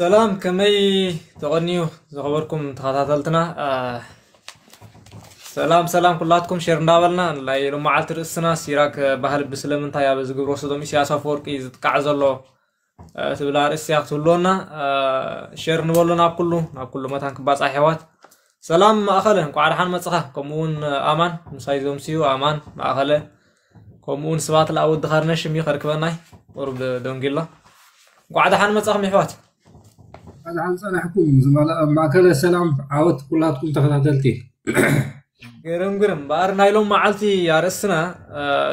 ሰላም ከመይ ተቐንዩ ዝኸበርኩም ተኸታተልትና ሰላም ሰላም ኩላትኩም ሼር እንዳበልና ናይ ልመዓልቲ ርእስና ሲራክ ባህል ብስለምንታይ ኣብ ዝግብሮ ስቶም ኢስያስ ኣፈወርቂ ዝጥቃዕ ዘሎ ትብላ ርእስያ ክትህልወና ሼር ንበሎ ናብ ኩሉ ናብ ኩሉ መታን ክባፃ ሕዋት ሰላም ማእኸለ እንኳዕ ድሓን መፅኻ ከምኡውን ኣማን ምሳይ ዘምስዩ ኣማን ማእኸለ ከምኡውን ስባት ለኣብ ወድኻርነ ሽሚ ከርክበናይ ቁርብ ደንጊላ እንኳዕ ድሓን መፅኹም ኣሕዋት ሓደ ሓንፀናሕኩም ማእከለ ሰላም ዓወት ኩላትኩም ተኸታተልቲ ገረም ግርም በኣር ናይሎም መዓልቲ ኣርእስትና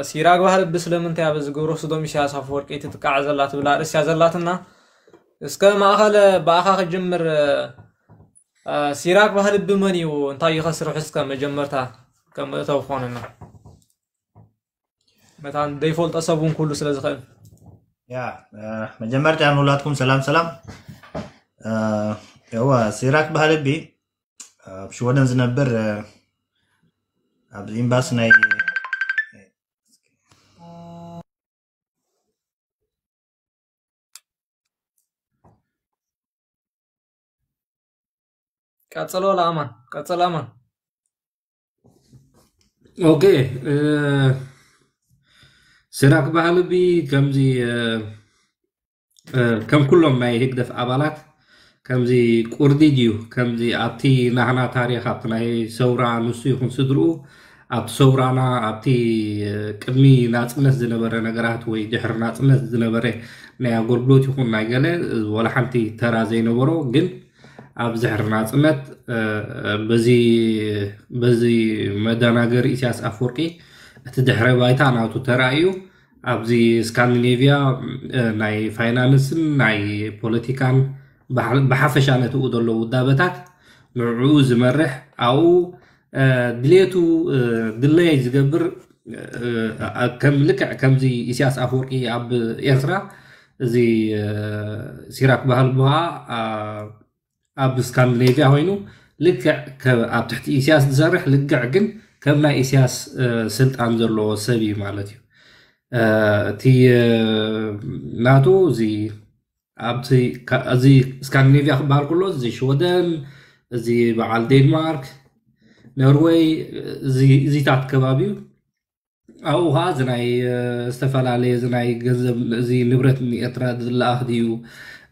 ሲራግ ባህልቢ ስለምንታይ ኣብ ዝግብሮ ስዶም ኢሳያስ ኣፈወርቂ ትጥቃዕ ዘላ ትብል ኣርእስ እያ ዘላትና እስከ ማእኸለ ብኣኻ ክጅምር ሲራግ ባህልቢ መን እዩ እንታይ እዩ ከስርሑ እስከ መጀመርታ ከም ምእተው ክኾነና መታ ዘይፈልጦ ሰብ እውን ኩሉ ስለ ዝኽእል መጀመርታ ንውላትኩም ሰላም ሰላም ايوا آه، سيراك بهالبي آه، بشوانا نزنبر آه، عبدين باس ناي كاتسلو لامان كاتسلو لامان اوكي أه... سيراك بهالبي كم زي أه... أه... كم كلهم ما يهدف عبالات ከምዚ ቁርዲ ድዩ ከምዚ ኣብቲ ናህና ታሪክ ኣብቲ ናይ ሰውራ ንሱ ይኹን ስድርኡ ኣብቲ ሰውራና ኣብቲ ቅድሚ ናፅነት ዝነበረ ነገራት ወይ ድሕሪ ናፅነት ዝነበረ ናይ ኣገልግሎት ይኹን ናይ ገለ ወላ ሓንቲ ተራ ዘይነበሮ ግን ኣብ ዝሕሪ ናፅነት በዚ መደናገሪ እስያስ ኣፍወርቂ እቲ ድሕረ ባይታ ናቱ ተራ እዩ ኣብዚ ስካንዲኔቪያ ናይ ፋይናንስን ናይ ፖለቲካን بحفش أنا تقدر لو دابتك عوز مرح أو آه، دليتو آه، دلي زقبر آه، كم لكع كم زي إسياس أفورقي إيه أب إرترا زي سيراك بهل بها أب سكاندينافيا هوينو لكع أب تحت إسياس تزرح لكع جن كم نا إسياس سلطان زرلو سبي مالتي تي ناتو زي ابتي ازي سكاندينافيا خبار كلو زي شودن زي بعال دنمارك نروي زي زي تاع كبابي او ها زناي استفال علي زناي جزب زي نبرت ني اتراد الاخديو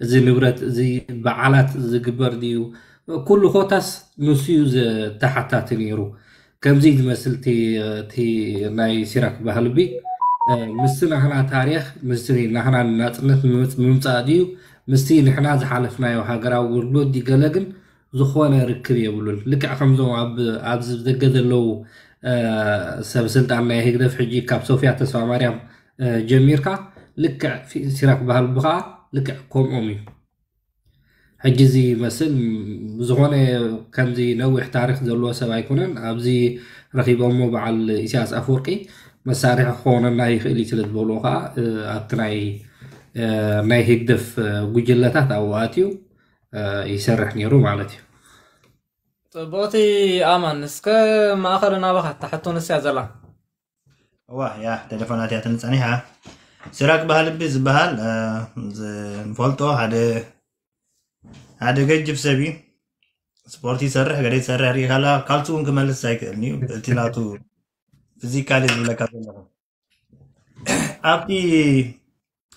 زي نبرت زي بعالات زي كبر ديو كل خوتاس نسيو تحتات نيرو كم زيد مسلتي تي ناي سيراك بهلبي ምስቲ ናሕና ታሪክ ምስቲ ናሕና ናፅነት ምምፃእ ድዩ ምስቲ ንሕና ዝሓለፍናዮ ሃገራዊ ውርዶት ገለ ግን ዝኾነ ርክብ የብሉን ልክዕ ከምዞም ኣብዚ ደገ ዘለው ሰብ ስልጣን ናይ ህግደፍ ሕጂ ካብ ሶፊያ ተስፋ ማርያም ጀሚርካ ልክዕ ሲራክ ባህል ብከዓ ልክዕ ከምኦም እዩ ሕጂ እዚ መስል ዝኾነ ከምዚ ነዊሕ ታሪክ ዘለዎ ሰብ ኣይኮነን ኣብዚ ረኪቦሞ በዓል ኢሳያስ ኣፈወርቂ መሳርሒ ክኾነ ናይ ይኽእል እዩ ስለ ዝበልዎ ከዓ ኣብቲ ናይ ህግደፍ ጉጅለታት ኣብዋኣትዩ ይሰርሕ ነይሩ ማለት እዩ ፅቡቕቲ ኣማን እስከ ማእኸል ናባኻ ታሕቱ ንስያ ዘላ እዋ ያ ቴሌፎናት እያ ትንፀኒሓ ስራቅ ባህልቢ ዝበሃል ንፈልጦ ሓደ ሓደ ገጅብ ሰብ እዩ ስፖርት ይሰርሕ ገደ ይሰርሕ ሪኢካላ ካልቲ እውን ክመልስ ኣይክእልኒ እዩ እቲ ናቱ እዚ ካልእ ዝብለካ ዘለኹ ኣብቲ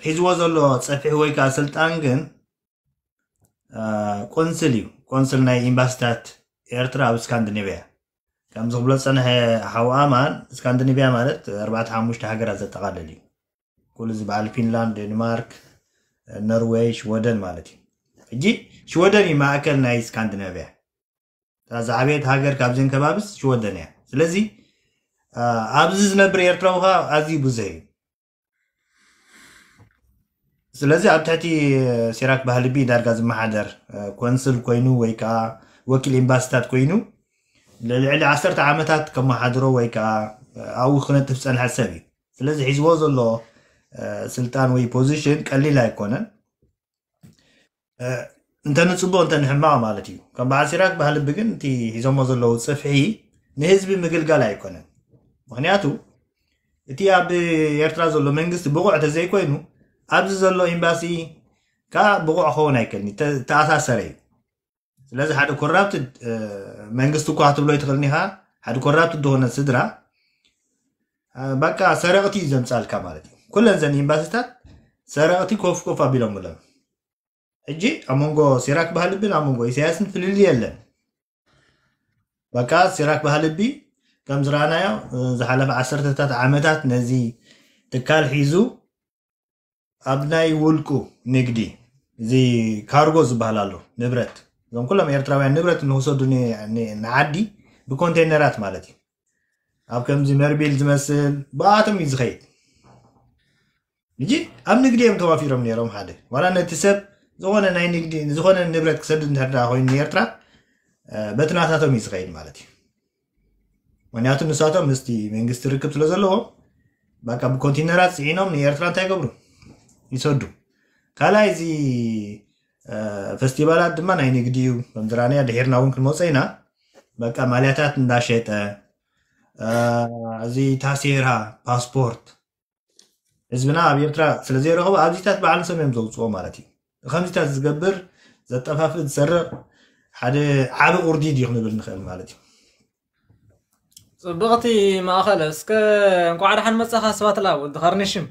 ሒዝዎ ዘሎ ፀፊሕ ወይ ከዓ ስልጣን ግን ቆንስል እዩ ቆንስል ናይ ኤምባሲታት ኤርትራ ኣብ ስካንዲኔቪያ ከም ዝብሎ ፀንሐ ሓውኣማን ስካንዲኔቪያ ማለት 4 ሓሙሽተ ሃገራት ዘጠቃለል እዩ ኩሉ እዚ ፊንላንድ ዴንማርክ ኖርዌይ ሽወደን ማለት እዩ እጂ ሽወደን እዩ ማእከል ናይ ስካንዲኔቪያ እታ ዝዓበየት ሃገር ካብዚን ከባብስ ሽወደን እያ ስለዚ ኣብዚ ዝነብር ኤርትራዊ ከዓ ኣዝዩ ብዙሕ እዩ ስለዚ ኣብ ትሕቲ ሲራክ ባህልቢ ዳርጋ ዝመሓደር ኮንስል ኮይኑ ወይ ከዓ ወኪል ኤምባሲታት ኮይኑ ንልዕሊ 1 ዓመታት ከመሓድሮ ወይ ከዓ ኣብኡ ክነጥፍ ፀንሐ ሰብ እዩ ስለዚ ሒዝዎ ዘሎ ስልጣን ወይ ፖዚሽን ቀሊል ኣይኮነን እንተንፅቡቅ እንተንሕማቕ ማለት እዩ ከም በዓል ሲራክ ባህልቢ ግን እቲ ሒዞሞ ዘለው ፅፍሒ ንህዝቢ ምግልጋል ኣይኮነን ምክንያቱ እቲ ኣብ ኤርትራ ዘሎ መንግስቲ ብቑዕ ተዘይኮይኑ ኣብዚ ዘሎ ኤምባሲ ካ ብቑዕ ክኸውን ኣይክእልኒ ተኣሳሰረ እዩ ስለዚ ሓደ ኮራፕት መንግስቲ እኳ ክትብሎ ይትኽእልኒ ከዓ ሓደ ኮራፕት ዝኾነ ስድራ በቃ ሰረቕቲ እዩ ዘምፃልካ ማለት እዩ ኩለን ዘን ኤምባሲታት ሰረቕቲ ኮፍ ኮፍ ኣቢሎም ኣሎም ሕጂ ኣብ መንጎ ሲራክ ባህልብን ኣብ መንጎ ኢሳያስን ፍልል የለን በቃ ሲራክ ባህልቢ ከም ዝረኣናዮ ዝሓለፈ ዓሰርተታት ዓመታት ነዚ ትካል ሒዙ ኣብ ናይ ውልቁ ንግዲ እዚ ካርጎ ዝበሃል ኣሎ ንብረት እዞም ኩሎም ኤርትራውያን ንብረት ንወሰዱ ንዓዲ ብኮንቴይነራት ማለት እዩ ኣብ ከምዚ መርቢል ዝመስል ብኣቶም እዩ ዝኸይድ እጂ ኣብ ንግዲ እዮም ተዋፊሮም ነይሮም ሓደ ዋላ ነቲ ሰብ ዝኾነ ናይ ንግዲ ዝኾነ ንብረት ክሰድ እንድሕር ኮይኑ ንኤርትራ በትናታቶም እዩ ዝኸይድ ማለት እዩ ምክንያቱም እሳቶም እስቲ መንግስት ርክብ ስለዘለዎ በቃ ኮንቲነራት ፅዒኖም ንኤርትራ እንታይ ይገብሩ ይሰዱ ካልኣይ እዚ ፌስቲቫላት ድማ ናይ ንግዲ እዩ ከምዝራእና ድሒርና እውን ክንመፀ ኢና በቃ ማልያታት እንዳሸጠ እዚ ታሴራ ፓስፖርት ህዝብና ኣብ ኤርትራ ስለዘይረኸቡ ኣብዚታት በዓል ሰብ እዮም ዘውፅኦ ማለት እዩ ከምዚታት ዝገብር ዘጠፋፍእ ዝሰርቕ ሓደ ዓብ ቁርዲድ እዩ ክንብል ንክእል ማለት እዩ ፅብቕቲ ማእኸለ እስከ እንቋዕድሓን መፅኻ ስባትላ ድኸርኒ ሽም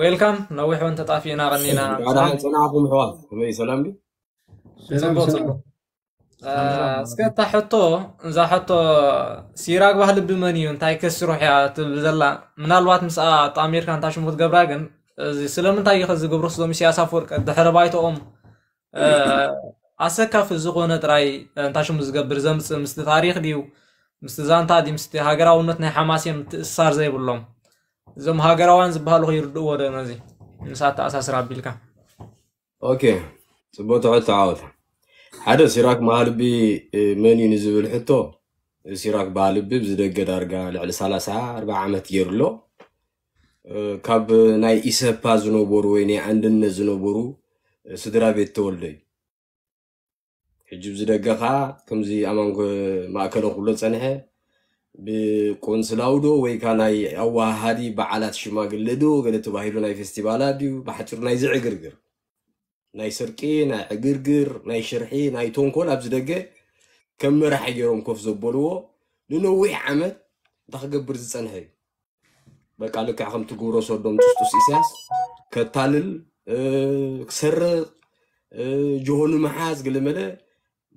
ዌልካም ነዊሕ እውን ተጣፊእና ቀኒና ፅናኹም ኣሕዋት ከመይ ሰላም ድ ፅቡቅ ፅቡቅ እስከ እታ ሕቶ እዛ ሕቶ ሲራግ ባህል ብመን እዩ እንታይ ከስሩሕ እያ ትብል ዘላ ምናልባት ምስኣ ጣሚርካ እንታይ ሽሙ ክትገብራ ግን እዚ ስለምንታይ እዩ ከዝግብሩ ስሎም ኢሳያስ ኣፈወርቂ ድሕሪ ባይቶኦም ኣሰካፊ ዝኾነ ጥራይ እንታይ ሽሙ ዝገብር ዘምፅእ ምስሊ ታሪክ ድዩ ምስቲ ዛንታ ድዩ ምስቲ ሃገራውነት ናይ ሓማስ እዮም ትእሳር ዘይብሎም እዞም ሃገራውያን ዝበሃሉ ከይርድእዎ ዶ ነዚ ንሳ ተኣሳስር ኣቢልካ ኦኬ ፅቡቅ ትሕቶ ተዓወት ሓደ ሲራክ ማሃልቢ መን እዩ ንዝብል ሕቶ ሲራክ ባሃልቢ ብዝደገ ዳርጋ ልዕሊ 3 34 ዓመት ገይሩሎ ካብ ናይ ኢሰፓ ዝነበሩ ወይ ናይ ኣንድነት ዝነበሩ ስድራ ቤት ተወልደ እዩ حجب زي دقا خا كمزي امانك ما اكلو خلو تسانحي بكون سلاودو ويكان اي اوه هادي باعلات شما قلدو قلتو باهيرو ناي فستيبالات ديو بحاتر ناي زي عقرقر ناي سركي ناي عقرقر ناي شرحي ناي تونكول ابز دقا كم راح يجرون كوف زبولو لنو عمد داخل قبر زي تسانحي بكالك عخم تقورو صدوم تستو سيساس كتالل اه كسر اه جهون محاز قلمله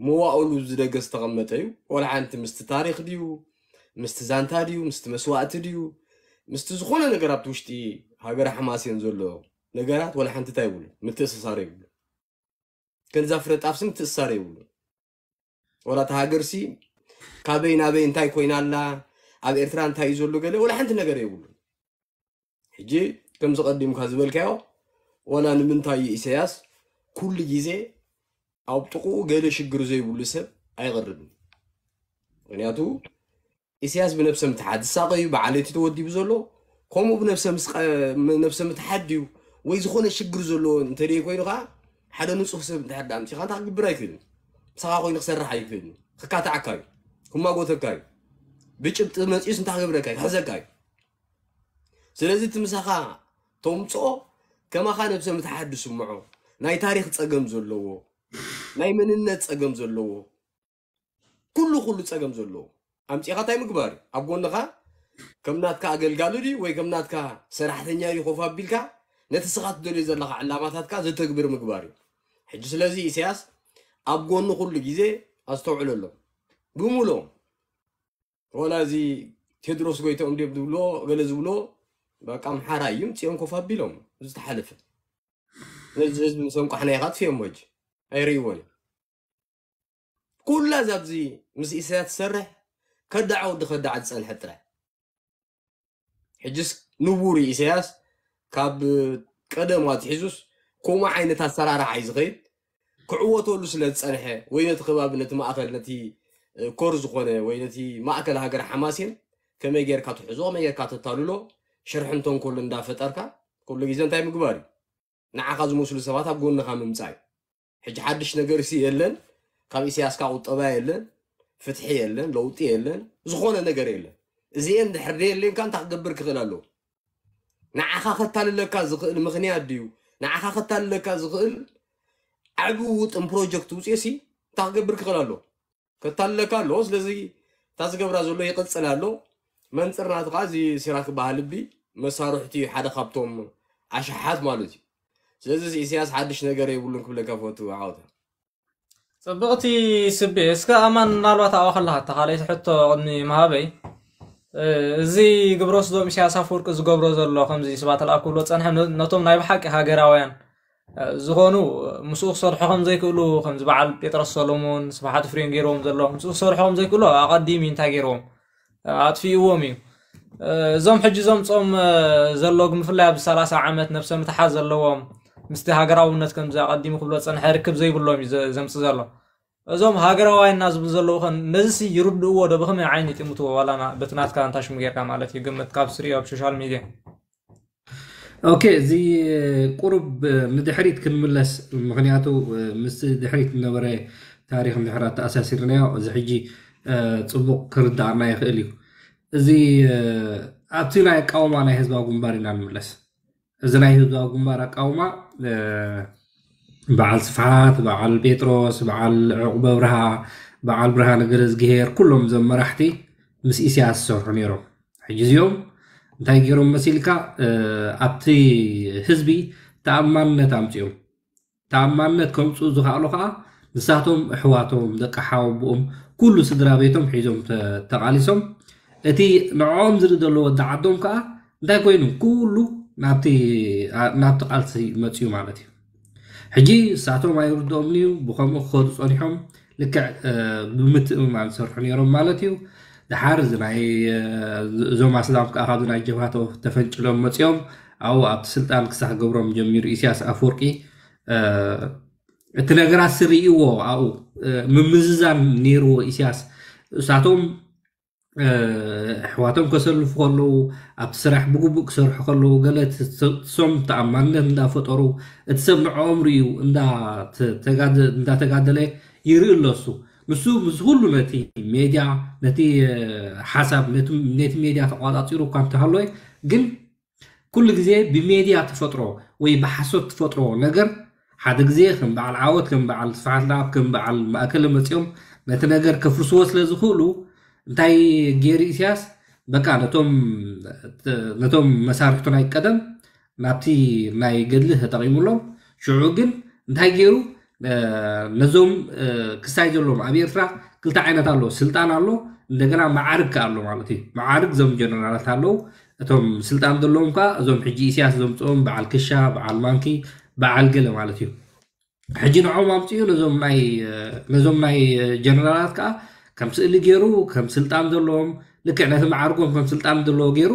መዋእሉ ዝደገ ዝተቐመጠ እዩ ቆልዓ ንቲ ምስቲ ታሪክ ድዩ ምስቲ ዛንታ ድዩ ምስቲ መስዋእቲ ድዩ ምስቲ ዝኾነ ነገር ኣብቲ ውሽጢ ሃገር እየን ዘሎ ነገራት ወላ ሓንቲ እንታይ ይብሉ ምትእስሳር ይብሉ ከንዛ ፍረጣፍሲ ምትእስሳር ይብሉ ወላ እታ ሃገር ሲ ካበይ ናበይ እንታይ ኮይና ኣላ ኣብ ኤርትራ እንታይ እዩ ዘሎ ገለ ወላ ሓንቲ ነገር የብሉ ሕጂ ከም ዝቐዲምካ ዝበልካዮ ወላ ንምንታይ ኢሳያስ ኩሉ ግዜ أو بتقو قال شجر زي بولسه أي غربني يعني أتو إسياس بنفسه متحد ساقي بعليتي تودي بزلو كم بنفسه مسق نفسه متحديو ويزخون الشجر زلو نتري كوينو خا حدا نصف سب متحد عم تيجان تحكي برايكن ساقا كوينو خسر راح يكن خكات عكاي كم أقول تكاي بيج بتمس إيش نتحكي برايكاي هذا ስለዚ እቲ ምሳኻ ተምፅኦ ከማኻ ነብሰ ምትሓድስ ስምዖ ናይ ታሪክ ፀገም ዘለዎ ናይ መንነት ፀገም ዘለዎ ኩሉ ኩሉ ፀገም ዘለዎ ኣምፂኻ እንታይ ምግባር እዩ ኣብ ጎንኻ ከም ናትካ ኣገልጋሉ ድ ወይ ከም ናትካ ሰራሕተኛ ድዩ ኮፍ ኣቢልካ ነቲ ስኻ ትደልዮ ዘለካ ዕላማታትካ ዘተግብር ምግባር እዩ ሕጂ ስለዚ እስያስ ኣብ ጎኑ ኩሉ ግዜ ኣስተውዕሉ ኣሎ ብምሉ ወላ እዚ ቴድሮስ ጎይቶኦም ድብ ዝብሎ ገለ ዝብሎ በቃ ምሓራ እዩ ምፅኦም ኮፍ ኣቢሎም ዝተሓለፈ ነዚ ህዝቢ ምሰንቋሕና ኢካ ኢኻ ትፍዮም ወጅ ايريوان كل زابزي زي مس إسات سرح كدعو دخل دعد سأل حتره حجس نبوري إسياس كاب قدمات حجس كوما عينت السرارة عايز غير كعوته لسلا تسرحه وين تخباب نت أكل نتي آه، كورز خونه وين نتي أكل هاجر حماسين كما غير كاتو حزو ما غير كاتو تالولو شرحنتون انتون كل اندافت أركا كل جزء انتاي مقباري نعاقز مسلسلات أبقون نخام ممتعي حج حدش نقر سي يلن كابي سياسكا وطبا يلن فتح يلن لوطي يلن زخونا نقر يلن زين دحرية اللي كان تقبر كغلا له نعخا خطال لك زخل مغنيا ديو نعخا خطال لك زخل عبوت ام بروجكت وسي سي تقبر كغلا له خطال لك لوز لزي تقبر زولو يقد سلالو من سرنات غازي سيراك بهالبي مسارحتي حدا خبطوم عشحات مالتي سلازي إسياس حدش نقدر يقول لكم لك فوتو عاوده صبغتي سبي اسكا اما نالوات او خلها تخالي تحطو عني مهابي زي قبروس دو مشي اسافور كز قبروس الله خمزي سبات الاكل وطن هم نتوم نايب حق هاجر اوين زغونو مسوخ صرح خم زي كلو خمز بعل بيترس سولومون سبحات فرين غيروم زلو مسوخ صرح خم زي كلو اقديمين تاغيروم اطفي اومي زوم حجي زوم صوم زلوق مفلا ب 30 عامت نفسه متحاز زلوهم ምስቲ ሃገራውነት ከምዚ ኣቐዲሙ ክብሎ ፀንሐ ርክብ ዘይብሎም እዩ ዘምፅእ ዘሎ እዞም ሃገራዋይና ዝብል ዘለዉ ኸ ነዚ ይርድእዎ ዶ ብኸመይ ዓይኒ ይጥምትዎ ዋላ በቲ ናትካ እንታሽሙ ጌርካ ማለት እዩ ግምት ካብ ስሪዮ ኣብ ሶሻል ሚድያ ኦኬ እዚ ቁሩብ ንድሕሪት ክንምለስ ምክንያቱ ምስ ድሕሪት ዝነበረ ታሪክ ምሕራት ተኣሳሲርናዮ እዚ ሕጂ ፅቡቅ ክርዳእና ይኽእል እዩ እዚ ኣብቲ ናይ ኣቃውማ ናይ ህዝባዊ ጉንባር ኢና ንምለስ እዚ ናይ ህዝባዊ ጉንባር ኣቃውማ በዓል ስፍሓት በዓል ጴጥሮስ በዓል ዕቑበ ብርሃ በዓል ብርሃነ ገረዝ ግሄር ኩሎም እዞም መራሕቲ ምስ ኢሳያስ ዝሰርሑ ነይሮም ሕጂ እዚኦም እንታይ ገይሮም መሲልካ ኣብቲ ህዝቢ ተኣማንነት ኣምፅኦም ተኣማንነት ከምፁ ዝኽኣሉ ከዓ ንሳቶም ኣሕዋቶም ደቂ ሓወቦኦም ኩሉ ስድራ ቤቶም ሒዞም ተቃሊሶም እቲ ንዕኦም ዝሪ ዘለዎ ወዲ ዓዶም ከዓ እንታይ ኮይኑ ኩሉ ናብቲ ቃልሲ መፅኡ ማለት እዩ ሕጂ ንሳቶም ኣይርድኦም እዩ ብከምኡ ክኸዱ ፀኒሖም ልክዕ ብምትእምማን ዝሰርሑ ነሮም ማለት እዩ ድሓር እዞም ኣስላም ከዓ ካብዚ ናይ ጀብሃቶ ተፈንጭሎም መፅኦም ኣብ ኣብቲ ስልጣን ክሳዕ ገብሮም ጀሚሩ እስያስ ኣፈወርቂ እቲ ነገራት ስርእይዎ ኣብኡ ምምዝዛም ነይርዎ እስያስ እሳቶም ኣሕዋቶም ከሰልፉ ከለዉ ኣብቲ ስራሕ ብግቡእ ክሰርሑ ከለዉ ገለ ሶም ተኣማንነት እንዳፈጠሩ እቲ ሰብ ንዕኦም ርዩ እንዳተጋደለ ይርኢ ኣለሱ ምስ ምስ ኩሉ ነቲ ሜድያ ነቲ ሓሳብ ነቲ ሜድያ ተቋፃፂሩ እኳ እንተሃለወ ግን ኩሉ ግዜ ብሜድያ ትፈጥሮ ወይ ብሓሶት ትፈጥሮ ነገር ሓደ ግዜ ከም በዓል ዓወት ከም በዓል ስፋሓት ከም በዓል ማእከል መፂኦም ነቲ ነገር ከፍርስዎ ስለ ዝኽእሉ እንታይ ገይሩ እስያስ በቃ ነቶም መሳርሕቱ ናይ ቀደም ናብቲ ናይ ገድሊ ተጠቂሙሎም ሽዑ ግን እንታይ ገይሩ ነዞም ክሳይ ዘሎም ኣብ ኤርትራ ክልተ ዓይነት ኣሎ ስልጣን ኣሎ እንደገና መዓርግ ከ ኣሎ ማለት እዩ መዓርግ ዞም ጀነራላት ኣለው እቶም ስልጣን ዘለዎም ከዓ እዞም ሕጂ እስያስ ዘምፅኦም በዓል ክሻ በዓል ማንኪ በዓል ገለ ማለት እዩ ሕጂ ንዖም ኣምፅኡ ነዞም ናይ ጀነራላት ከዓ ከም ስእሊ ገይሩ ከም ስልጣን ዘለዎም ልክዕ ነቲ መዓርጎም ከም ስልጣን ዘለዎ ገይሩ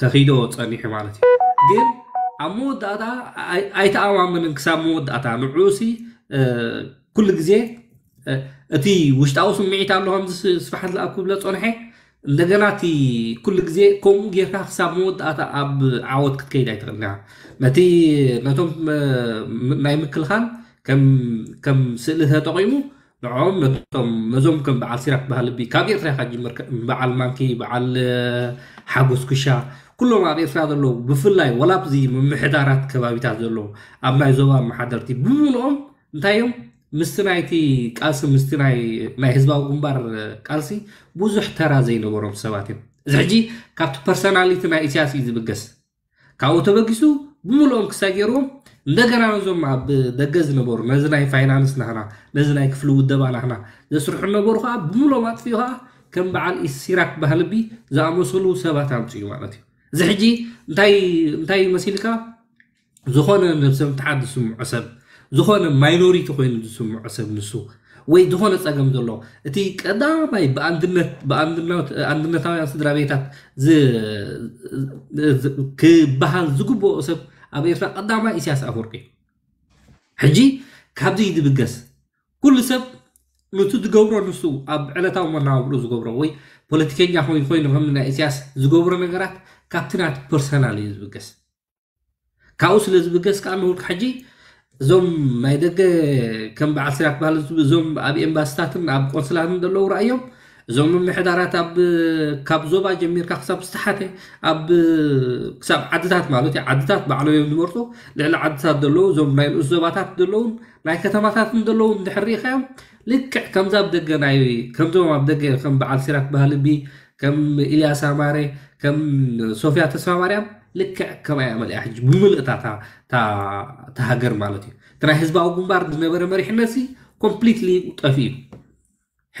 ከኺዶ ፀኒሑ ማለት እዩ ግን ኣብ መወዳእታ ኣይተኣማምንን ክሳብ መወዳእታ ንዕኡሲ ኩሉ ግዜ እቲ ውሽጣዊ ስምዒት ኣሎ ኣለዎም ስፋሓት ብለ ፀንሐ እንደገና እቲ ኩሉ ግዜ ከምኡ ጌርካ ክሳብ መወዳእታ ኣብ ዓወት ክትከይድ ኣይትኽእልና ነቲ ነቶም ናይ ምክልኻል ከም ስእሊ ተጠቂሙ ንዕኦም እዞም ከም በዓል ሲራክ ባህል ቢ ካብ ኤርትራ ካ ኢካ በዓል ማንኪ በዓል ሓጎስ ኩሻ ኩሎም ኣብ ኤርትራ ዘለዉ ብፍላይ ወላ ብዚ ምምሕዳራት ከባቢታት ዘለዉ ኣብ ናይ ዞባ መሓደርቲ ብምልኦም እንታይ እዮም ምስቲ ናይቲ ቃልሲ ምስቲ ናይ ህዝባዊ ግንባር ቃልሲ ብዙሕ ተራ ዘይነበሮም ሰባት እዮም እዚ ሕጂ ካብቲ ፐርሶናሊቲ ናይ እስያስ እዩ ዝብገስ ካብኡ ተበጊሱ ብሙሉኦም ክሳገርዎም እንደገና ነዞም ኣብ ደገ ዝነበሩ ነዚ ናይ ፋይናንስ ናና ነዚ ናይ ክፍሊ ውደባ ናና ዘስርሑ ነበሩ ከዓ ብሙሎም ኣጥፊኡ ከዓ ከም በዓል ኢሲራክ ባህልቢ ዝኣመሰሉ ሰባት ኣምፅ እዩ ማለት እዩ እዚ ሕጂ እንታይ መሲልካ ዝኾነ ነብሰ ምትሓድ ዝስምዖ ሰብ ዝኾነ ማይኖሪቲ ኮይኑ ዝስምዖ ሰብ ንሱ ወይ ዝኾነ ፀገም ዘሎ እቲ ቀዳማይ ብኣንድነታውያን ስድራ ቤታት ክበሃል ዝግብኦ ሰብ ኣብ ኤርትራ ቀዳማ ኢሳያስ ኣፈወርቂ እዩ ሕጂ ካብዚ ድብገስ ኩሉ ሰብ ንሱ ዝገብሮ ንሱ ኣብ ዕለታዊ መናባብሩ ዝገብሮ ወይ ፖለቲከኛ ኮይኑ ኮይኑ ከም ናይ እስያስ ዝገብሮ ነገራት ካብቲ ናት ፐርሰናል እዩ ዝብገስ ካብኡ ስለ ዝብገስ ከዓ ንውልካ ሕጂ እዞም ናይ ደገ ከም በዓል ስራሕ ባህል እዞም ኣብ ኤምባስታትን ኣብ ቆንስላትን ዘለዉ ራእዮም እዞም ምምሕዳራት ካብ ዞባ ጀሚርካ ክሳብ ዝተሓተ ኣብ ክሳብ ዓድታት ማለት እዩ ዓድታት ባዕሎም እዮም ዝመርፁ ልዕሊ ዓድታት ዘለዉ እዞም ናይ ንኡስ ዞባታት ዘለውን ናይ ከተማታትን ዘለውን ድሕሪ ኢኻዮም ልክዕ ከምዛ ኣብ ደገ ናይ ከምዞም ኣብ ደገ ከም በዓል ሲራክ ባህልቢ ከም ኢልያስ ኣማሬ ከም ሶፊያ ተስፋ ማርያም ልክዕ ከምኣ መሊኣ ሕጂ ብምልእታ ተሃገር ማለት እዩ እቲ ናይ ህዝባዊ ግንባር ዝነበረ መሪሕነት ኮምፕሊትሊ ጠፊ እዩ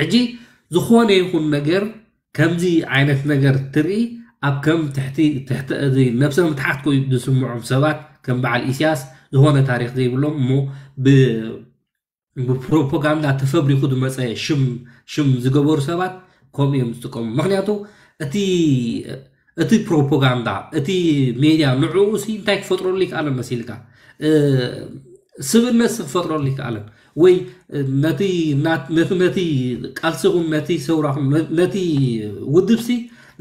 ሕጂ زخوان يكون نجر كم زي عينة نجر تري أب كم تحتي تحت ذي نفسه متحت كوي دسمعهم سبات كم بعد الإسياس زخوان تاريخ ذي بلوم مو ب ببروباغاندا تفبري خود مثلا شم شم زجبور سبات كم يوم تكم مغنياتو أتي أتي بروباغاندا أتي ميديا نوعه سين تايك فترة ليك على مسيلك أه سبب نفس فترة ليك على ወይ ነቲ ቃልሲ ኹም ነቲ ሰውራኹም ነቲ ውድብሲ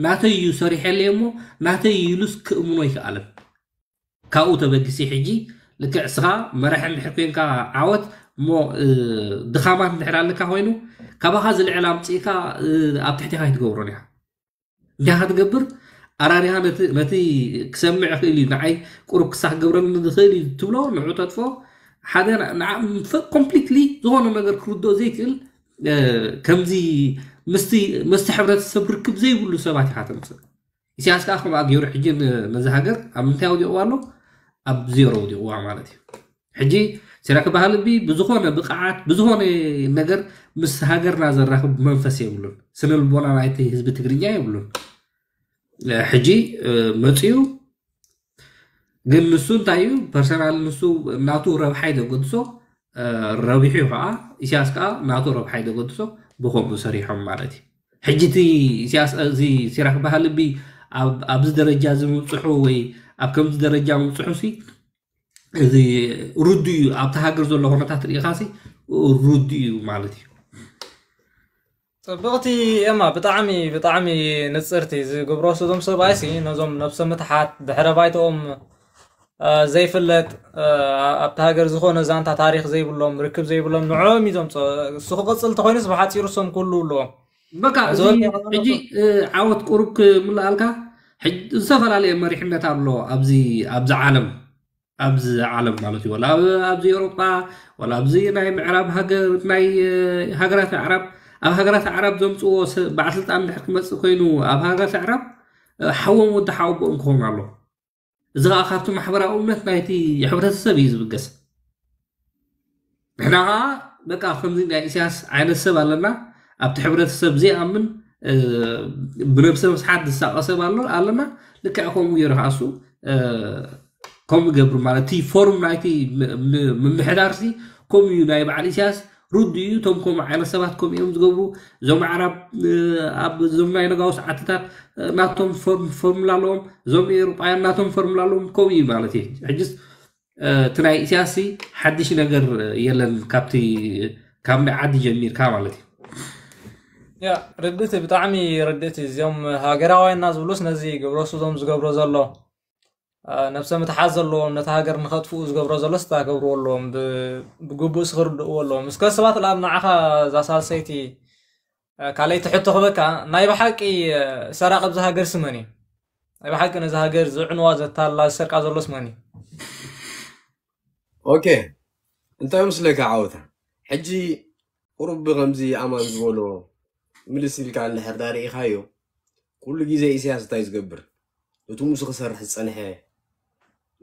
ናተይ እዩ ሰሪሐለየ እሞ ናተይ ኢሉስ ክእምኖ ይከኣለን ካብኡ ተበጊሲ ሕጂ ልክዕ ስኻ መራሒ ንድሕር ኮንካ ዓወት እሞ ድኻማት ንድሕር ኣለካ ኮይኑ ካባኻ ዝልዕል ኣምፅኢካ ኣብ ትሕቲኻ ይትገብሮን ኢኻ እንታይ ካ ትገብር ኣራሪኻ ነቲ ክሰምዕ ክእል እዩ ንዓይ ቁሩብ ክሳ ክገብረኒ ንኽእል እዩ ትብሎ ንዑ ተጥፎ حاضر نعم كومبليتلي زون ما نركرو دو زيكل آه، كمزي مستي مستي حبرت الصبر كب زي ولو سبات حتى نفسك سي اسك اخو ما غير حجي نزا هاجر ام انت اوديو والو اب زيرو اوديو وا معناتي حجي سي راك بحال بي بزخونه بقعات بزخونه نجر مس هاجر نا زراخ بمنفس يبلون سنل بولا رايتي حزب تغرينيا يبلون حجي آه، مطيو ግን ንሱ እንታይ እዩ ፐርሰናል ንሱ ናቱ ረብሓ ይተገድሶ ረቢሑ ከዓ እስያስ ከዓ ናቱ ረብሓ ይተገድሶ ብከምኡ ሰሪሖም ማለት እዩ ሕጂ እቲ እስያስ እዚ ሲራክ ባህል ቢ ኣብዚ ደረጃ ዝምፅሑ ወይ ኣብ ከምዚ ደረጃ ምፅሑ ሲ እዚ ሩድ እዩ ኣብቲ ሃገር ዘሎ ኩነታት ርኢኻ ሲ ሩድ እዩ ማለት እዩ ፅብቕቲ ኤማ ብጣዕሚ ብጣዕሚ ንፅርቲ ዝግብሮ ስቶም ሰብኣይሲ ነዞም ነብሰ ምትሓት ድሕረ ባይትኦም ዘይፍለጥ ኣብቲ ሃገር ዝኾነ ዛንታ ታሪክ ዘይብሎም ርክብ ዘይብሎም ንዕኦም እዩ ዘምፆ እሱ ክቕፅል እንተኮይኑስ ብሓፂሩ ሶም ክህሉ ኣለዎም በካ ሕጂ ዓወት ቁሩብ ምልኣልካ ዝተፈላለየ መሪሕነት ኣሎ ኣብዚ ኣብዚ ዓለም ኣብዚ ዓለም ማለት እዩ ኣብዚ ኤሮጳ ወላ ኣብዚ ናይ ምዕራብ ናይ ሃገራት ኣዕራብ ኣብ ሃገራት ኣዕራብ ዘምፅዎ በዓል ስልጣን ድሕር ክመፅእ ኮይኑ ኣብ ሃገራት ኣዕራብ ሓዎም ወዲ ሓወቦኦም ክኾኑ ኣሎ እዚ ከዓ ካብቲ ማሕበራዊ እምነት ናይቲ ሕብረተሰብ እዩ ዝብገስ ንሕና ከዓ በቃ ከምዚ ናይ እስያስ ዓይነት ሰብ ኣለና ኣብቲ ሕብረተሰብ ዘይኣምን ብነብሰ መስሓት ዝሳቀሰብ ኣለና ልክዕ ከምኡ ገይሩ ከዓ እሱ ከምኡ ገብሩ ማለት እቲ ፎርም ናይቲ ምምሕዳርሲ ከምኡ እዩ ናይ በዓል እስያስ ردኡ እቶም ከምኡ ዓይነት ሰባት ከምኡ እዮም ዝገብሩ እዞም ዓራብ ኣብ እዞም ናይ ነጋውስ ዓትታት ናቶም ፎርሙላ ኣለዎም እዞም ኤሮጳውያን ናቶም ፎርሙላ ኣለዎም ከምኡ እዩ ማለት እዩ ሕጅስ እቲ ናይ እስያሲ ሓድሽ ነገር የለን ካብቲ ካብ ናይ ዓዲ ጀሚርካ ማለት እዩ ያ ርድእቲ ብጣዕሚ ርድእቲ እዚኦም ሃገራውያን ና ዝብሉስ ነዚ ግብረሱ እዞም ዝገብሮ ዘሎ نفس متحازل لهم نتاجر نخطفو از قبر زلستا قبر ولهم ب بجوب اسخر ولهم مسك سبات لعب نعها زاسال سيتي كالي تحط خبك ناي بحق سرق بزها غير سمني ناي بحق ان زها غير زعن وازت تال لا سرق زلس مني اوكي انت يوم سلك عاوتا حجي ورب غمزي امان زولو ملسي لك على الحرداري خايو كل جيزه سياسه تايز قبر وتوم سخسر حصنها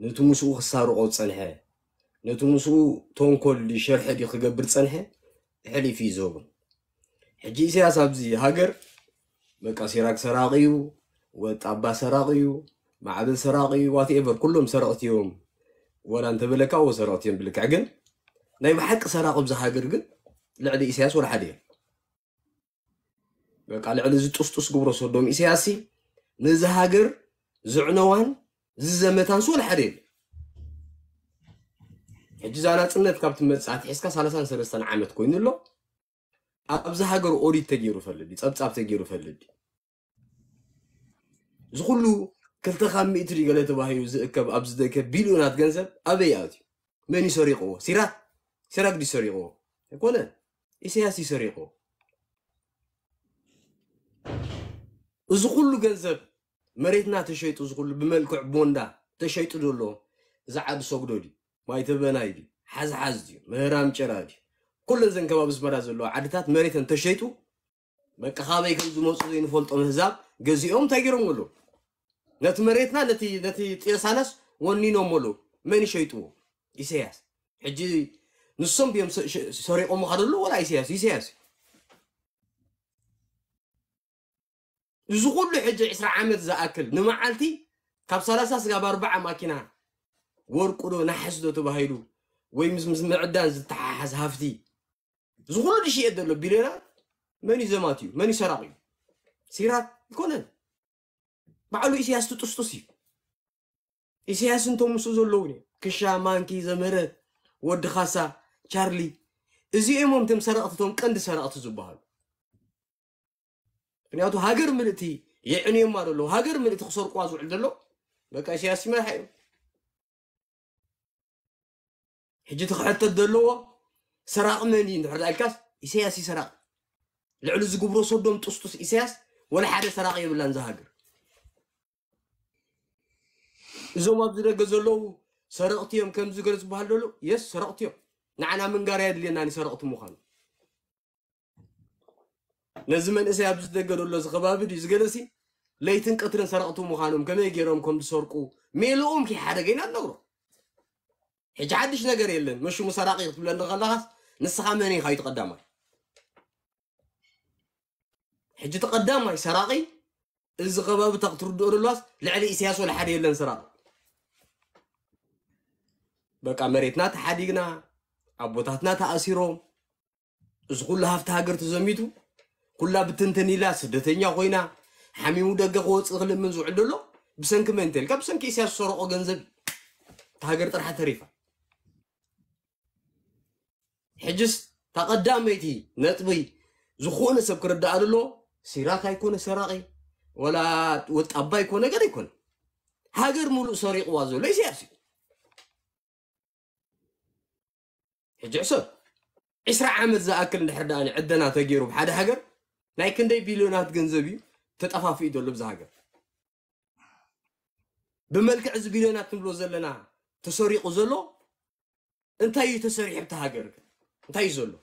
نتو مسو خسارو قوت صنحه نتو مسو تونكول لي شرح دي خجبر صنحه حلي في زوب حجي سياسة بزي هاجر بقى سيراك سراقيو وطابا سراقيو معدن سراقي واتي ايفر كلهم سرقت يوم ولا انت بلكا وسرقت يوم بلكا عقل نايم حق سراق بزا هاجر قل لعدي اسياس ولا حد بقى لعدي زي تسطس قبرو صدوم اسياسي نزا هاجر زعنوان ዝዘመታን ሶል ሓደ የ ሕጂ ዛናፅነት ካብቲ ትመፅእ ሒዝካ 33 ዓመት ኮይኑ ኣሎ ኣብዚ ሃገር ኦዲት ተገይሩ ፈለድ ፀብፃብ ተገይሩ ፈለድ እዚ ኩሉ ክልተ ካብ ሚእትሪ ገለ ተባሂሉ ዝእከብ ኣብ ዝደከብ ቢልዮናት ገንዘብ ኣበይ ኣትዩ መን ይሰሪቕዎ ሲራክ ሲራክ ግዲ ሰሪቕዎ ኣይኮነ ኢሳያስ ይሰሪቕዎ እዚ ኩሉ ገንዘብ መሬትና ተሸይጡ ዝኩሉ ብመልክዕ ቦንዳ ተሸይጡ ዘሎ እዛ ዓዲ ሰጉዶ ድዩ ማይተበናይ ድዩ ሓዝሓዝ ድዩ ምህራም ጭራ ድዩ ኩሉ ዘን ከባቢ ዝመዳ ዘለዎ ዓድታት መሬተን ተሸይጡ በቂ ካበይ ከም ዝመፁ ዘይንፈልጦም ህዛብ ገዚኦም እንታይ ገይሮም ኣሎ ነቲ መሬትና ነቲ ጤሳናስ ወኒኖም ኣሎ መን ይሸይጥዎ ኢሳያስ ሕጂ ንሶም ብዮም ሰሪቆም ካደሎ ወላ ኢሳያስ ኢሳያስ እዚ ኩሉ ሕጂ 20 ዓመት ዝኣክል ንመዓልቲ ካብ 30 ስጋብ 40 ማኪና ወርቁ ዶ ናሕስ ዶ ተባሂሉ ወይ ምስ ምስ ምዕዳን ዝተሓሓዝ ሃፍቲ እዚ ኩሉ ድሽየት ዘሎ ቢልዮናር መን እዩ ዘማት እዩ መን እዩ ሰራቅ እዩ ሲራት ይኮነን ባዕሉ ኢሳያስ ትጥስጡስ እዩ ኢሳያስ እንቶም ምስ ዘለዉ እ ክሻ ማንኪ ዘመረት ወዲ ካሳ ቻርሊ እዚኦሞም ቶም ሰረቕቲ ቶም ቀንዲ ሰረቅቲ ዝበሃሉ ምክንያቱ ሃገር ምልእቲ እቲ የዕንዮም ኣለለዉ ሃገር ምልእቲ ክሰርቁዋ ዝውዕል ዘሎ በቃ ኢሳያስ መርሓ እዮም ሕጂ እቲ ክሕተት ዘለዎ ሰራቅ መን እዩ እንድሕር ዳኢልካስ ኢሳያስ እዩ ሰራቕ ልዕሊ ዝግብሮ ሶዶም ጥስጡስ ኢሳያስ ወላ ሓደ ሰራቅ የብላን ዝሃገር እዞም ኣብ ዝደገ ዘለዉ ሰረቕቲ እዮም ከምዚ ገለ ዝበሃል ዘሎ የስ ሰረቕቲ እዮም ንዓና ምንጋር የድልየና ሰረቕቲ ምዃኑ نزمن اسي ابز دغدو لو زغباب دي زغلسي ليتن قطرن سرقتو مخانوم كما يغيروم كوم تسرقو ميلوم كي حدا غينا نغرو حج حدش نغير يلن مشو مسراقي تبلن غلاص نسخا ماني هاي تقدامك حج تقدامك سراقي الزغباب تقتر دور اللاس لعلي سياس ولا حد يلن سراقي بقى مريتنا تحديقنا ابوتاتنا تاسيرو زغول هافت هاجر تزميتو ኩላ ብትንትን ኢላ ስደተኛ ኮይና ሓሚሙ ደገ ክወፅእ ክልምን ዝውዕል ደሎ ብሰንኪ መን እንተልካ ብሰንኪ ኢሳያስ ዝሰረቆ ገንዘብ እታ ሃገር ጥራሕ ተሪፋ ሕጅስ እታ ቀዳመይቲ ነጥቢ ዝኾነ ሰብ ክርዳእ ደሎ ሲራክ ኣይኮነ ሰራቂ ወላ ወጣባ ኣይኮነ ገር ኣይኮነ ሃገር ሙሉእ ሰሪቕዋ ዘሎ ኢሳያስ እዩ ሕጂ ዕሶብ 20 ዓመት ዝኣክል እንድሕር ዳኣኒ ዕደና ተገይሩ ብሓደ ሃገር ናይ ክንደይ ቢልዮናት ገንዘብ እዩ ተጠፋፊኡ ዘሎ ብዛ ሃገር ብመልክዕ እዚ ቢልዮናት ንብሎ ዘለና ተሰሪቑ ዘሎ እንታይ እዩ ተሰሪሑ ብቲ ሃገር እንታይ እዩ ዘሎ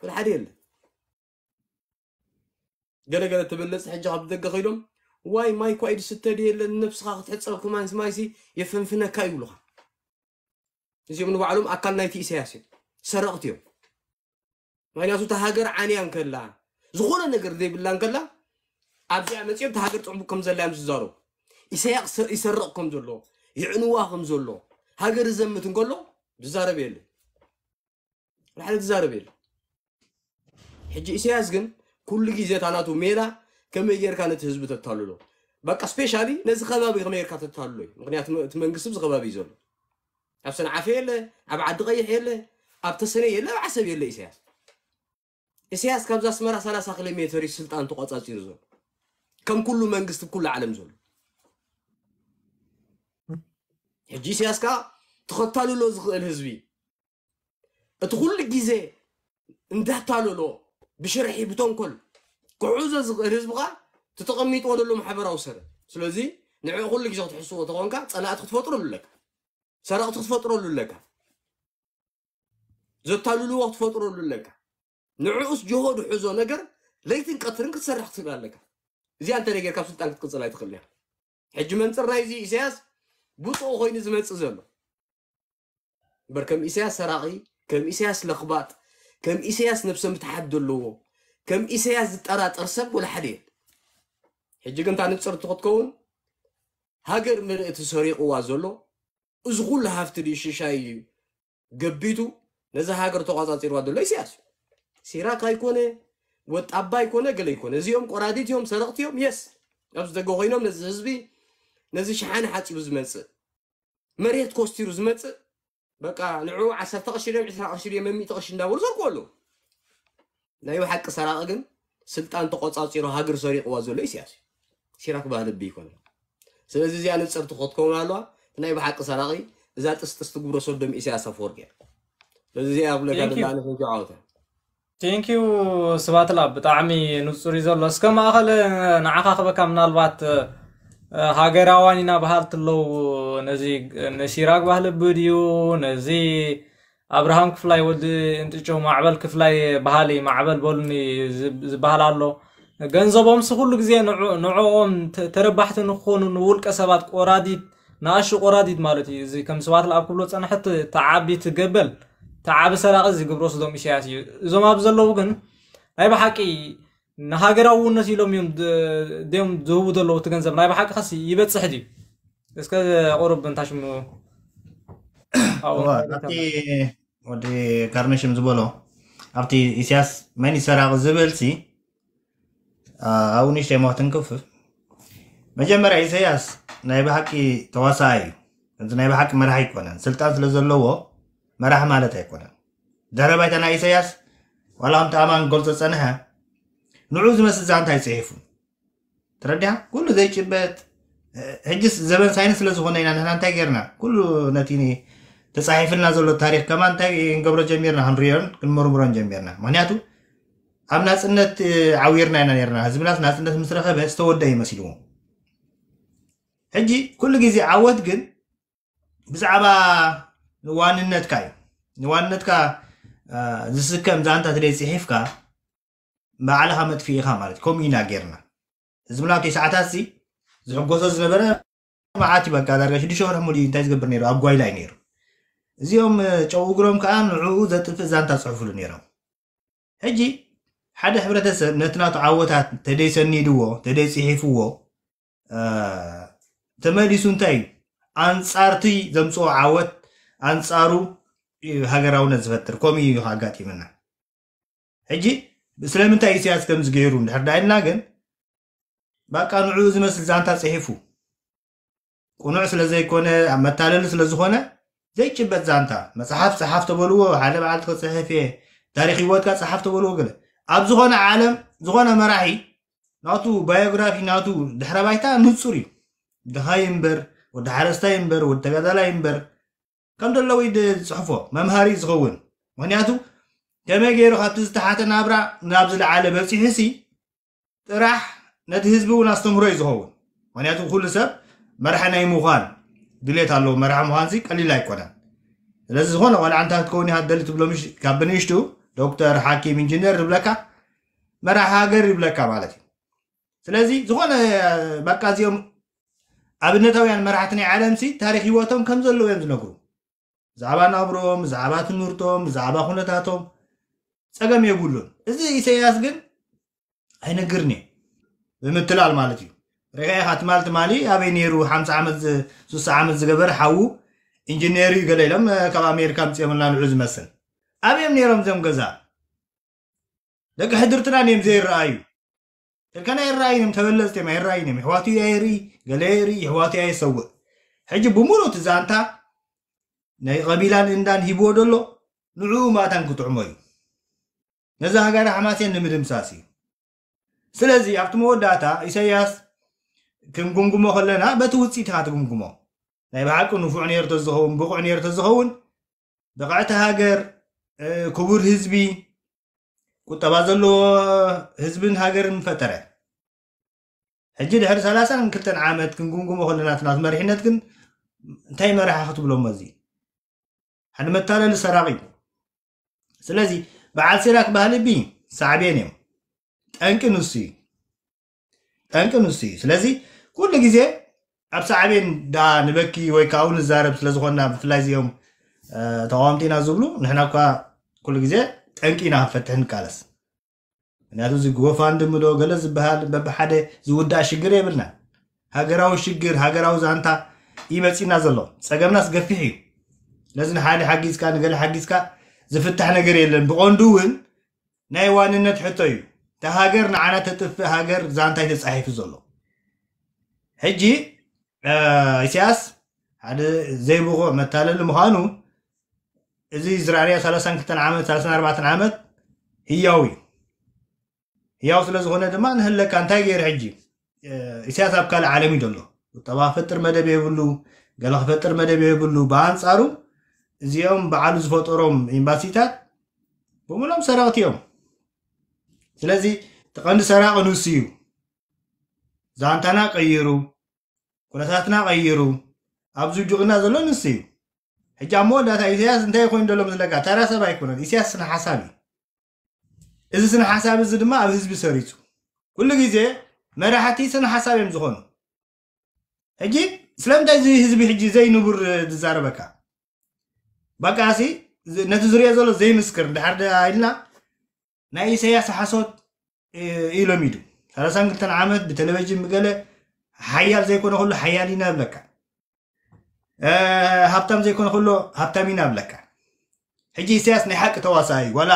ኩል ሓደ የለን ገለገለ ተበለፅ ሕጂ ካብ ደገ ከይዶም ዋይ ማይ ኳ ኢድ ስተድ የለን ነብስኻ ክትሕፀብ ክማንስ ማይሲ የፈንፍነካ ይብሉኻ እዚኦም ንባዕሎም ኣካል ናይቲ ኢሳያስ እዮም ሰረቕቲ እዮም ምክንያቱ እታ ሃገር ዓንያን ከላ ዝኾነ ነገር ዘይብላ ንከላ ኣብዚኣ መፅኦም ተሃገር ሃገር ከም ዘላ እዮም ዝዛረቡ ይስያቅ ይሰርቕ ከም ዘሎ ይዕንዋ ከም ዘሎ ሃገር ዘምት እንከሎ ዝዛረብ የለ ንሓደ ዝዛረብ የለ ሕጂ ኢሳያስ ግን ኩሉ ግዜ ታናቱ ሜላ ከመይ ጌርካ ነቲ ህዝቢ ተታልሎ በቃ ስፔሻሊ ነዚ ከባቢ ከመይ ጌርካ ተታልሎ እዩ ምክንያቱ እቲ መንግስቲ ብዚ ከባቢ እዩ ዘሎ ኣብ ሰንዓፈ የለ ኣብ ዓዲ ቀይሕ የለ ኣብ ተሰነ የለ ኣብ ዓሰብ የለ ኢሳያስ ኢሳያስ ካብዚ ኣስመራ 30 ኪሎ ሜትር እዩ ስልጣን ተቆፃፂሩ ዘሎ ከም ኩሉ መንግስቲ ብኩሉ ዓለም ዘሎ ሕጂ ኢሳያስ ከዓ ተኸታልሎ ዝኽእል ህዝቢ እቲ ኩሉ ግዜ እንዳታልሎ ብሽርሒ ብተንኮል ክዕዞ ዝኽእል ህዝቢ ከዓ ተተቐሚጥዎ ዘሎ ማሕበራዊ ሰረት ስለዚ ንዕኡ ኩሉ ግዜ ክትሕስቦ ተኾንካ ፀላእቲ ክትፈጥረሉ ኣለካ ሰረቕቲ ክትፈጥረሉ ኣለካ ዘታልልዎ ክትፈጥረሉ ኣለካ نعوس جهود حزو نجر ليتن قطرن كسرح تبال لك زي أنت نجر كاف سلطان تقصلا يتخليها حجم أنت رايزي إساس بطو خوي نزمة تزمة بر كم إساس سراغي كم إساس لخبات كم إساس نفسه متحد اللوه كم إساس تقرات أرسب ولا حديد حجم أنت عندك صرت تقول هاجر من إتسوري قوازلو أزغول هافتري شيشاي قبيتو نزا هاجر تقاطع تيروادو ليس ياسو ሲራካ ይኮነ ወጣባ ይኮነ ገለ ይኮነ እዚኦም ቆራዲት እዮም ሰረቕቲ እዮም የስ ኣብ ዝደገ ኮይኖም ነዚ ህዝቢ ነዚ ሸሓነ ሓፂቡ ዝመፅእ መሬት ኮስቲሩ ዝመፅእ በቃ ንዑ 10 ቀሺ እዮም 20 ቀሺ እዮም 100 ቀሺ እናበሉ ዘርክዎ ኣለዉ ናይ ሓቂ ሰራቂ ግን ስልጣን ተቆፃፂሩ ሃገር ሰሪቕዋ ዘሎ ይስያስ እዩ ሲራክ ባህልቢ ይኮነ ስለዚ እዚኣ ንፅርቲ ክትከውን ኣለዋ ናይ ብሓቂ ሰራቂ እዛ ጥስጥስ ትግብሮ ሰዶም ኢሳያስ ኣፈወርቂ ስለዚ እዚኣ ብለካ ደላ ንፈንኪ ዓወተ ቴንኪዩ ስባትላ ብጣዕሚ ንፁር እዩ ዘሎ እስከ ማእኸል ንዓኻ ክበካ ምናልባት ሃገራዋን ኢና ባህል ትለው ነዚ ነሲራግ ባህል ብድዩ ነዚ ኣብርሃም ክፍላይ ወዲ እንጥጮ ማዕበል ክፍላይ ባህሊ ማዕበል በሉኒ ዝበሃል ኣሎ ገንዘቦም ስ ኩሉ ግዜ ንዕኦም ተረባሕቲ ንክኾኑ ንውልቀ ሰባት ቆራዲት ንኣሽ ቆራዲት ማለት እዩ እዚ ከም ሰባት ኣብ ክብሎ ፀናሕት ተዓቢ ትገበል تعب سرق زي قبروس دوم سياسي إذا ما بزلوا وجن أي بحكي نهاجر أول ناس يلوم يوم ديم ذهب دلوا تجن زمن أي بحكي خاص يبت صحدي بس كذا أوروب بنتاش مو أو أرتي ودي كارنيش مزبلو أرتي إسياس ماني سرق زبل سي أو نيش ما تنكف مجمع رئيس إسياس نائب حكي تواصل نائب حكي مرحى يكون سلطان سلزلوه መራህ ማለት ኣይኮነን ዘረባ እታ ናይ ኢሳያስ ዋላ ከም ኣማን ገልፆ ፀንሐ ንዑ ዝመስል እዛ እንታይ ፅሒፉ ትረዲያ ኩሉ ዘይጭበጥ ሕጂስ ዘበን ሳይንስ ስለዝኾነ ኢና ንሕና እንታይ ገርና ኩሉ ነቲ ተፃሒፍልና ዘሎ ታሪክ ከማ እንታይ ክንገብሮ ጀሚርና ክንሪዮን ክንምርምሮን ጀሚርና ምክንያቱ ኣብ ናፅነት ዓዊርና ኢና ነርና ህዝብናስ ናፅነት ምስ ረኸበ ዝተወደ ይመስልዎ ሕጂ ኩሉ ግዜ ዓወት ግን ብዛዕባ ንዋንነትካ እዩ ንዋንነትካ ዝስከም ዛንታ ትደይ ፅሒፍካ ባዕልካ መጥፊ ኢኻ ማለት እዩ ከምኡ ኢና ጌርና እዚ ምናብተይ ሰዓታት ዚ ዝሕጎሶ ዝነበረ መዓት ይበካ ዳርጋ ሽዱሽተ ወርሒ ሙሉ እንታይ ዝገብር ነይሩ ኣብ ጓይላ እዩ ነይሩ እዚኦም ጨው እግሮም ከዓ ንዕኡ ዘጥፍእ ዛንታ ፅሑፍሉ ነይሮም ሕጂ ሓደ ሕብረተሰብ ነቲ ናቱ ዓወታት ተደይ ሰኒድዎ ተደይ ፅሒፍዎ ተመሊሱ እንታይ እዩ ኣንፃርቲ ዘምፅኦ ዓወት አንጻሩ ሃገራዊ ዝፈጥር ከምኡ እዩ ኣጋጢምና ሕጂ ስለምንታይ እስያስ ከምዚ ገይሩ ንድሕር ዳይልና ግን በቃ ንዕኡ ዝመስል ዛንታ ፅሒፉ ቁኑዕ ስለ ዘይኮነ ኣብ መታለሊ ስለ ዝኾነ ዘይጭበጥ ዛንታ መፅሓፍ ፀሓፍ ተበልዎ ሓደ በዓልቲ ክፅሕፍ እየ ታሪክ ሂወትካ ፀሓፍ ተበልዎ ገለ ኣብ ዝኾነ ዓለም ዝኾነ መራሒ ናቱ ባዮግራፊ ናቱ ድሕረ ባይታ ንፁር እዩ ድኻይ እምበር ወዲ ሓረስታይ እምበር ወዲ ተጋዳላይ እምበር ከም ደለው ዝፅሕፎ መምሃሪ ዝኸውን ምክንያቱ ከመይ ገይሩ ካብቲ ዝተሓተ ናብራ ናብ ዝለዓለ በፂሒ ሲ ጥራሕ ነቲ ህዝቢ እውን ኣስተምህሮ እዩ ዝኸውን ምክንያቱ ኩሉ ሰብ መርሒ ናይ ምዃን ድሌት ኣለዎ መርሒ ምዃን ዚ ቀሊል ኣይኮነን ስለዚ ዝኾነ ቆልዓ እንታይ ክትከውን ኢኻ ደሊ ትብሎ ካብ ብንእሽቱ ዶክተር ሓኪም ኢንጂነር ዝብለካ መራሒ ሃገር ይብለካ ማለት እዩ ስለዚ ዝኾነ በቃ እዚኦም ኣብነታውያን መራሕቲ ናይ ዓለም ሲ ታሪክ ሂወቶም ከም ዘለዎ እዮም ዝነግሩ ዛባ ናብሮም ዛባ ትምህርቶም ዛባ ኩነታቶም ፀገም የብሉን እዚ ኢሳያስ ግን ኣይነግርኒ ብምትላል ማለት እዩ ርኢኻ ትማል ትማሊ ኣበይ ነይሩ 50 ዓመት 60 ዓመት ዝገበረ ሓዉ ኢንጂነር እዩ ገለ ኢሎም ካብ ኣሜሪካ ምፅኦምና ንዑ ዝመስል ኣብዮም ነይሮም እዞም ገዛ ደቂ ሕድርትና ነዮም ዘይረኣዩ ደርካና ይረኣይንም ተበለፅቶም ኣይረኣይንም ኣሕዋት እዩ ኣይርኢ ገለ የርኢ ኣሕዋት እዩ ኣይሰውእ ሕጂ ብሙሉእ ትዛንታ ናይ ቀቢላን እንዳን ሂብዎ ደሎ ንዕኡ ማእታን ክጥዕሞ እዩ ነዚ ሃገር ሓማሴን ንምድምሳስ እዩ ስለዚ ኣብቲ መወዳእታ ኢሳያስ ክንጉምጉሞ ከለና በቲ ውፅኢት ኢኻ ትጉምጉሞ ናይ ብሓቂ ንፉዕ ነርቶ ዝኸውን ብቑዕ ነርቶ ዝኸውን ብቕዕቲ ሃገር ክቡር ህዝቢ ቁጠባ ዘለዎ ህዝብን ሃገርን ፈጠረ ሕጂ ድሕሪ 32 ዓመት ክንጉምጉሞ ከለና ናት መሪሕነት ግን እንታይ መራሓ ክትብሎሞ እዙ ሓንመታለሉ ሰራቕ እዩ ስለዚ በዓል ሲራክ ባህል ቢ ሳዕብየን እዮም ጠንቂ ንሱ እዩ ጠንቂ ንሱ እዩ ስለዚ ኩሉ ግዜ ኣብ ሳዕብየን ዳ ንበኪ ወይ ካብኡ ንዛረብ ስለዝኮና ብፍላይ እዚኦም ተቃዋምቲና ዝብሉ ንሕና እኳ ኩሉ ግዜ ጠንቂ ኢና ክንፈትሕ ንቃለስ ምክንያቱ እዚ ጎፋንድም ዶ ገለ ዝበሃል በብሓደ ዝውዳእ ሽግር የብልና ሃገራዊ ሽግር ሃገራዊ ዛንታ ይመፂና ዘሎ ፀገምናስ ገፊሕ እዩ ነዚ ንሓደ ሓጊዝካ ንገለ ሓጊዝካ ዝፍታሕ ነገር የለን ብቆንዱ እውን ናይ ዋንነት ሕቶ እዩ እቲ ሃገር ንዓና ተጥፍእ ሃገር ዛንታይ ተፃሒፉ ዘሎ ሕጂ እስያስ ሓደ ዘይብቑዕ መታለሊ ምዃኑ እዚ ዝራእርያ 32 ዓመት 34 ዓመት ህያው እዩ ህያው ስለ ዝኾነ ድማ ንህለካ እንታይ ገይር ሕጂ እስያስ ኣብ ካልእ ዓለም እዩ ዘሎ ቁጠባ ክፈጥር መደብ የብሉ ገለ ክፈጥር መደብ የብሉ ብኣንፃሩ እዚኦም በዓሉ ዝፈጠሮም ኤምባሲታት ብምሎም ሰራዊት እዮም ስለዚ ተቐንዲ ሰራቅ ንሱ እዩ ዛንታና ቀይሩ ኩነታትና ቀይሩ ኣብዚ ውጅቕና ዘሎ ንስ እዩ ሕጂ ሞ ዳታ ኢሳያስ እንታይ ኮይኑ ደሎም ዝለቃ ታራ ሰብ ኣይኮነን ኢሳያስ ስነ ሓሳብ እዩ እዚ ስነ ሓሳብ እዚ ድማ ኣብ ህዝቢ ሰሪፁ ኩሉ ግዜ መራሕቲ ስነ ሓሳብ እዮም ዝኾኑ ሕጂ ስለምንታይ እዚ ህዝቢ ሕጂ ዘይንቡር ዝዛረበካ በቃሲ ነቲ ዝሪኦ ዘሎ ዘይምስክር ድሓር ኢልና ናይ ኢሳያስ ሓሶት ኢሎም ኢዱ 32 ዓመት ብቴሌቭዥን ብገለ ሓያል ዘይኮነ ኩሉ ሓያል ኢና ብለካ ሃብታም ዘይኮነ ኩሎ ሃብታም ኢና ብለካ ሕጂ ኢሳያስ ናይ ሓቂ ተዋሳኢ ዋላ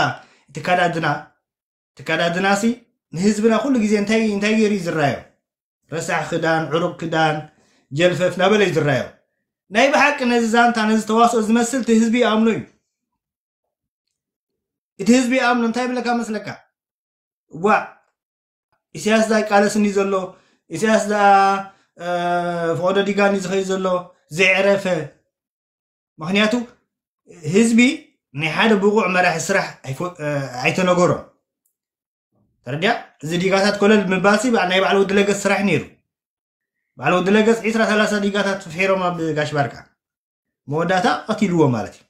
እቲ ካዳድና እቲ ካዳድናሲ ንህዝብና ኩሉ ግዜ እንታይ ገይሩ እዩ ዝራዮ ረሳዕ ክዳን ዕሩቕ ክዳን ጀልፈፍ ናበለ እዩ ዝራዮ ናይ ብሓቂ ነዚ ዛንታ ነዚ ተዋስኦ ዝመስል እቲ ህዝቢ ኣምኖ እዩ እቲ ህዝቢ ኣምኖ እንታይ ብለካ መስለካ እዋ እስያስ ዛ ቃለስኒ ዘሎ እስያስ ዛ ፍቅዶ ዲጋኒ ዝኸይ ዘሎ ዘይዕረፈ ምክንያቱ ህዝቢ ናይ ሓደ ብቑዕ መራሒ ስራሕ ኣይተነገሮ ተረድያ እዚ ዲጋታት ኮለል ምባልሲ ናይ ባዕሉ ውድለገስ ስራሕ ነይሩ بالو دلگس لغس عسرة دیگه تا تفحيرو ما بقاش باركا موداتا قتلوه مالتي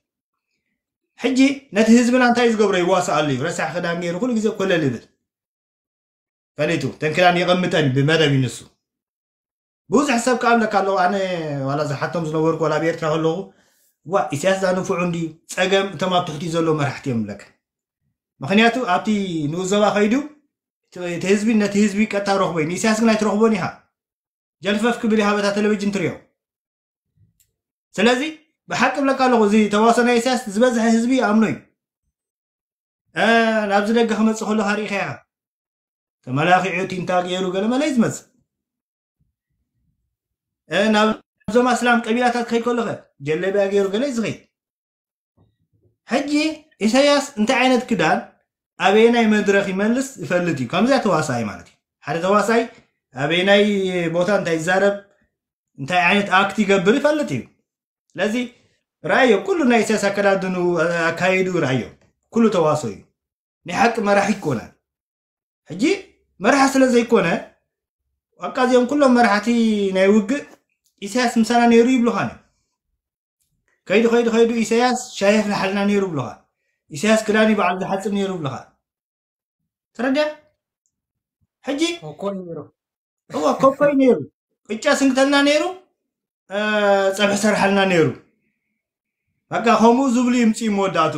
حجی نت نان تایز يزقبرو يواسع ليو رسع کل غير كل غزي كل لبل فليتو تنكلان يقمتني بمدب ينسو بوز حساب كامل كالو انا ولا زحتهم زنورك ولا بيرترا هلو و اساس دانو فعندی اگم እቶም تختی زلو ዘሎ መራሕቲ مخنیاتو ብለካ نوزا و خیدو تهزبی نتهزبی کتار رخ بی نیست ረኽቦ እዩ ንእስያስ ግን ኣይትረኽቦን جلفف كبري هابتا تلفزيون تريو سلازي بحق لك قالو زي تواصل اساس زبزح حزبي امنوي اه نابز دغ خمس خلو حريخيا تملاخي عيوتي انت غيرو قال ما لازمز اه نابز ما سلام قبيلات كاي كلو خير جلي بي غيرو قال يزغي حجي اساس انت عينت كدان ابينا مدرخي ملس يفلتي كم زي تواصل اي مالتي حدا تواصل أبي ناي بوتا أنت يزارب أنت عينة أكتي قبل فلتي لذي رأيه كل ناي سياسة كلا دنو أكايدو رأيه كل تواصل نحق ما راح يكون حجي مرح سلا زي يكون أكازيهم كلهم مرحتي ناي وقع إسياس مسانا نيرو يبلوهاني ከይዱ ከይዱ ከይዱ ኢሳያስ ሻየፍ ንሓልና ነይሩ ብለኻ ኢሳያስ ክዳኒ በዓል ዝሓፅብ ነይሩ ብለኻ ተረድያ ሕጂ ኮይ ነይሩ ቅጫ ስንክተልና ነይሩ ፀብሒ ሰራሓልና ነይሩ በቃ ከምኡ ዝብሉ ይምፅ መወዳቱ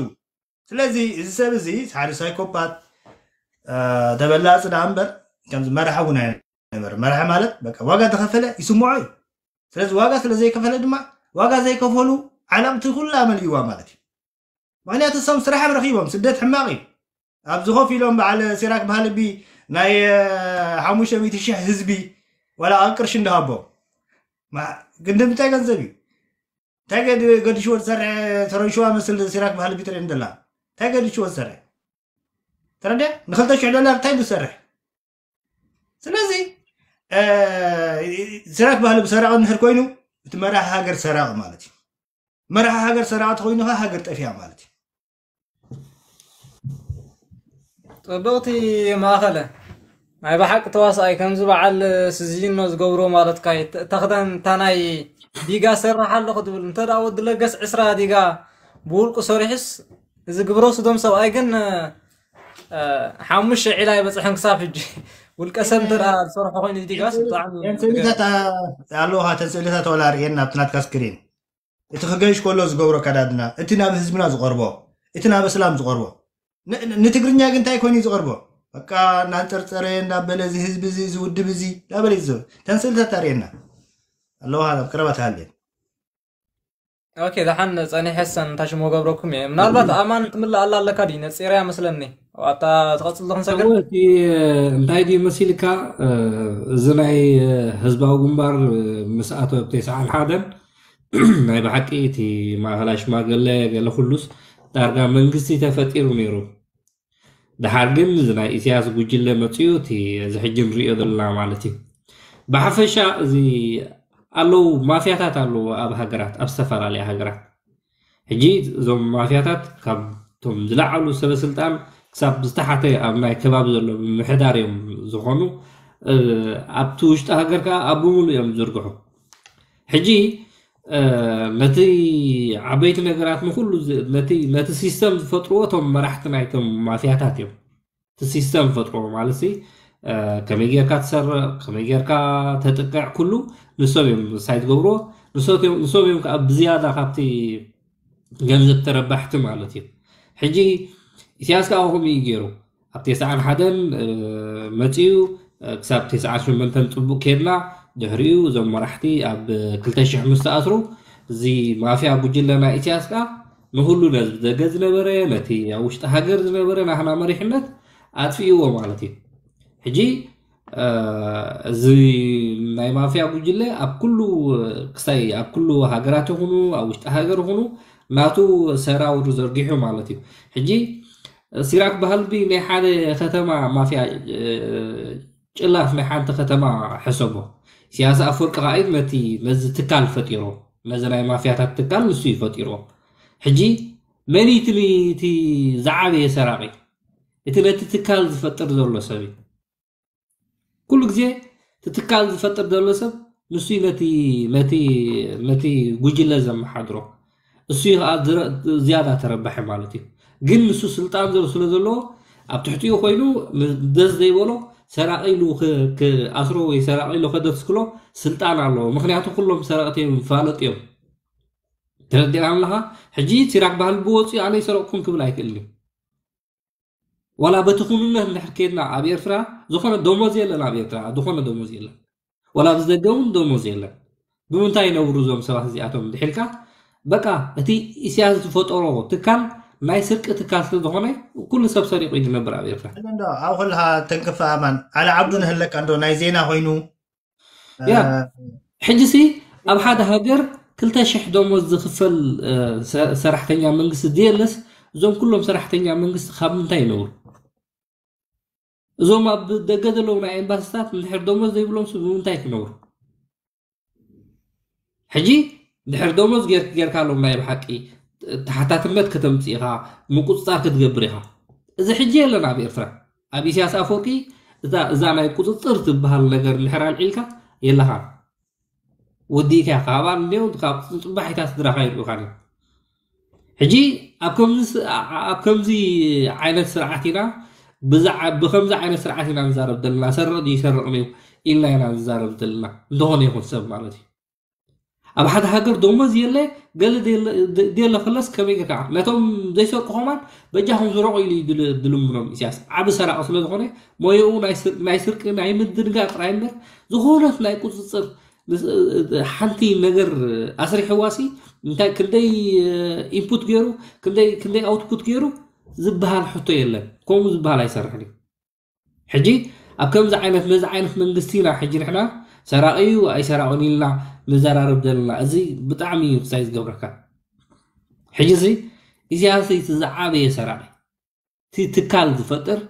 ስለዚ እዚ ሰብ እዚ ሓደ ሳይኮፓት ተበላፅ ዳ እምበር ከምዚ መርሐ እውን ኣይነበር መርሐ ማለት በቃ ዋጋ ተኸፈለ ይስምዖ እዩ ስለዚ ዋጋ ስለ ዘይከፈለ ድማ ዋጋ ዘይከፈሉ ዓላምቲ ኩላ መልይዋ ማለት እዩ ምክንያቱ እሶም ስራሕ ረኪቦም ስደት ሕማቅ እዩ ኣብዚ ኮፍ ኢሎም በዓል ሲራክ ቢ ናይ ሓሙሽተ ሚእቲ ሽሕ ህዝቢ ዋላ ኣብ ቅርሺ እንዳሃቦ ግንዲ ምንታይ ገንዘብ እዩ እንታይ ገዲሽዎ ዝሰርሐ ተረንሽዋ መስል ሲራክ ባህል ቢትርእን ዘላ እንታይ ገዲሽዎ ዝሰርሐ ተረድያ ንክልተ ሽሕ ዶላር እንታይ ዝሰርሕ ስለዚ ስራክ ባህሊ ብሰራቕ ንሕር ኮይኑ እቲ መራሒ ሃገር ሰራቅ ማለት እዩ መራሒ ሃገር ሰራቅቲ ኮይኑ ከ ሃገር ጠፊያ ማለት እዩ ጥብቕቲ ማእኸለ ماي بحق تواصل كم زب على سجين نز جبرو مالت كاي تخدن تناي ديجا سر حال لقد بنت را ود لجس عسرة ديجا بول كسرحس إذا جبرو صدم سو أيجن حامش علاي بس حنك صافج والكسر ترى صار حقين ديجا سطعم تعلوها تسألها تقول أرجعنا بتنات كاسكرين إتخرجش كله زجبرو كدادنا إتنا بس زمنا زغربو إتنا بسلام زغربو نتقرن يا جنتاي كوني زغربو بقى نانتر ترين دا بلزي هز بزي زود بزي دا بلزو تنسل تارينا الله هذا بكرة بتعلي أوكي ده حن أنا حسن تاش مو قبركم يعني من أربعة أمان تمل الله الله كارين سيرة مسلني وعطا تغسل ده نسكر في نهاية مسيلك زناي هزبا وقمبار مساعته بتسعة الحادم ناي بحكيتي مع هلاش ما قال لي قال خلص دارنا من تفتير ونيرو ድሓር ግን እዚ ናይ እስያስ ጉጅለ መፅኡ እቲ እዚ ሕጂ ንሪኦ ዘለና ማለት እዩ ብሓፈሻ እዚ ኣለው ማፍያታት ኣለው ኣብ ሃገራት ኣብ ዝተፈላለየ ሃገራት ሕጂ እዞም ማፍያታት ካብቶም ዝለዓሉ ሰበስልጣን ክሳብ ዝተሓተ ኣብ ናይ ከባቢ ዘሎ ምሕዳር እዮም ዝኾኑ ኣብቲ ውሽጢ ሃገር ከዓ ኣብ ብምሉ እዮም ዝርግሑ ሕጂ ነቲ ዓበይቲ ነገራት ንኩሉ ነቲ ሲስተም ዝፈጥርዎ እቶም መራሕቲ ናይቶም ማፍያታት እዮም እቲ ሲስተም ዝፈጥርዎ ማለት ከመይ ጌርካ ትሰርቕ ከመይ ጌርካ ተጥቅዕ ኩሉ ንሶም እዮም ሳይ ዝገብርዎ ንሶም እዮም ከዓ ብዝያዳ ካብቲ ገንዘብ ተረባሕቲ ማለት እዩ ሕጂ ኢትያስ ከዓ ከምኡ እዩ ገይሩ ኣብ 91 መፂኡ ክሳብ 98 ፅቡቅ ከድና ድሕሪኡ እዞም መራሕቲ ኣብ 205 ተኣስሩ እዚ ማፍያ ጉጅለ ናይ ኢትያስ ከዓ ንኩሉ ነህዝቢ ዘገ ዝነበረ ነቲ ኣብ ውሽጢ ሃገር ዝነበረ ናሕና መሪሕነት ኣጥፊእዎ ማለት እዩ ሕጂ እዚ ናይ ማፍያ ጉጅለ ኣብ ኩሉ ክሳይ ኣብ ኩሉ ሃገራት ይኹኑ ኣብ ውሽጢ ሃገር ይኹኑ ናቱ ሰራዊቱ ዘርጊሑ ማለት እዩ ሕጂ ሲራክ ባህልቢ ናይ ሓደ ከተማ ማፍያ ጭላፍ ናይ ሓንቲ ከተማ ሕሰቦ ሲያሳፎ ቀቓኢት በቲ በዚ ትካል ፈጢሮ ነዚ ናይ ማፍያታት ትካል ንሱ ይፈጢሮ ሕጂ መን እቲ ዝዓበየ ሰራቂ እቲ ነቲ ትካል ዝፈጥር ዘሎ ሰብ እዩ ኩሉ ግዜ እቲ ትካል ዝፈጥር ዘሎ ሰብ ንሱ ነቲ ጉጅለ ዘመሓድሮ እሱ ከዓ ዝያዳ ተረባሐ ማለት እዩ ግን ንሱ ስልጣን ስለ ዘለዎ ኣብ ትሕቲኡ ኮይኑ ደስ ዘይበሎ ሰራቂሉ ኣስሮ ወይ ሰራቂሉ ከደርስ ክሎ ስልጣን ኣለዎ ምክንያቱ ኩሎም ሰረቅቲ እዮም ይፋለጥ እዮም ተረዲእና ኣለካ ሕጂ ሲራክ ባህል ብወፅኡ ኣነ ይሰረቅኩም ክብል ኣይክእል እዩ ዋላ በቲ ኩንነት ንድሕር ከድና ኣብ ኤርትራ ዝኾነ ደሞዝ የለን ኣብ ኤርትራ ዝኾነ ደሞዝ የለን ዋላ ብዝደገ እውን ደሞዝ የለን ብምንታይ ይነብሩ እዞም ሰባት እዚኣቶም ድሒልካ በቃ እቲ እስያ ዝፈጠሮ ትካል ماي سرقة كاسل دغمي وكل سب سرقة يجي مبرع بيرفع أولها تنكفى أمان على عبدن هلك عنده نايزينا هينو يا حجسي أب حد هاجر كل تشح دوم وز خفل سرحتني من قص ديرلس زوم كلهم سرحتني من قص خاب من تاينور زوم أب دقدلو مع إمباستات من حر دوم وز يبلون سب من تاينور حجي دحر دوموز غير غير كالو ما يبحكي ተሓታትነት ከተምፅ ኢኻ ምቁፅፃር ክትገብር ኢኻ እዚ ሕጂ የለን ኣብ ኤርትራ ኣብ ኢሳያስ ኣፈወርቂ እዛ ናይ ቁፅፅር ትበሃል ነገር ንሕራ ልዒልካ የለኻ ወዲ ኢካ ካባ እኔው ካብ ፅባሒታ ስድራኻ ይርኡካ ሕጂ ኣብ ከምዚ ዓይነት ስርዓት ኢና ብከምዚ ዓይነት ስርዓት ኢና ንዛረብ ዘለና ሰርቕ ድዩ ሰርቕ ኢልና ኢና ንዛረብ ዘለና እንደኾነ ይኹን ሰብ ማለት እዩ اما حد هاجر دومز يلا قال دي دي لا خلص كبي كاع لا توم زي سوق خومان بجاهم زروق لي دل دلمرم سياس عب سرا اصلا دغري ما يو ما يسر ما يسر ما يمدن كاع برايمر زغول لا يكون صصر آه، حالتي نغر آه، اسري حواسي انت كلدي انبوت آه، غيرو كلدي كلدي اوتبوت غيرو زبهال حطو يلا كوم زبهال يسرح لي حجي اكم زعينه مزعينه من دستيرا حجي رحنا ሰራቂ እዩ ኣይሰራቁን ኢልና ንዘራርብ ዘለና እዚ ብጣዕሚ እዩ ክሳይ ዝገብረካ ሕጂ እዚ እዚኣሰይ እቲ ዝዓበየ ሰራቂ እቲ ትካል ዝፈጥር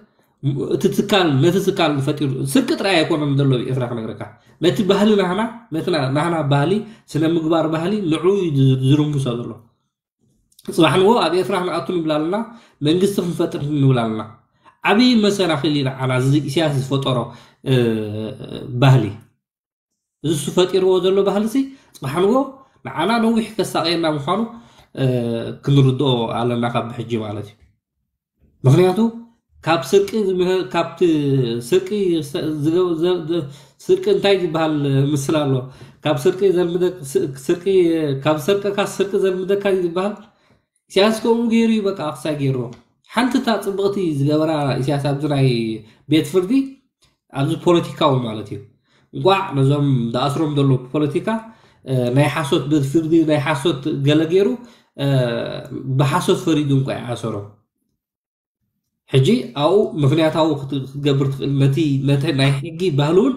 እቲ ትካል ነቲ ትካል ዝፈጢሩ ስርቂ ጥራይ ኣይኮኖም ዘሎ ኤርትራ ክነግረካ ነቲ ባህሊ ናህና ነቲ ናህና ባህሊ ስነ ምግባር ባህሊ ንዕኡ ዝርምሶ ዘሎ ፅባሕ ንዎ ኣብ ኤርትራ ክንኣቱ ንብላ ኣለና መንግስቲ ክንፈጥር ንብላ ኣለና ዓብዪ መሰናክል ኢና ዓና እዚ እስያስ ዝፈጠሮ ባህሊ እሱ ፈጢርዎ ዘሎ ባህሊ እዚ ፅባሓንዎ ንዓና ነዊሕ ከሳቀየና ምኳኑ ክንርድኦ ኣለና ካብ ብሕጂ ማለት እዩ ምክንያቱ ካብ ስርቂ ካብቲ ስርቂ ስርቂ እንታይ ዝበሃል ምስል ኣሎ ካብ ስርቂ ስርቂ ካብ ሰርቀካ ስርቂ ዘልምደካ ዝበሃል እስያስ ከምኡ ገይሩ እዩ በቃ ክሳ ገይሮ ሓንቲ እታ ፅብቕቲ ዝገበራ እስያስ ኣብዚ ናይ ቤት ፍርዲ ኣብዚ ፖለቲካዊ ማለት እዩ ጓዕ ነዞም ዝኣስሮም ዘሎ ፖለቲካ ናይ ሓሶት ፍርዲ ናይ ሓሶት ገለ ገይሩ ብሓሶት ፈሪዱ እንኳ ይዓሰሮም ሕጂ ኣብኡ ምክንያታዊ ክትገብር ትኽእል ነቲ ናይ ሕጊ ባህሊ እውን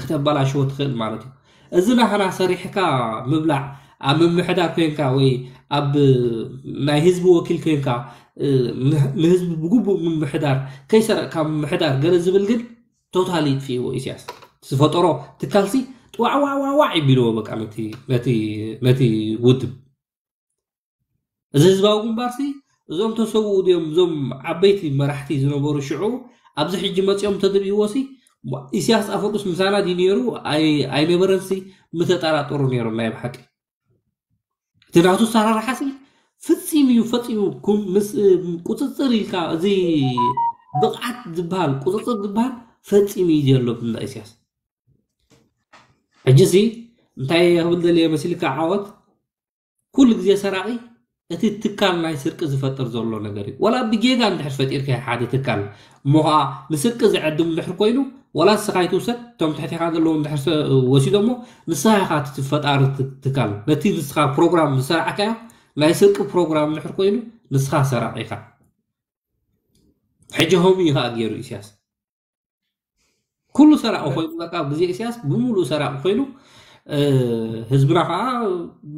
ክተበላሸዎ ትኽእል ማለት እዩ እዚ ናኸና ሰሪሕካ ምብላዕ ኣብ ምምሕዳር ኮይንካ ወይ ኣብ ናይ ህዝቢ ወኪል ኮይንካ ንህዝቢ ብግቡእ ምምሕዳር ከይሰረቕካ ምምሕዳር ገለ ዝብል ግን ቶታሊ ይጥፍእዎ ኢስያስ سفطرو تكالسي توع وع وع وع يبلو بك على تي متي متي ودب زيز باوكم بارسي زوم تسوو ديوم زوم عبيتي مرحتي زوم بورو شعو ابزح الجمات يوم تدري يوسي إسياس أفوكس مسانا دينيرو أي أي مبرنسي مثل ترى تورنيرو لا يبحكي تنعطو سارة رحسي فتسيمي فتسيمي كم مس كتصري كا زي بقعت دبان كتصري دبان فتسيمي ديالو في الإسياس عجزي انتي هبلد لي مسلك عاوت كل جزء سرعي اتي تكال ناي سرق زفطر زولو نغري ولا بجيغا انت حش فطير كي حاد تكال موها لسرق زعدم لحر كوينو ولا سقاي توسد توم تحت هذا لو انت حش وسي دومو نساها خات تفطار تكال نتي نسخا بروغرام سرعك ناي سرق بروغرام لحر كوينو نسخا سرعيك حجهم يهاجروا سياسه ኩሉ ሰራኡ ኮይኑ በቃ ግዜ እስያስ ብሙሉእ ሰራኡ ኮይኑ ህዝብና ከዓ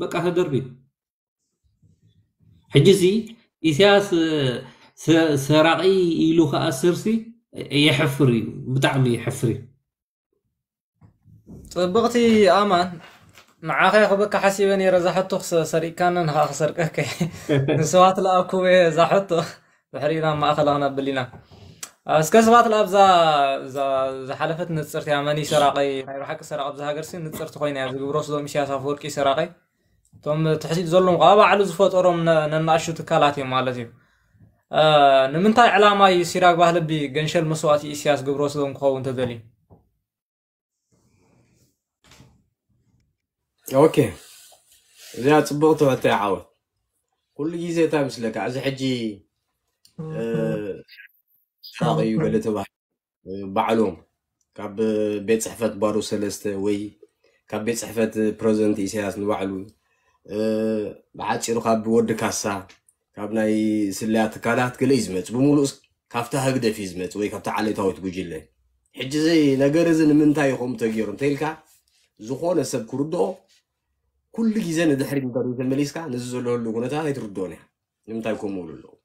በቃ ተደርቢዩ ሕጂ እዚ እስያስ ሰራቂ ኢሉ ከዓ ስርሲ የሕፍር እዩ ብጣዕሚ የሕፍር እዩ ፅብቕቲ ኣማን معاخ يا خبك حسيب اني رزحته سري كان انا خسرك نسوات لا اكو زحته بحرينا ما اخلانا بلينا اسكسبات الابزا ز ز حلفت نصرت يا ماني سراقي خير حق سراق ابزا هاجرسي نصرت خوينا يا زغبرو سدو مشي اسافور كي سراقي توم تحسيد زلم قابا على زفوت اورم نناشو تكالاتي مالتي اه نمنتاي علاما اي سراق غنشل مسوات اي غبرو سدو مخو انت دلي اوكي زي اصبغتو تاعو كل جيزه تاع مثلك عز حجي ሓቂ እዩ ገለ ተባሂሉ ባዕሎም ካብ ቤት ፅሕፈት ባሩ ሰለስተ ወይ ካብ ቤት ፅሕፈት ፕረዘንት ኢሳያስ ንባዕሉ ብዓፂሩ ካብ ወዲ ካሳ ካብ ናይ ስለያ ትካላት ገለ እዩ ዝመፅ ብምሉእ ካብታ ህግደፍ እዩ ዝመፅ ወይ ካብታ ዓለታዊት ጉጅለ ሕጂ እዚ ነገር እዚ ንምንታይ ይኹም ተገይሩ እንተኢልካ ዝኾነ ሰብ ክርድኦ ኩሉ ግዜ ንድሕሪ እንተሪኡ ተመሊስካ ንዚ ዘለሉ ኩነታት ኣይትርድኦን እያ ንምንታይ ከምኡ ብሉ ኣለዎ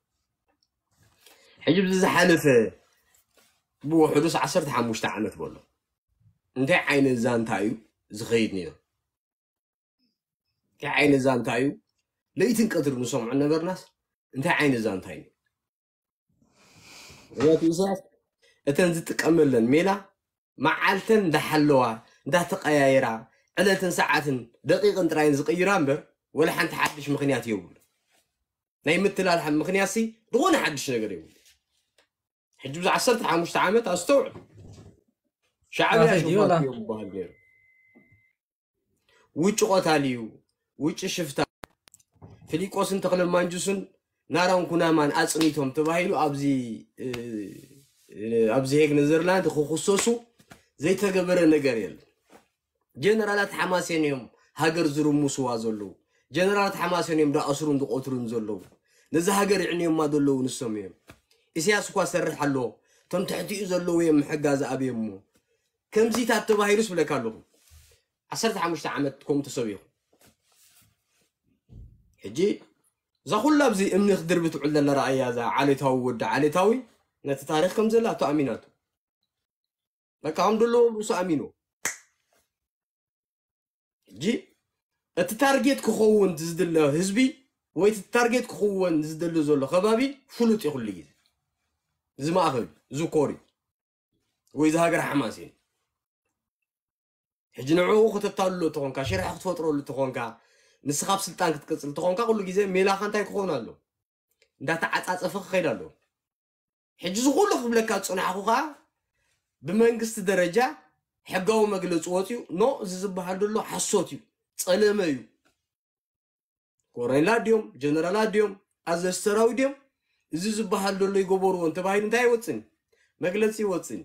حجب زحلفة بو حدوس عشرة حام مش تعنت بولا انت عين الزان تايو زخيد نيو كا عين الزان تايو ليه تنقدر نسمع عنا برناس انت عين الزان تايو ريات يوسف اتنزت تكمل لن ميلا ما عالتن ده حلوها ده تقايايرا على تن ساعات دقيقة تراين زقي رامبر ولا حنت حدش مخنيات يقول لا يمثل الحم مخنياسي دون حدش نقدر يقول حجبت عسرت على مجتمعات استوعب شعبي اشوفات آه، يوم بهجر ويش قتاليو ويش شفتا فيليكوسن تقلب مانجوسن نارون كنا من أصنيتهم تباهيلو أبزي آه، أبزي هيك نزرلاند خصوصو زي تجبر النجاريل جنرالات حماسين يوم هاجر زرو مسوا زلو جنرالات حماسين يوم دا أسرون دو قطرون زلو نزه هاجر عنيهم ما دلو نسميهم إسياس كوا سرح الله تم تحتي إزلو ويا محجاز أبي أمه كم زيت هات فيروس بلا كله عصرت عمش تعمد كوم تسويه هجي زخول لابزي إم نخدر بتقول لنا رأي هذا علي تاود علي تاوي نت تاريخ كم زلا تؤمناتو لك الحمد لله بس أمينو جي التارجت كخون تزدل له حزبي ويت التارجت كخون تزدل له زول خبابي فلوت يقول لي እዚ ማእኸል እዚ ኮሪ ወይ ዝሃገር ሓማስ እዩ ሕጂ ንዕኡ ክተታልሎ እትኾንካ ሽርሕ ክትፈጥረሉ እትኾንካ ንስኻብ ስልጣን ክትቅፅል እትኾንካ ኩሉ ግዜ ሜላኻ እንታይ ክኾን ኣሎ እንዳተዓፃፀፈ ክኸይድ ኣሎ ሕጂ ዝኩሉ ክብለካ ፅናሕኩ ከዓ ብመንግስቲ ደረጃ ሕጋዊ መግለፂ ወፅዩ ኖ እዚ ዝበሃል ዘሎ ሓሶት እዩ ፀለመ እዩ ኮረኔላ ድዮም ጀነራላት ድዮም ኣዘስተራዊ ድዮም እዚ ዝበሃል ዘሎ ይገበርዎ እንተባሂሉ እንታይ ይወፅን መግለፂ ይወፅን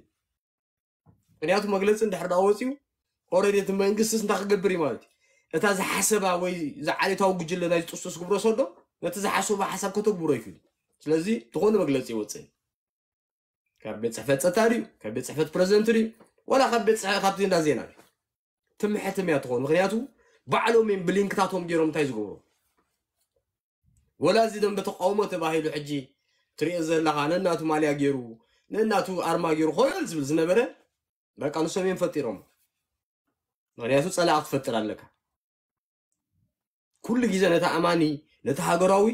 ምክንያቱ መግለፂ እንድሕር ዳ ወፂኡ ኦረዲ እቲ መንግስትስ እንታይ ክገብር እዩ ማለት እዩ እታ ዝሓሰባ ወይ ዝዓሌታዊ ጉጅለ ናይ ዝጥሱስ ግብሮ ሰዶ ነቲ ዝሓሰቦ ሓሳብ ከተግብሮ ይክእሉ ስለዚ ዝኾነ መግለፂ ይወፅን ካብ ቤት ፅሕፈት ፀታ ድዩ ካብ ቤት ፅሕፈት ፕረዘንት ድዩ ወላ ካብ ቤት ፅሕፈት ካብቲ እንዳ ዜና ድዩ ትምሕትም እያ ትኾኑ ምክንያቱ ባዕሎም እዮም ብሊንክታቶም ገይሮም እንታይ ዝገብሩ ወላ እዚ ደንበ ተቃውሞ ተባሂሉ ሕጂ ትሪኦ ዘለካ ነናቱ ማልያ ገይሩ ነናቱ ኣርማ ገይሩ ኮይኑ ዝብል ዝነበረ በቃ ንሶም እዮም ፈጢሮም ምክንያቱ ፀላእ ክትፈጥር ኣለካ ኩሉ ግዜ ነቲ ኣማኒ ነቲ ሃገራዊ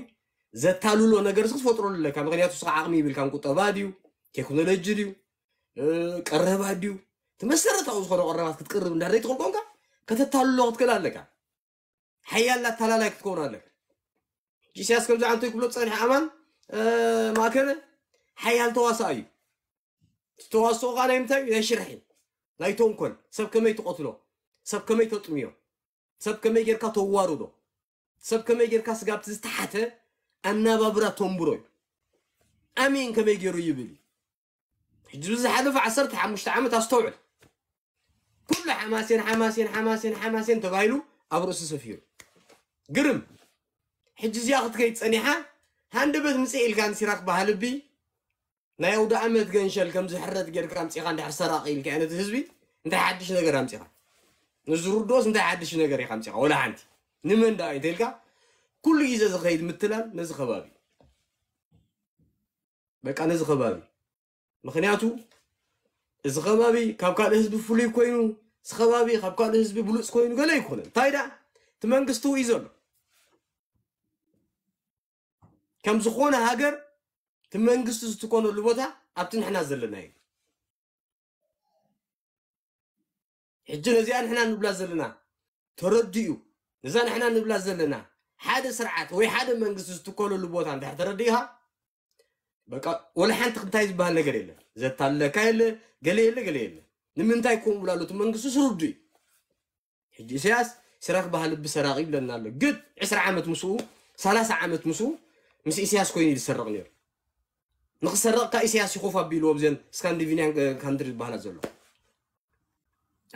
ዘታልሎ ነገር ክትፈጥረሉ ኣለካ ምክንያቱ ስኻ ዓቕሚ ይብልካ ቁጠባ ድዩ ቴክኖሎጂ ድዩ ቀረባ ድዩ እቲ መሰረታዊ ዝኮነ ቀረባት ክትቅርብ እንዳደይ ትክል ኮንካ ከተታልሎ ክትክእል ኣለካ ሓያል ኣተላላይ ክትከውን ኣለካ ጂስያስ ከምዚ ዓንተ ይክብሎ ፀኒሕ ኣማን ما كان حيال تواصى أي تواصى قال يمتى يشرحين لا يتوم كن سب كم يتقتلو سب كم يتطميو سب كم يجر كتواردو سب كم يجر كسجاب تستحته أنا ببرة تنبروي أمين كم يجرو يبلي جزء حذف عصرت حمشت عمت أستوعب كل حماسين حماسين حماسين حماسين تبايلو أبرس سفير قرم حجز ياخذ كيت صنيحه هند بس مسئل كان سيرك بهالبي لا يودا كان شل كم زحرت جر كم سيقان دحر سراق إلك أنا تهزبي أنت حدش نجار أم سيقان نزور دوس أنت حدش نجار يا خمسة ولا عندي نمن داي تلك كل إذا زخيد متلان نزخ بابي بك أنا نز خبابي مخنياتو إز بابي كاب كان هزب فلي كوينو بابي كاب كان هزب بلوس كوينو قال يكون تايدا تمنقستو إيزون ከም ዝኾነ ሃገር እቲ መንግስቲ ዝትኮነሉ ቦታ ኣብቲ ንሕና ዘለና እዩ ሕጂ ነዚኣ ንሕና ንብላ ዘለና ተረዲኡ ነዛ ንሕና ንብላ ዘለና ሓደ ስርዓት ወይ ሓደ መንግስቲ ዝትከለሉ ቦታ እንታይ ተረዲኢኻ በቃ ወላ ሓንቲ እንታይ ዝበሃል ነገር የለን ዘታለካ የለ ገለ የለ ገለ የለ ንምንታይ ከምኡ ብላ ኣሎ እቲ መንግስቲ ስርዱ እዩ ሕጂ እስያስ ስራሕ ባህል ብሰራቂ ይብለና ኣሎ ግድ 20 ዓመት ምስኡ 30 ዓመት ምስኡ ምስ ኢሳያስ ኮይኑ እዩ ዝሰርቕ ነይሩ ንክሰርቕ ካብ ኢሳያስ ይኮፍ ኣቢልዎ ብዘን ስካንዲቪኒያን ካንትሪ ዝበሃላ ዘሎ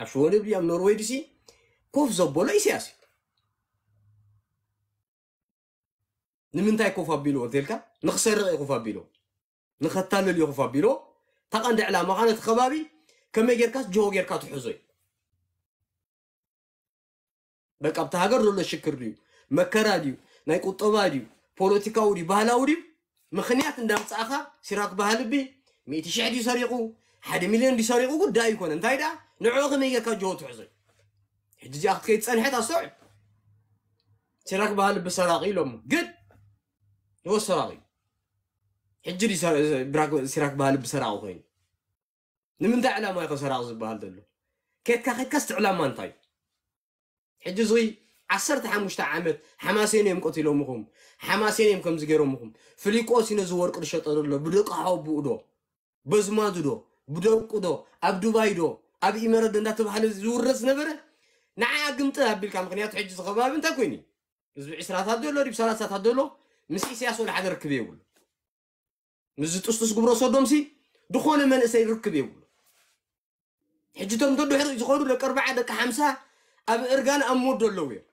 ኣብ ሽወ ድብ ኣብ ኖርዌይ ድሲ ኮፍ ዘበሎ ኢሳያስ እዩ ንምንታይ ኮፍ ኣቢልዎ እንተልካ ንክሰርቕ ይኮፍ ኣቢልዎ ንኸታለል ይኮፍ ኣቢልዎ እታ ቀንዲ ዕላማ ካ ነቲ ከባቢ ከመይ ጌርካ ጅሆ ጌርካ ትሕዞ እዩ በቃ ኣብቲ ሃገር ዘሎ ሽክር ድዩ መከራ ድዩ ናይ ቁጠባ ድዩ ፖለቲካዊ ድዩ ባህላዊ ድዩ ምክንያት እንዳምፃእኻ ሲራክ ባህልቢ ሚእቲ ሽሕ ድዩ ሰሪቁ ሓደ ሚልዮን ድዩ ሰሪቁ ጉዳይ ይኮነ እንታይ ደኣ ንዕኡ ከመይ ጌርካ ጆሆ ትሕዞ ሕጂ እዚኣ ክትከይድ ፀንሐት ኣስተውዕል ሲራክ ባህልቢ ሰራቂ ኢሎሞ ግን ንወ ሰራቂ ሕጂ ድዩ ሲራክ ባህልቢ ሰራቂ ኮይኑ ንምንታይ ዕላማ ይኮ ሰራቂ ዝበሃል ዘሎ ከትካ ከትካስ ቲ ዕላማ እንታይ እዩ ሕጂ እዙይ عصرت حموشت عمد حماسين يوم قتلوا مخهم حماسين يوم كم زجروا مخهم فليقاسي نزور قرشة طرلا بدك حاب بودو بس ما دودو بدو كودو أبدو بايدو أب إمارة دندات بحال زور رز نبرة نعى قمت أبل كم غنيات حج صغبا من تكويني زب عشرات هدول ريب سلاسة هدول مسي سياسة ولا حد ركبي يقول مزت أستس قبر صدام سي دخون من أسي ركبي يقول حجتهم تدو حرق يزخون لك أربعة دك خمسة أب إرجان أمور دولوير